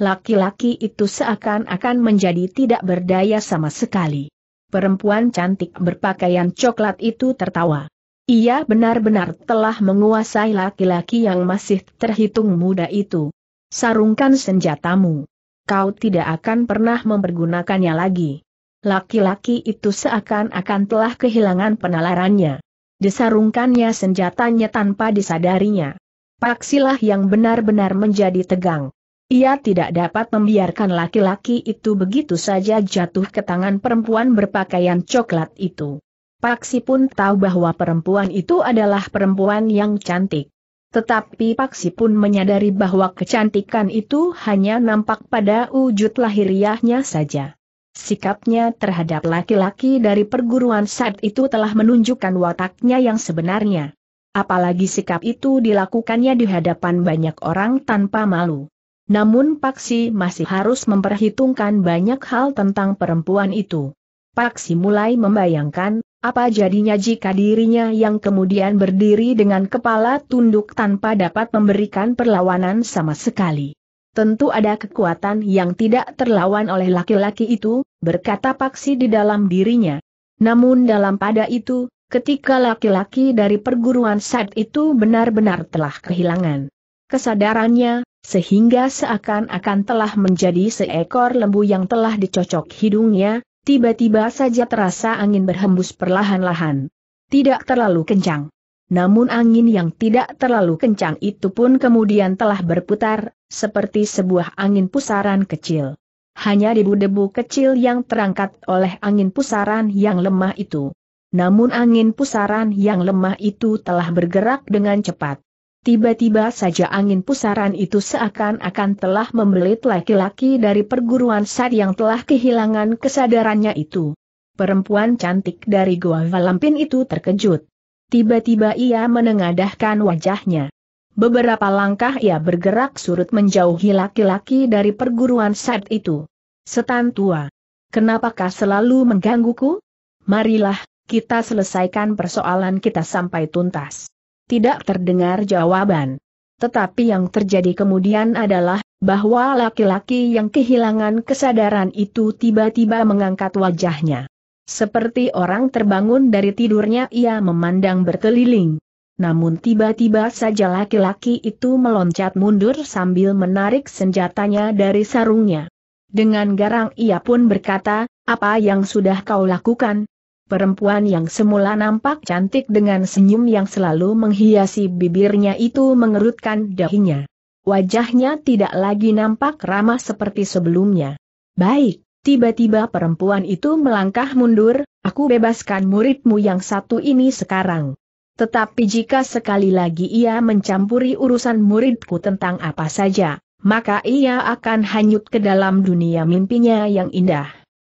laki-laki itu seakan-akan menjadi tidak berdaya sama sekali. Perempuan cantik berpakaian coklat itu tertawa. Ia benar-benar telah menguasai laki-laki yang masih terhitung muda itu. Sarungkan senjatamu. Kau tidak akan pernah mempergunakannya lagi. Laki-laki itu seakan-akan telah kehilangan penalarannya. Disarungkannya senjatanya tanpa disadarinya. Paksilah yang benar-benar menjadi tegang. Ia tidak dapat membiarkan laki-laki itu begitu saja jatuh ke tangan perempuan berpakaian coklat itu. Paksi pun tahu bahwa perempuan itu adalah perempuan yang cantik. Tetapi Paksi pun menyadari bahwa kecantikan itu hanya nampak pada wujud lahiriahnya saja. Sikapnya terhadap laki-laki dari perguruan saat itu telah menunjukkan wataknya yang sebenarnya. Apalagi sikap itu dilakukannya di hadapan banyak orang tanpa malu. Namun Paksi masih harus memperhitungkan banyak hal tentang perempuan itu. Paksi mulai membayangkan, apa jadinya jika dirinya yang kemudian berdiri dengan kepala tunduk tanpa dapat memberikan perlawanan sama sekali. Tentu ada kekuatan yang tidak terlawan oleh laki-laki itu, berkata Paksi di dalam dirinya. Namun dalam pada itu, ketika laki-laki dari perguruan saat itu benar-benar telah kehilangan kesadarannya, sehingga seakan-akan telah menjadi seekor lembu yang telah dicocok hidungnya, tiba-tiba saja terasa angin berhembus perlahan-lahan. Tidak terlalu kencang. Namun angin yang tidak terlalu kencang itu pun kemudian telah berputar, seperti sebuah angin pusaran kecil. Hanya debu-debu kecil yang terangkat oleh angin pusaran yang lemah itu. Namun angin pusaran yang lemah itu telah bergerak dengan cepat. Tiba-tiba saja angin pusaran itu seakan-akan telah membelit laki-laki dari perguruan saat yang telah kehilangan kesadarannya itu. Perempuan cantik dari Goa Valampin itu terkejut. Tiba-tiba ia menengadahkan wajahnya. Beberapa langkah ia bergerak surut menjauhi laki-laki dari perguruan saat itu. Setan tua. Kenapakah selalu menggangguku? Marilah, kita selesaikan persoalan kita sampai tuntas tidak terdengar jawaban. Tetapi yang terjadi kemudian adalah, bahwa laki-laki yang kehilangan kesadaran itu tiba-tiba mengangkat wajahnya. Seperti orang terbangun dari tidurnya ia memandang berkeliling. Namun tiba-tiba saja laki-laki itu meloncat mundur sambil menarik senjatanya dari sarungnya. Dengan garang ia pun berkata, apa yang sudah kau lakukan, Perempuan yang semula nampak cantik dengan senyum yang selalu menghiasi bibirnya itu mengerutkan dahinya. Wajahnya tidak lagi nampak ramah seperti sebelumnya. Baik, tiba-tiba perempuan itu melangkah mundur, aku bebaskan muridmu yang satu ini sekarang. Tetapi jika sekali lagi ia mencampuri urusan muridku tentang apa saja, maka ia akan hanyut ke dalam dunia mimpinya yang indah.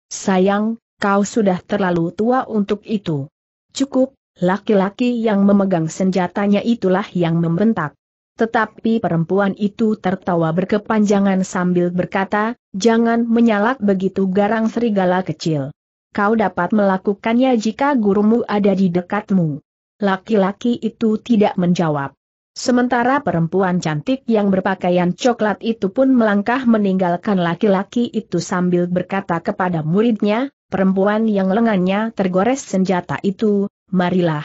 Sayang, kau sudah terlalu tua untuk itu. Cukup, laki-laki yang memegang senjatanya itulah yang membentak. Tetapi perempuan itu tertawa berkepanjangan sambil berkata, jangan menyalak begitu garang serigala kecil. Kau dapat melakukannya jika gurumu ada di dekatmu. Laki-laki itu tidak menjawab. Sementara perempuan cantik yang berpakaian coklat itu pun melangkah meninggalkan laki-laki itu sambil berkata kepada muridnya, perempuan yang lengannya tergores senjata itu, marilah.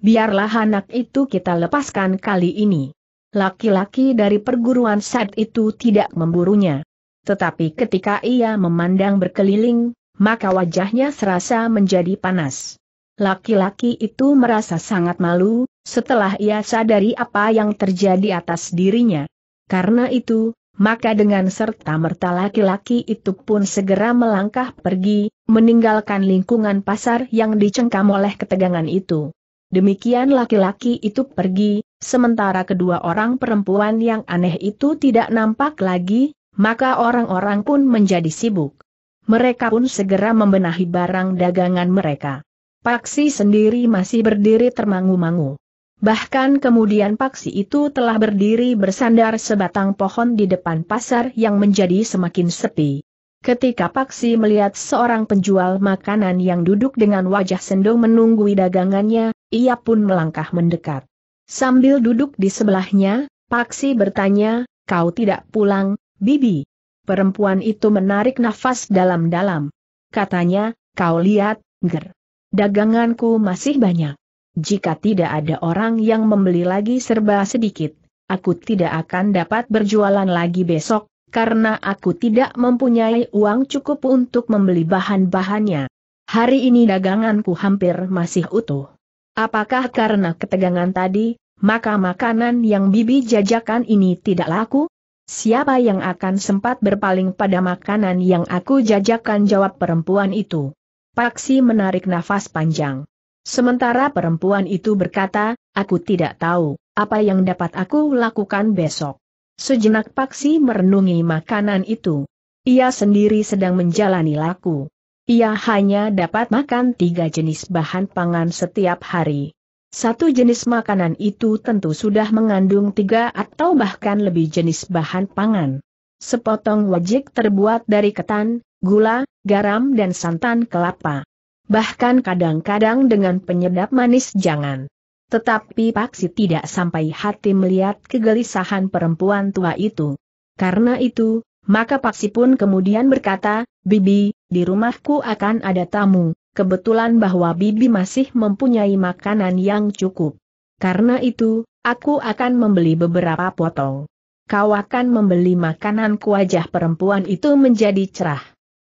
Biarlah anak itu kita lepaskan kali ini. Laki-laki dari perguruan saat itu tidak memburunya. Tetapi ketika ia memandang berkeliling, maka wajahnya serasa menjadi panas. Laki-laki itu merasa sangat malu, setelah ia sadari apa yang terjadi atas dirinya. Karena itu, maka dengan serta-merta laki-laki itu pun segera melangkah pergi, meninggalkan lingkungan pasar yang dicengkam oleh ketegangan itu. Demikian laki-laki itu pergi, sementara kedua orang perempuan yang aneh itu tidak nampak lagi, maka orang-orang pun menjadi sibuk. Mereka pun segera membenahi barang dagangan mereka. Paksi sendiri masih berdiri termangu-mangu. Bahkan kemudian paksi itu telah berdiri bersandar sebatang pohon di depan pasar yang menjadi semakin sepi. Ketika paksi melihat seorang penjual makanan yang duduk dengan wajah sendong menunggui dagangannya, ia pun melangkah mendekat. Sambil duduk di sebelahnya, paksi bertanya, kau tidak pulang, bibi. Perempuan itu menarik nafas dalam-dalam. Katanya, kau lihat, ger. Daganganku masih banyak. Jika tidak ada orang yang membeli lagi serba sedikit, aku tidak akan dapat berjualan lagi besok, karena aku tidak mempunyai uang cukup untuk membeli bahan-bahannya. Hari ini daganganku hampir masih utuh. Apakah karena ketegangan tadi, maka makanan yang bibi jajakan ini tidak laku? Siapa yang akan sempat berpaling pada makanan yang aku jajakan jawab perempuan itu? Paksi menarik nafas panjang. Sementara perempuan itu berkata, aku tidak tahu, apa yang dapat aku lakukan besok. Sejenak Paksi merenungi makanan itu. Ia sendiri sedang menjalani laku. Ia hanya dapat makan tiga jenis bahan pangan setiap hari. Satu jenis makanan itu tentu sudah mengandung tiga atau bahkan lebih jenis bahan pangan. Sepotong wajik terbuat dari ketan, gula, garam dan santan kelapa bahkan kadang-kadang dengan penyedap manis jangan. Tetapi Paksi tidak sampai hati melihat kegelisahan perempuan tua itu. Karena itu, maka Paksi pun kemudian berkata, Bibi, di rumahku akan ada tamu, kebetulan bahwa Bibi masih mempunyai makanan yang cukup. Karena itu, aku akan membeli beberapa potong. Kau akan membeli makanan wajah perempuan itu menjadi cerah.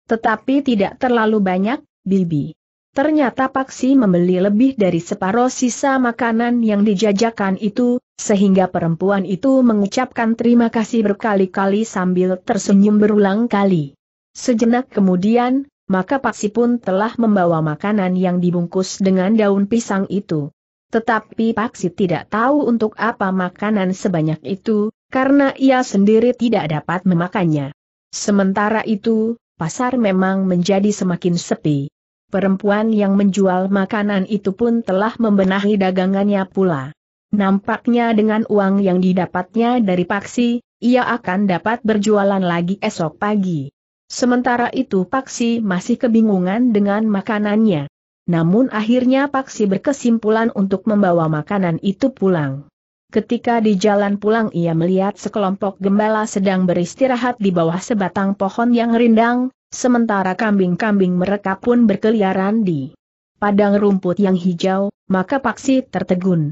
Tetapi tidak terlalu banyak, Bibi. Ternyata Paksi membeli lebih dari separuh sisa makanan yang dijajakan itu, sehingga perempuan itu mengucapkan terima kasih berkali-kali sambil tersenyum berulang kali. Sejenak kemudian, maka Paksi pun telah membawa makanan yang dibungkus dengan daun pisang itu. Tetapi Paksi tidak tahu untuk apa makanan sebanyak itu, karena ia sendiri tidak dapat memakannya. Sementara itu, pasar memang menjadi semakin sepi. Perempuan yang menjual makanan itu pun telah membenahi dagangannya pula. Nampaknya dengan uang yang didapatnya dari Paksi, ia akan dapat berjualan lagi esok pagi. Sementara itu Paksi masih kebingungan dengan makanannya. Namun akhirnya Paksi berkesimpulan untuk membawa makanan itu pulang. Ketika di jalan pulang ia melihat sekelompok gembala sedang beristirahat di bawah sebatang pohon yang rindang, Sementara kambing-kambing mereka pun berkeliaran di padang rumput yang hijau, maka Paksi tertegun.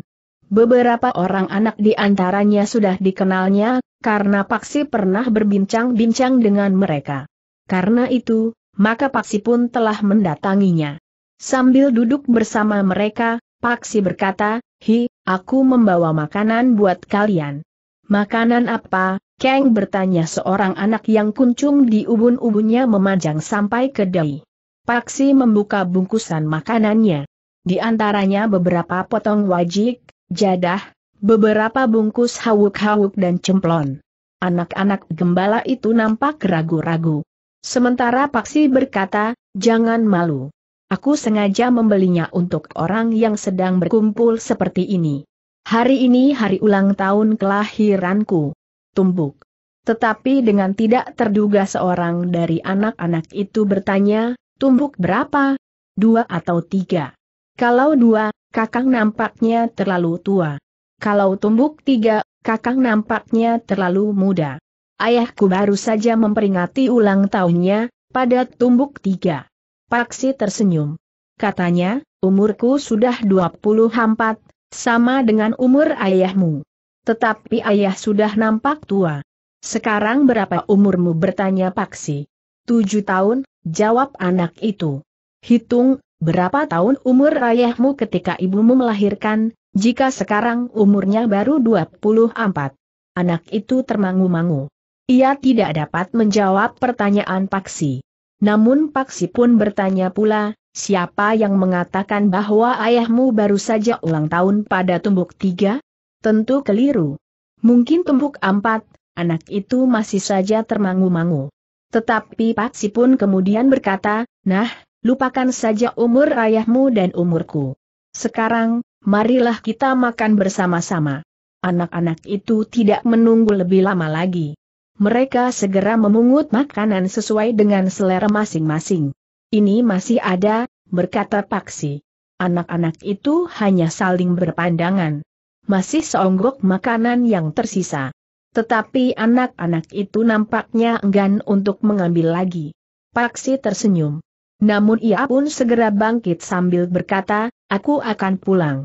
Beberapa orang anak di antaranya sudah dikenalnya, karena Paksi pernah berbincang-bincang dengan mereka. Karena itu, maka Paksi pun telah mendatanginya. Sambil duduk bersama mereka, Paksi berkata, Hi, aku membawa makanan buat kalian. Makanan apa, Kang bertanya seorang anak yang kuncung di ubun-ubunnya memanjang sampai ke dai. Paksi membuka bungkusan makanannya. Di antaranya beberapa potong wajik, jadah, beberapa bungkus hawuk-hawuk dan cemplon. Anak-anak gembala itu nampak ragu-ragu. Sementara Paksi berkata, jangan malu. Aku sengaja membelinya untuk orang yang sedang berkumpul seperti ini. Hari ini hari ulang tahun kelahiranku tumbuk. Tetapi dengan tidak terduga seorang dari anak-anak itu bertanya, tumbuk berapa? Dua atau tiga? Kalau dua, kakang nampaknya terlalu tua. Kalau tumbuk tiga, kakang nampaknya terlalu muda. Ayahku baru saja memperingati ulang tahunnya, pada tumbuk tiga. Paksi tersenyum. Katanya, umurku sudah dua puluh empat, sama dengan umur ayahmu. Tetapi ayah sudah nampak tua. Sekarang berapa umurmu bertanya Paksi. Tujuh tahun, jawab anak itu. Hitung, berapa tahun umur ayahmu ketika ibumu melahirkan, jika sekarang umurnya baru 24. Anak itu termangu-mangu. Ia tidak dapat menjawab pertanyaan Paksi. Namun Paksi pun bertanya pula, siapa yang mengatakan bahwa ayahmu baru saja ulang tahun pada tumbuk tiga? Tentu keliru. Mungkin tembuk empat. anak itu masih saja termangu-mangu. Tetapi Paksi pun kemudian berkata, nah, lupakan saja umur ayahmu dan umurku. Sekarang, marilah kita makan bersama-sama. Anak-anak itu tidak menunggu lebih lama lagi. Mereka segera memungut makanan sesuai dengan selera masing-masing. Ini masih ada, berkata Paksi. Anak-anak itu hanya saling berpandangan masih seonggok makanan yang tersisa. Tetapi anak-anak itu nampaknya enggan untuk mengambil lagi. Paksi tersenyum. Namun ia pun segera bangkit sambil berkata, aku akan pulang.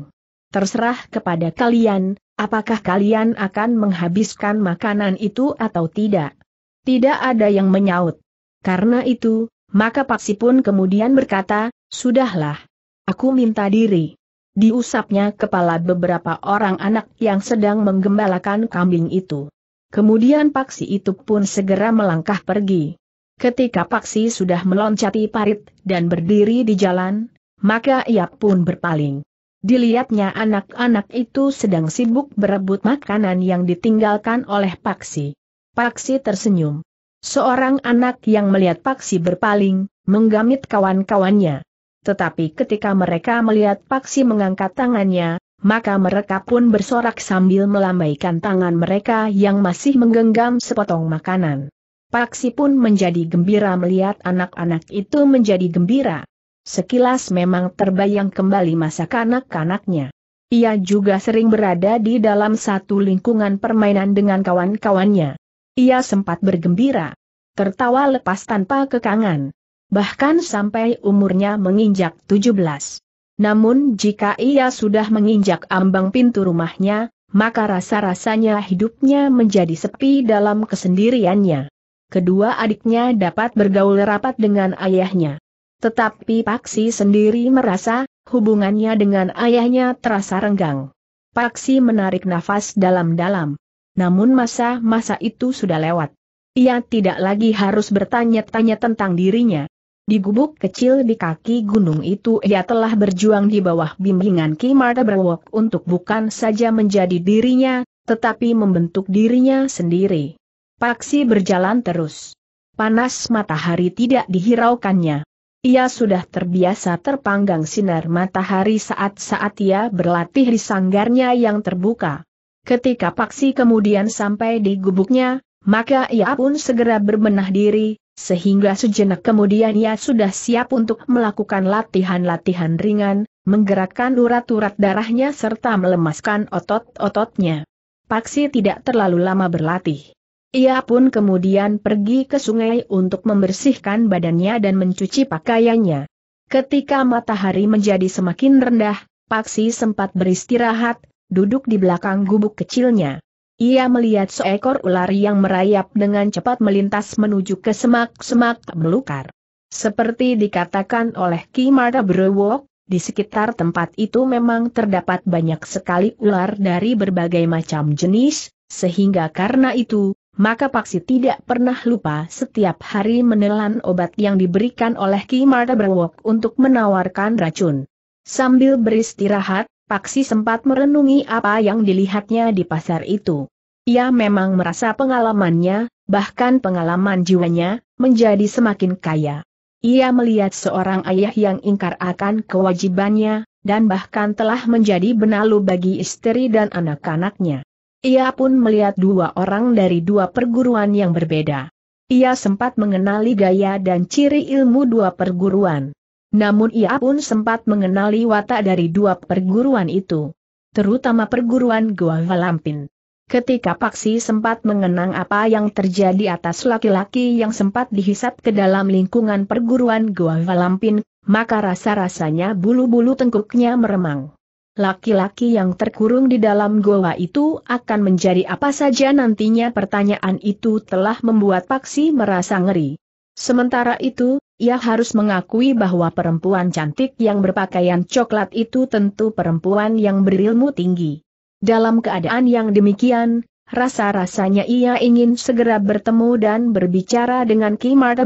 Terserah kepada kalian, apakah kalian akan menghabiskan makanan itu atau tidak. Tidak ada yang menyaut. Karena itu, maka Paksi pun kemudian berkata, sudahlah. Aku minta diri. Diusapnya kepala beberapa orang anak yang sedang menggembalakan kambing itu. Kemudian paksi itu pun segera melangkah pergi. Ketika paksi sudah meloncati parit dan berdiri di jalan, maka ia pun berpaling. Dilihatnya anak-anak itu sedang sibuk berebut makanan yang ditinggalkan oleh paksi. Paksi tersenyum. Seorang anak yang melihat paksi berpaling, menggamit kawan-kawannya. Tetapi ketika mereka melihat Paksi mengangkat tangannya, maka mereka pun bersorak sambil melambaikan tangan mereka yang masih menggenggam sepotong makanan. Paksi pun menjadi gembira melihat anak-anak itu menjadi gembira. Sekilas memang terbayang kembali masa kanak-kanaknya. Ia juga sering berada di dalam satu lingkungan permainan dengan kawan-kawannya. Ia sempat bergembira, tertawa lepas tanpa kekangan, bahkan sampai umurnya menginjak 17. Namun jika ia sudah menginjak ambang pintu rumahnya, maka rasa-rasanya hidupnya menjadi sepi dalam kesendiriannya. Kedua adiknya dapat bergaul rapat dengan ayahnya. Tetapi Paksi sendiri merasa, hubungannya dengan ayahnya terasa renggang. Paksi menarik nafas dalam-dalam. Namun masa-masa itu sudah lewat. Ia tidak lagi harus bertanya-tanya tentang dirinya. Di gubuk kecil di kaki gunung itu ia telah berjuang di bawah bimbingan Ki Marta untuk bukan saja menjadi dirinya, tetapi membentuk dirinya sendiri. Paksi berjalan terus. Panas matahari tidak dihiraukannya. Ia sudah terbiasa terpanggang sinar matahari saat-saat ia berlatih di sanggarnya yang terbuka. Ketika Paksi kemudian sampai di gubuknya, maka ia pun segera berbenah diri, sehingga sejenak kemudian ia sudah siap untuk melakukan latihan-latihan ringan, menggerakkan urat-urat darahnya serta melemaskan otot-ototnya. Paksi tidak terlalu lama berlatih. Ia pun kemudian pergi ke sungai untuk membersihkan badannya dan mencuci pakaiannya. Ketika matahari menjadi semakin rendah, Paksi sempat beristirahat, duduk di belakang gubuk kecilnya. Ia melihat seekor ular yang merayap dengan cepat melintas menuju ke semak-semak belukar. Seperti dikatakan oleh Ki Marta Brewok, di sekitar tempat itu memang terdapat banyak sekali ular dari berbagai macam jenis, sehingga karena itu, maka Paksi tidak pernah lupa setiap hari menelan obat yang diberikan oleh Ki Marta Brewok untuk menawarkan racun. Sambil beristirahat, Paksi sempat merenungi apa yang dilihatnya di pasar itu. Ia memang merasa pengalamannya, bahkan pengalaman jiwanya, menjadi semakin kaya. Ia melihat seorang ayah yang ingkar akan kewajibannya, dan bahkan telah menjadi benalu bagi istri dan anak-anaknya. Ia pun melihat dua orang dari dua perguruan yang berbeda. Ia sempat mengenali gaya dan ciri ilmu dua perguruan. Namun ia pun sempat mengenali watak dari dua perguruan itu. Terutama perguruan Goa Valampin. Ketika Paksi sempat mengenang apa yang terjadi atas laki-laki yang sempat dihisap ke dalam lingkungan perguruan Goa Valampin, maka rasa-rasanya bulu-bulu tengkuknya meremang. Laki-laki yang terkurung di dalam goa itu akan menjadi apa saja nantinya pertanyaan itu telah membuat Paksi merasa ngeri. Sementara itu, ia harus mengakui bahwa perempuan cantik yang berpakaian coklat itu tentu perempuan yang berilmu tinggi. Dalam keadaan yang demikian, rasa-rasanya ia ingin segera bertemu dan berbicara dengan Ki Marta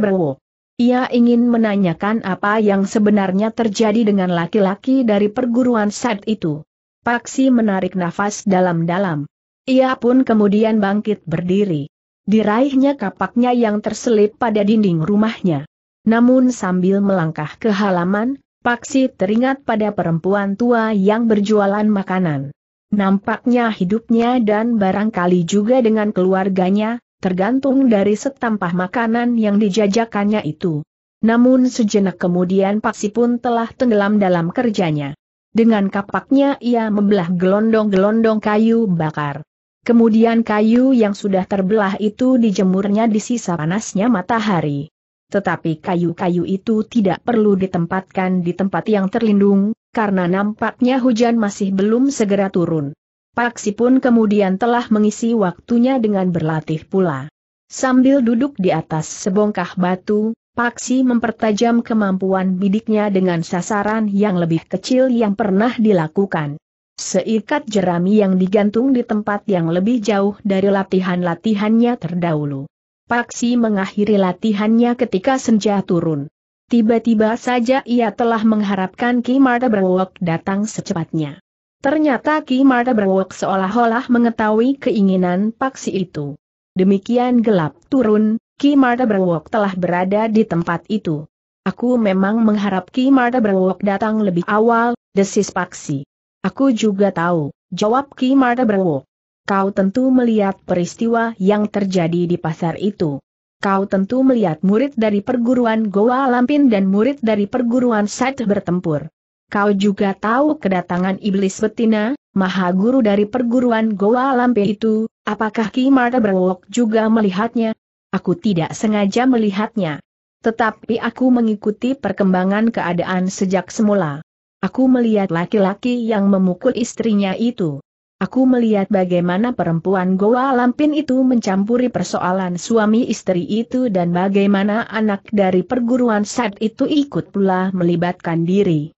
Ia ingin menanyakan apa yang sebenarnya terjadi dengan laki-laki dari perguruan saat itu. Paksi menarik nafas dalam-dalam. Ia pun kemudian bangkit berdiri diraihnya kapaknya yang terselip pada dinding rumahnya. Namun sambil melangkah ke halaman, Paksi teringat pada perempuan tua yang berjualan makanan. Nampaknya hidupnya dan barangkali juga dengan keluarganya, tergantung dari setampah makanan yang dijajakannya itu. Namun sejenak kemudian Paksi pun telah tenggelam dalam kerjanya. Dengan kapaknya ia membelah gelondong-gelondong kayu bakar. Kemudian kayu yang sudah terbelah itu dijemurnya di sisa panasnya matahari. Tetapi kayu-kayu itu tidak perlu ditempatkan di tempat yang terlindung, karena nampaknya hujan masih belum segera turun. Paksi pun kemudian telah mengisi waktunya dengan berlatih pula. Sambil duduk di atas sebongkah batu, Paksi mempertajam kemampuan bidiknya dengan sasaran yang lebih kecil yang pernah dilakukan. Seikat jerami yang digantung di tempat yang lebih jauh dari latihan-latihannya terdahulu. Paksi mengakhiri latihannya ketika senja turun. Tiba-tiba saja ia telah mengharapkan Ki Marta Berwok datang secepatnya. Ternyata Ki Marta Berwok seolah-olah mengetahui keinginan Paksi itu. Demikian gelap turun, Ki Marta Berwok telah berada di tempat itu. Aku memang mengharap Ki Marta Berwok datang lebih awal, desis Paksi. Aku juga tahu, jawab Ki Marta Brewo. Kau tentu melihat peristiwa yang terjadi di pasar itu. Kau tentu melihat murid dari perguruan Goa Lampin dan murid dari perguruan Sait bertempur. Kau juga tahu kedatangan iblis betina, maha guru dari perguruan Goa Lampin itu, apakah Ki Marta Brewo juga melihatnya? Aku tidak sengaja melihatnya. Tetapi aku mengikuti perkembangan keadaan sejak semula. Aku melihat laki-laki yang memukul istrinya itu. Aku melihat bagaimana perempuan Goa Lampin itu mencampuri persoalan suami istri itu dan bagaimana anak dari perguruan saat itu ikut pula melibatkan diri.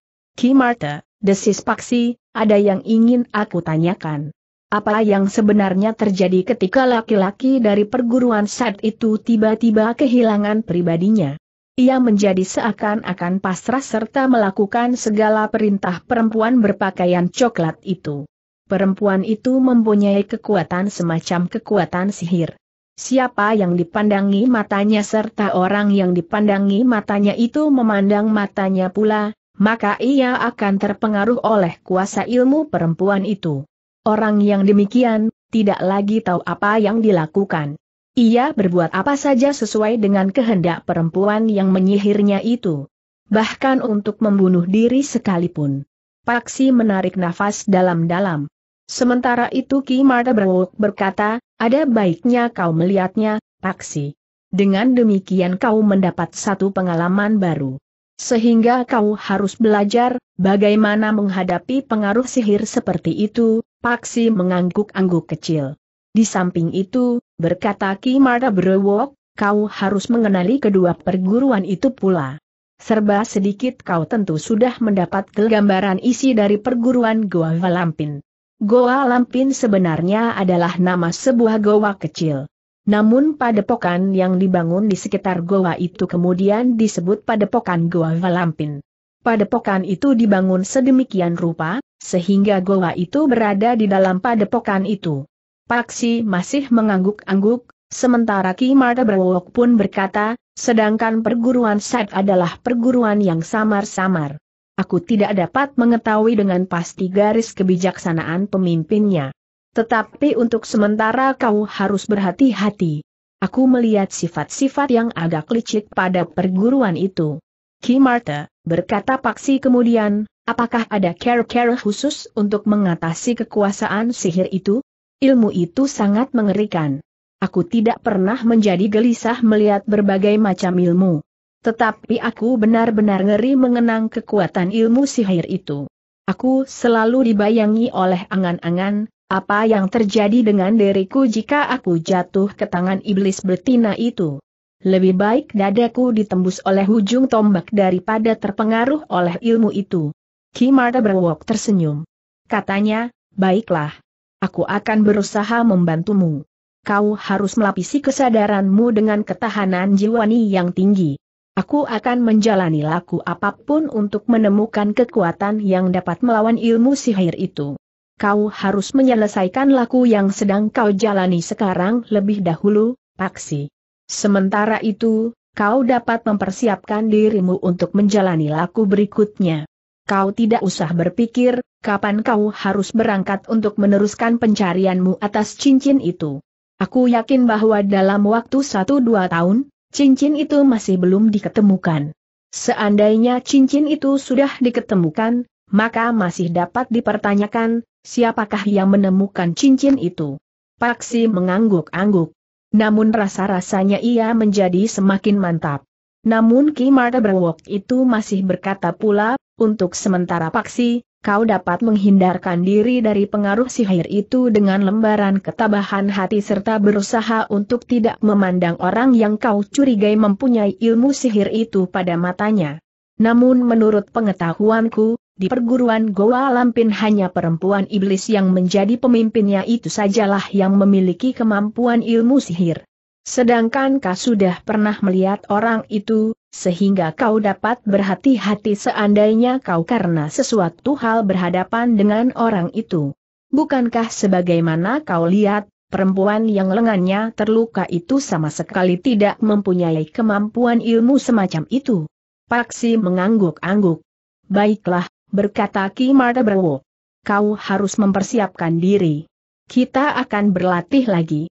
Marta, desis Paksi, ada yang ingin aku tanyakan. Apa yang sebenarnya terjadi ketika laki-laki dari perguruan saat itu tiba-tiba kehilangan pribadinya? Ia menjadi seakan-akan pasrah serta melakukan segala perintah perempuan berpakaian coklat itu. Perempuan itu mempunyai kekuatan semacam kekuatan sihir. Siapa yang dipandangi matanya serta orang yang dipandangi matanya itu memandang matanya pula, maka ia akan terpengaruh oleh kuasa ilmu perempuan itu. Orang yang demikian, tidak lagi tahu apa yang dilakukan. Ia berbuat apa saja sesuai dengan kehendak perempuan yang menyihirnya itu. Bahkan untuk membunuh diri sekalipun. Paksi menarik nafas dalam-dalam. Sementara itu Ki Marta berkata, ada baiknya kau melihatnya, Paksi. Dengan demikian kau mendapat satu pengalaman baru sehingga kau harus belajar bagaimana menghadapi pengaruh sihir seperti itu. Paksi mengangguk-angguk kecil. Di samping itu, berkata Ki Marta Brewok, kau harus mengenali kedua perguruan itu pula. Serba sedikit kau tentu sudah mendapat gambaran isi dari perguruan Goa Lampin. Goa Lampin sebenarnya adalah nama sebuah goa kecil. Namun padepokan yang dibangun di sekitar goa itu kemudian disebut padepokan Goa Lampin. Padepokan itu dibangun sedemikian rupa, sehingga goa itu berada di dalam padepokan itu. Paksi masih mengangguk-angguk, sementara Ki Marta Berwok pun berkata, sedangkan perguruan Sat adalah perguruan yang samar-samar. Aku tidak dapat mengetahui dengan pasti garis kebijaksanaan pemimpinnya. Tetapi untuk sementara kau harus berhati-hati. Aku melihat sifat-sifat yang agak licik pada perguruan itu. Ki Marta, berkata Paksi kemudian, apakah ada care-care khusus untuk mengatasi kekuasaan sihir itu? Ilmu itu sangat mengerikan. Aku tidak pernah menjadi gelisah melihat berbagai macam ilmu. Tetapi aku benar-benar ngeri mengenang kekuatan ilmu sihir itu. Aku selalu dibayangi oleh angan-angan, apa yang terjadi dengan diriku jika aku jatuh ke tangan iblis betina itu. Lebih baik dadaku ditembus oleh ujung tombak daripada terpengaruh oleh ilmu itu. Kimarta berwok tersenyum. Katanya, baiklah, aku akan berusaha membantumu. Kau harus melapisi kesadaranmu dengan ketahanan jiwani yang tinggi. Aku akan menjalani laku apapun untuk menemukan kekuatan yang dapat melawan ilmu sihir itu. Kau harus menyelesaikan laku yang sedang kau jalani sekarang lebih dahulu, Paksi. Sementara itu, kau dapat mempersiapkan dirimu untuk menjalani laku berikutnya. Kau tidak usah berpikir, kapan kau harus berangkat untuk meneruskan pencarianmu atas cincin itu. Aku yakin bahwa dalam waktu satu dua tahun, cincin itu masih belum diketemukan. Seandainya cincin itu sudah diketemukan, maka masih dapat dipertanyakan, siapakah yang menemukan cincin itu. Paksi mengangguk-angguk. Namun rasa-rasanya ia menjadi semakin mantap. Namun Ki Marta Berwok itu masih berkata pula, untuk sementara paksi, kau dapat menghindarkan diri dari pengaruh sihir itu dengan lembaran ketabahan hati serta berusaha untuk tidak memandang orang yang kau curigai mempunyai ilmu sihir itu pada matanya. Namun menurut pengetahuanku, di perguruan Goa Lampin hanya perempuan iblis yang menjadi pemimpinnya itu sajalah yang memiliki kemampuan ilmu sihir. Sedangkan kau sudah pernah melihat orang itu, sehingga kau dapat berhati-hati seandainya kau karena sesuatu hal berhadapan dengan orang itu. Bukankah sebagaimana kau lihat, perempuan yang lengannya terluka itu sama sekali tidak mempunyai kemampuan ilmu semacam itu? Paksi mengangguk-angguk. Baiklah, berkata Ki Martabrowo. Kau harus mempersiapkan diri. Kita akan berlatih lagi.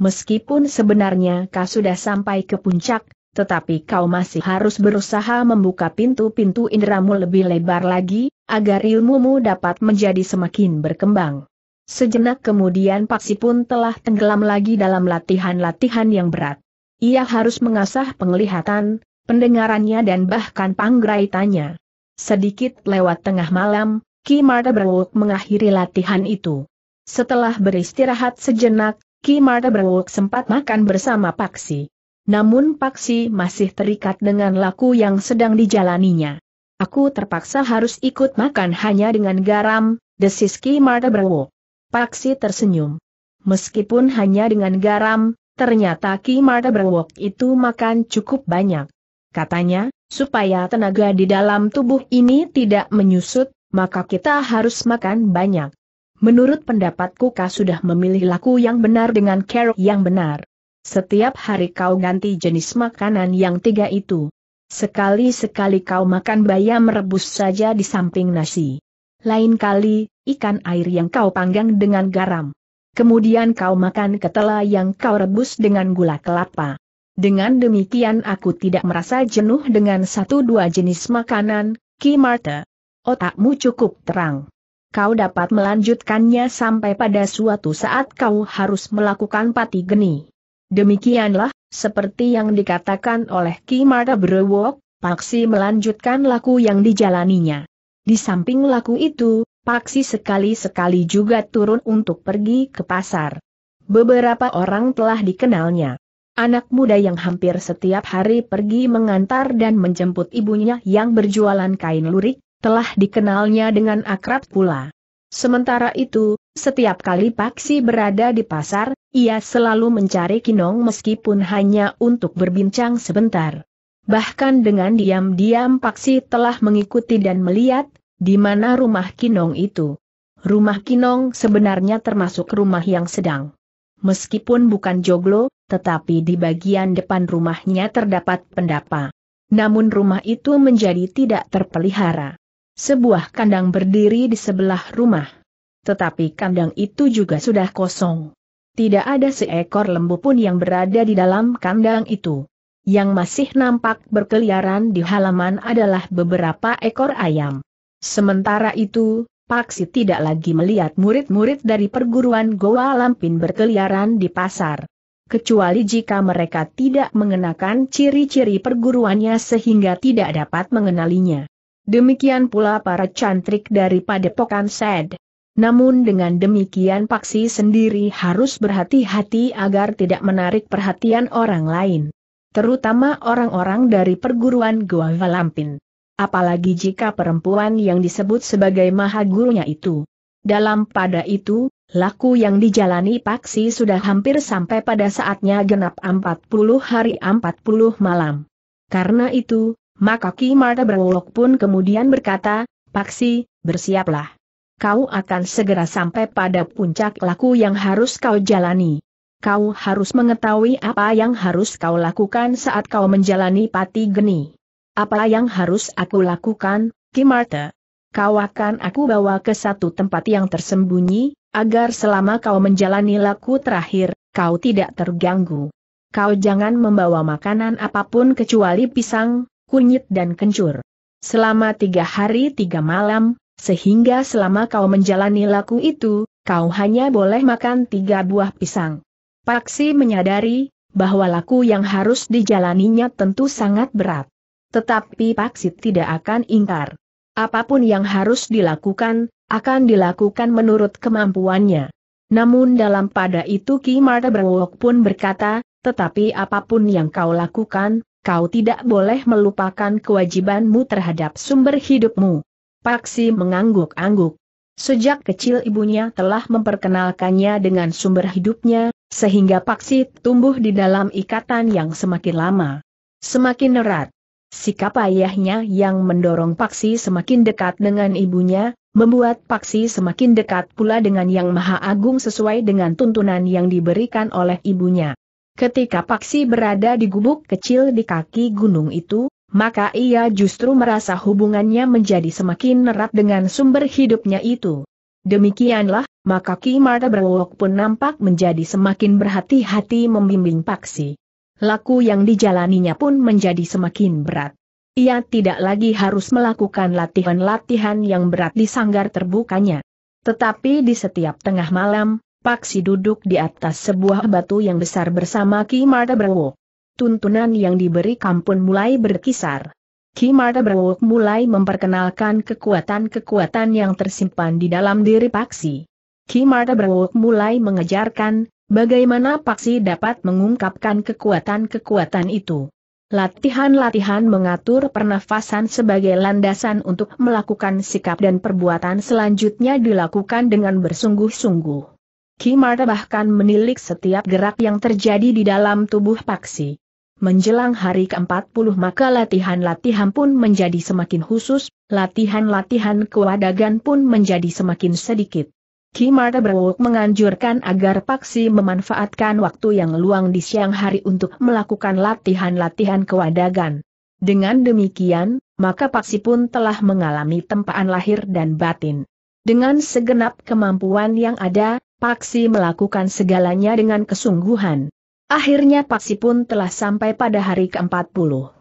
Meskipun sebenarnya kau sudah sampai ke puncak, tetapi kau masih harus berusaha membuka pintu-pintu indramu lebih lebar lagi, agar ilmumu dapat menjadi semakin berkembang. Sejenak kemudian Paksi pun telah tenggelam lagi dalam latihan-latihan yang berat. Ia harus mengasah penglihatan, pendengarannya dan bahkan panggraitannya. Sedikit lewat tengah malam, Ki Marta Berwuk mengakhiri latihan itu. Setelah beristirahat sejenak, Ki Marta Berwuk sempat makan bersama Paksi. Namun Paksi masih terikat dengan laku yang sedang dijalaninya. Aku terpaksa harus ikut makan hanya dengan garam, desis Ki Marta Paksi tersenyum. Meskipun hanya dengan garam, ternyata Ki Marta itu makan cukup banyak. Katanya, supaya tenaga di dalam tubuh ini tidak menyusut, maka kita harus makan banyak. Menurut pendapatku Kau sudah memilih laku yang benar dengan kerok yang benar. Setiap hari kau ganti jenis makanan yang tiga itu. Sekali-sekali kau makan bayam rebus saja di samping nasi. Lain kali, ikan air yang kau panggang dengan garam. Kemudian kau makan ketela yang kau rebus dengan gula kelapa. Dengan demikian aku tidak merasa jenuh dengan satu dua jenis makanan, Ki Marta. Otakmu cukup terang. Kau dapat melanjutkannya sampai pada suatu saat kau harus melakukan pati geni. Demikianlah, seperti yang dikatakan oleh Ki Marta Brewok, Paksi melanjutkan laku yang dijalaninya. Di samping laku itu, Paksi sekali-sekali juga turun untuk pergi ke pasar. Beberapa orang telah dikenalnya. Anak muda yang hampir setiap hari pergi mengantar dan menjemput ibunya yang berjualan kain lurik, telah dikenalnya dengan akrab pula. Sementara itu, setiap kali Paksi berada di pasar, ia selalu mencari Kinong meskipun hanya untuk berbincang sebentar. Bahkan dengan diam-diam Paksi telah mengikuti dan melihat, di mana rumah Kinong itu. Rumah Kinong sebenarnya termasuk rumah yang sedang. Meskipun bukan joglo, tetapi di bagian depan rumahnya terdapat pendapa. Namun rumah itu menjadi tidak terpelihara. Sebuah kandang berdiri di sebelah rumah tetapi kandang itu juga sudah kosong. Tidak ada seekor lembu pun yang berada di dalam kandang itu. Yang masih nampak berkeliaran di halaman adalah beberapa ekor ayam. Sementara itu, Paksi tidak lagi melihat murid-murid dari perguruan Goa Lampin berkeliaran di pasar. Kecuali jika mereka tidak mengenakan ciri-ciri perguruannya sehingga tidak dapat mengenalinya. Demikian pula para cantrik dari padepokan Sed. Namun dengan demikian Paksi sendiri harus berhati-hati agar tidak menarik perhatian orang lain. Terutama orang-orang dari perguruan Goa Valampin. Apalagi jika perempuan yang disebut sebagai maha gurunya itu. Dalam pada itu, laku yang dijalani Paksi sudah hampir sampai pada saatnya genap 40 hari 40 malam. Karena itu, maka Ki Marta Berwolok pun kemudian berkata, Paksi, bersiaplah kau akan segera sampai pada puncak laku yang harus kau jalani. Kau harus mengetahui apa yang harus kau lakukan saat kau menjalani pati geni. Apa yang harus aku lakukan, Kimarta? Kau akan aku bawa ke satu tempat yang tersembunyi, agar selama kau menjalani laku terakhir, kau tidak terganggu. Kau jangan membawa makanan apapun kecuali pisang, kunyit dan kencur. Selama tiga hari tiga malam, sehingga selama kau menjalani laku itu, kau hanya boleh makan tiga buah pisang. Paksi menyadari, bahwa laku yang harus dijalaninya tentu sangat berat. Tetapi Paksi tidak akan ingkar. Apapun yang harus dilakukan, akan dilakukan menurut kemampuannya. Namun dalam pada itu Ki Marta Berwok pun berkata, tetapi apapun yang kau lakukan, kau tidak boleh melupakan kewajibanmu terhadap sumber hidupmu. Paksi mengangguk-angguk. Sejak kecil ibunya telah memperkenalkannya dengan sumber hidupnya, sehingga Paksi tumbuh di dalam ikatan yang semakin lama. Semakin erat. Sikap ayahnya yang mendorong Paksi semakin dekat dengan ibunya, membuat Paksi semakin dekat pula dengan Yang Maha Agung sesuai dengan tuntunan yang diberikan oleh ibunya. Ketika Paksi berada di gubuk kecil di kaki gunung itu, maka ia justru merasa hubungannya menjadi semakin erat dengan sumber hidupnya itu. Demikianlah, maka Ki Marta Berwok pun nampak menjadi semakin berhati-hati membimbing Paksi. Laku yang dijalaninya pun menjadi semakin berat. Ia tidak lagi harus melakukan latihan-latihan yang berat di sanggar terbukanya. Tetapi di setiap tengah malam, Paksi duduk di atas sebuah batu yang besar bersama Ki Marta Berwok tuntunan yang diberi kampun mulai berkisar. Kimarta Berwok mulai memperkenalkan kekuatan-kekuatan yang tersimpan di dalam diri Paksi. Kimarta Berwok mulai mengejarkan, bagaimana Paksi dapat mengungkapkan kekuatan-kekuatan itu. Latihan-latihan mengatur pernafasan sebagai landasan untuk melakukan sikap dan perbuatan selanjutnya dilakukan dengan bersungguh-sungguh. Kimarta bahkan menilik setiap gerak yang terjadi di dalam tubuh Paksi. Menjelang hari ke-40 maka latihan-latihan pun menjadi semakin khusus, latihan-latihan kewadagan pun menjadi semakin sedikit. Kimarta Brewok menganjurkan agar Paksi memanfaatkan waktu yang luang di siang hari untuk melakukan latihan-latihan kewadagan. Dengan demikian, maka Paksi pun telah mengalami tempaan lahir dan batin. Dengan segenap kemampuan yang ada, Paksi melakukan segalanya dengan kesungguhan. Akhirnya Paksi pun telah sampai pada hari ke-40.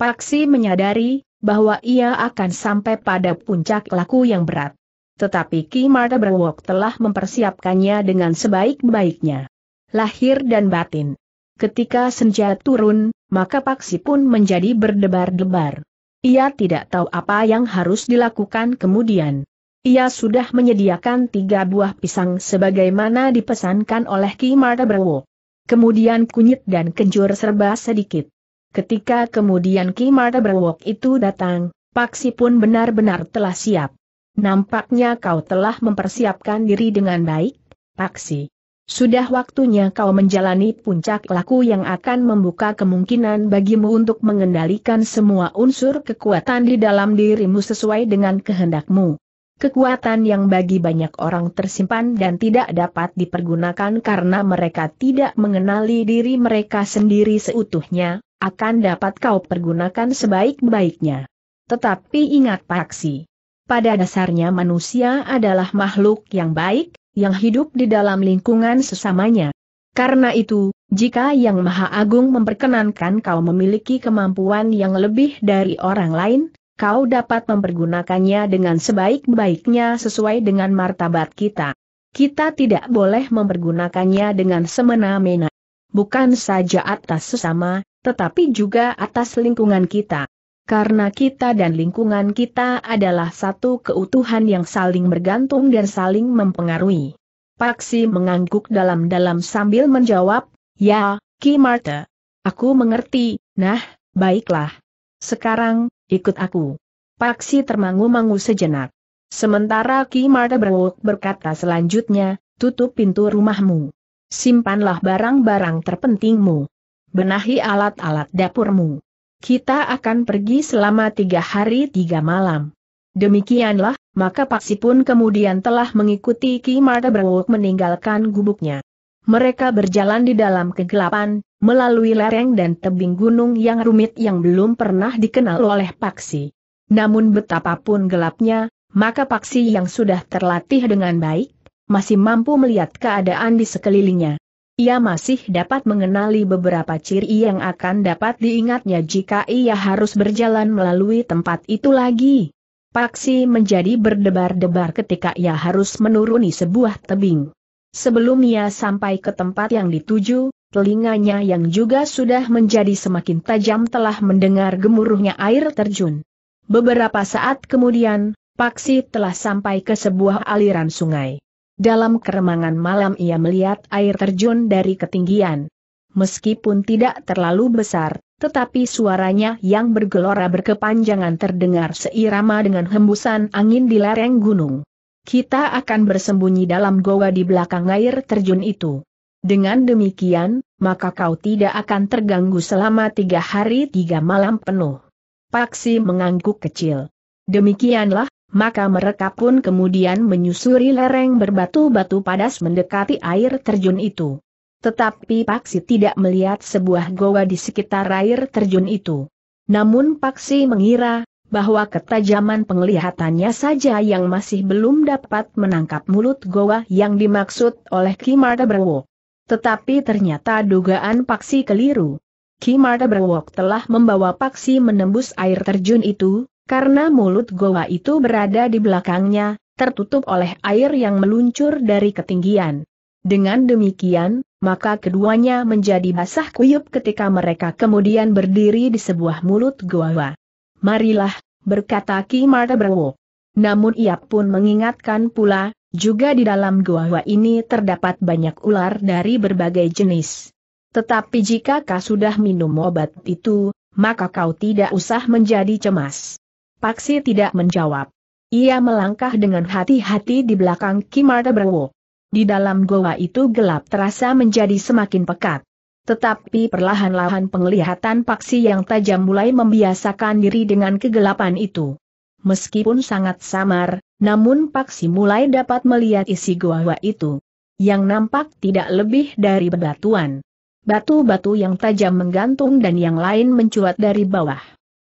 Paksi menyadari bahwa ia akan sampai pada puncak laku yang berat. Tetapi Ki Marta Berwok telah mempersiapkannya dengan sebaik-baiknya. Lahir dan batin. Ketika senja turun, maka Paksi pun menjadi berdebar-debar. Ia tidak tahu apa yang harus dilakukan kemudian. Ia sudah menyediakan tiga buah pisang sebagaimana dipesankan oleh Ki Marta Berwok kemudian kunyit dan kencur serba sedikit. Ketika kemudian Ki Marta berwok itu datang, Paksi pun benar-benar telah siap. Nampaknya kau telah mempersiapkan diri dengan baik, Paksi. Sudah waktunya kau menjalani puncak laku yang akan membuka kemungkinan bagimu untuk mengendalikan semua unsur kekuatan di dalam dirimu sesuai dengan kehendakmu. Kekuatan yang bagi banyak orang tersimpan dan tidak dapat dipergunakan karena mereka tidak mengenali diri mereka sendiri seutuhnya, akan dapat kau pergunakan sebaik-baiknya. Tetapi ingat Paksi, pada dasarnya manusia adalah makhluk yang baik, yang hidup di dalam lingkungan sesamanya. Karena itu, jika Yang Maha Agung memperkenankan kau memiliki kemampuan yang lebih dari orang lain, kau dapat mempergunakannya dengan sebaik-baiknya sesuai dengan martabat kita. Kita tidak boleh mempergunakannya dengan semena-mena. Bukan saja atas sesama, tetapi juga atas lingkungan kita. Karena kita dan lingkungan kita adalah satu keutuhan yang saling bergantung dan saling mempengaruhi. Paksi mengangguk dalam-dalam sambil menjawab, Ya, Ki Marta. Aku mengerti, nah, baiklah. Sekarang, Ikut aku. Paksi termangu-mangu sejenak. Sementara Ki Marta Berwok berkata selanjutnya, tutup pintu rumahmu. Simpanlah barang-barang terpentingmu. Benahi alat-alat dapurmu. Kita akan pergi selama tiga hari tiga malam. Demikianlah, maka Paksi pun kemudian telah mengikuti Ki Marta Berwok meninggalkan gubuknya. Mereka berjalan di dalam kegelapan, melalui lereng dan tebing gunung yang rumit yang belum pernah dikenal oleh Paksi. Namun betapapun gelapnya, maka Paksi yang sudah terlatih dengan baik, masih mampu melihat keadaan di sekelilingnya. Ia masih dapat mengenali beberapa ciri yang akan dapat diingatnya jika ia harus berjalan melalui tempat itu lagi. Paksi menjadi berdebar-debar ketika ia harus menuruni sebuah tebing. Sebelum ia sampai ke tempat yang dituju, telinganya yang juga sudah menjadi semakin tajam telah mendengar gemuruhnya air terjun. Beberapa saat kemudian, Paksi telah sampai ke sebuah aliran sungai. Dalam keremangan malam ia melihat air terjun dari ketinggian. Meskipun tidak terlalu besar, tetapi suaranya yang bergelora berkepanjangan terdengar seirama dengan hembusan angin di lereng gunung kita akan bersembunyi dalam goa di belakang air terjun itu. Dengan demikian, maka kau tidak akan terganggu selama tiga hari tiga malam penuh. Paksi mengangguk kecil. Demikianlah, maka mereka pun kemudian menyusuri lereng berbatu-batu padas mendekati air terjun itu. Tetapi Paksi tidak melihat sebuah goa di sekitar air terjun itu. Namun Paksi mengira, bahwa ketajaman penglihatannya saja yang masih belum dapat menangkap mulut goa yang dimaksud oleh Kimarta Berwok. Tetapi ternyata dugaan Paksi keliru. Kimarta Berwok telah membawa Paksi menembus air terjun itu, karena mulut goa itu berada di belakangnya, tertutup oleh air yang meluncur dari ketinggian. Dengan demikian, maka keduanya menjadi basah kuyup ketika mereka kemudian berdiri di sebuah mulut goa marilah, berkata Ki Brewo. Namun ia pun mengingatkan pula, juga di dalam gua ini terdapat banyak ular dari berbagai jenis. Tetapi jika kau sudah minum obat itu, maka kau tidak usah menjadi cemas. Paksi tidak menjawab. Ia melangkah dengan hati-hati di belakang Kimarta Brewo. Di dalam goa itu gelap terasa menjadi semakin pekat. Tetapi perlahan-lahan penglihatan Paksi yang tajam mulai membiasakan diri dengan kegelapan itu. Meskipun sangat samar, namun Paksi mulai dapat melihat isi gua itu. Yang nampak tidak lebih dari bebatuan. Batu-batu yang tajam menggantung dan yang lain mencuat dari bawah.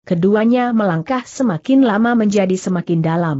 Keduanya melangkah semakin lama menjadi semakin dalam.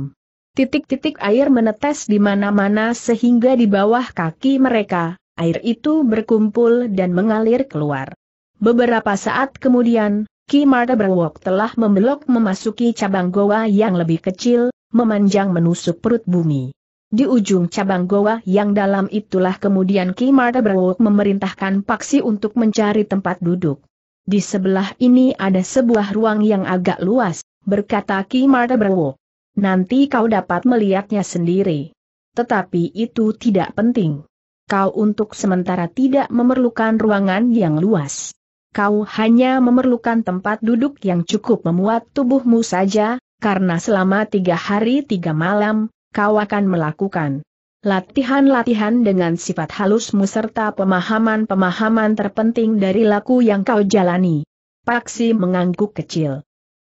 Titik-titik air menetes di mana-mana sehingga di bawah kaki mereka, air itu berkumpul dan mengalir keluar. Beberapa saat kemudian, Ki Marta Berwok telah membelok memasuki cabang goa yang lebih kecil, memanjang menusuk perut bumi. Di ujung cabang goa yang dalam itulah kemudian Ki Marta Berwok memerintahkan Paksi untuk mencari tempat duduk. Di sebelah ini ada sebuah ruang yang agak luas, berkata Ki Marta Berwok. Nanti kau dapat melihatnya sendiri. Tetapi itu tidak penting kau untuk sementara tidak memerlukan ruangan yang luas. Kau hanya memerlukan tempat duduk yang cukup memuat tubuhmu saja, karena selama tiga hari tiga malam, kau akan melakukan latihan-latihan dengan sifat halusmu serta pemahaman-pemahaman terpenting dari laku yang kau jalani. Paksi mengangguk kecil.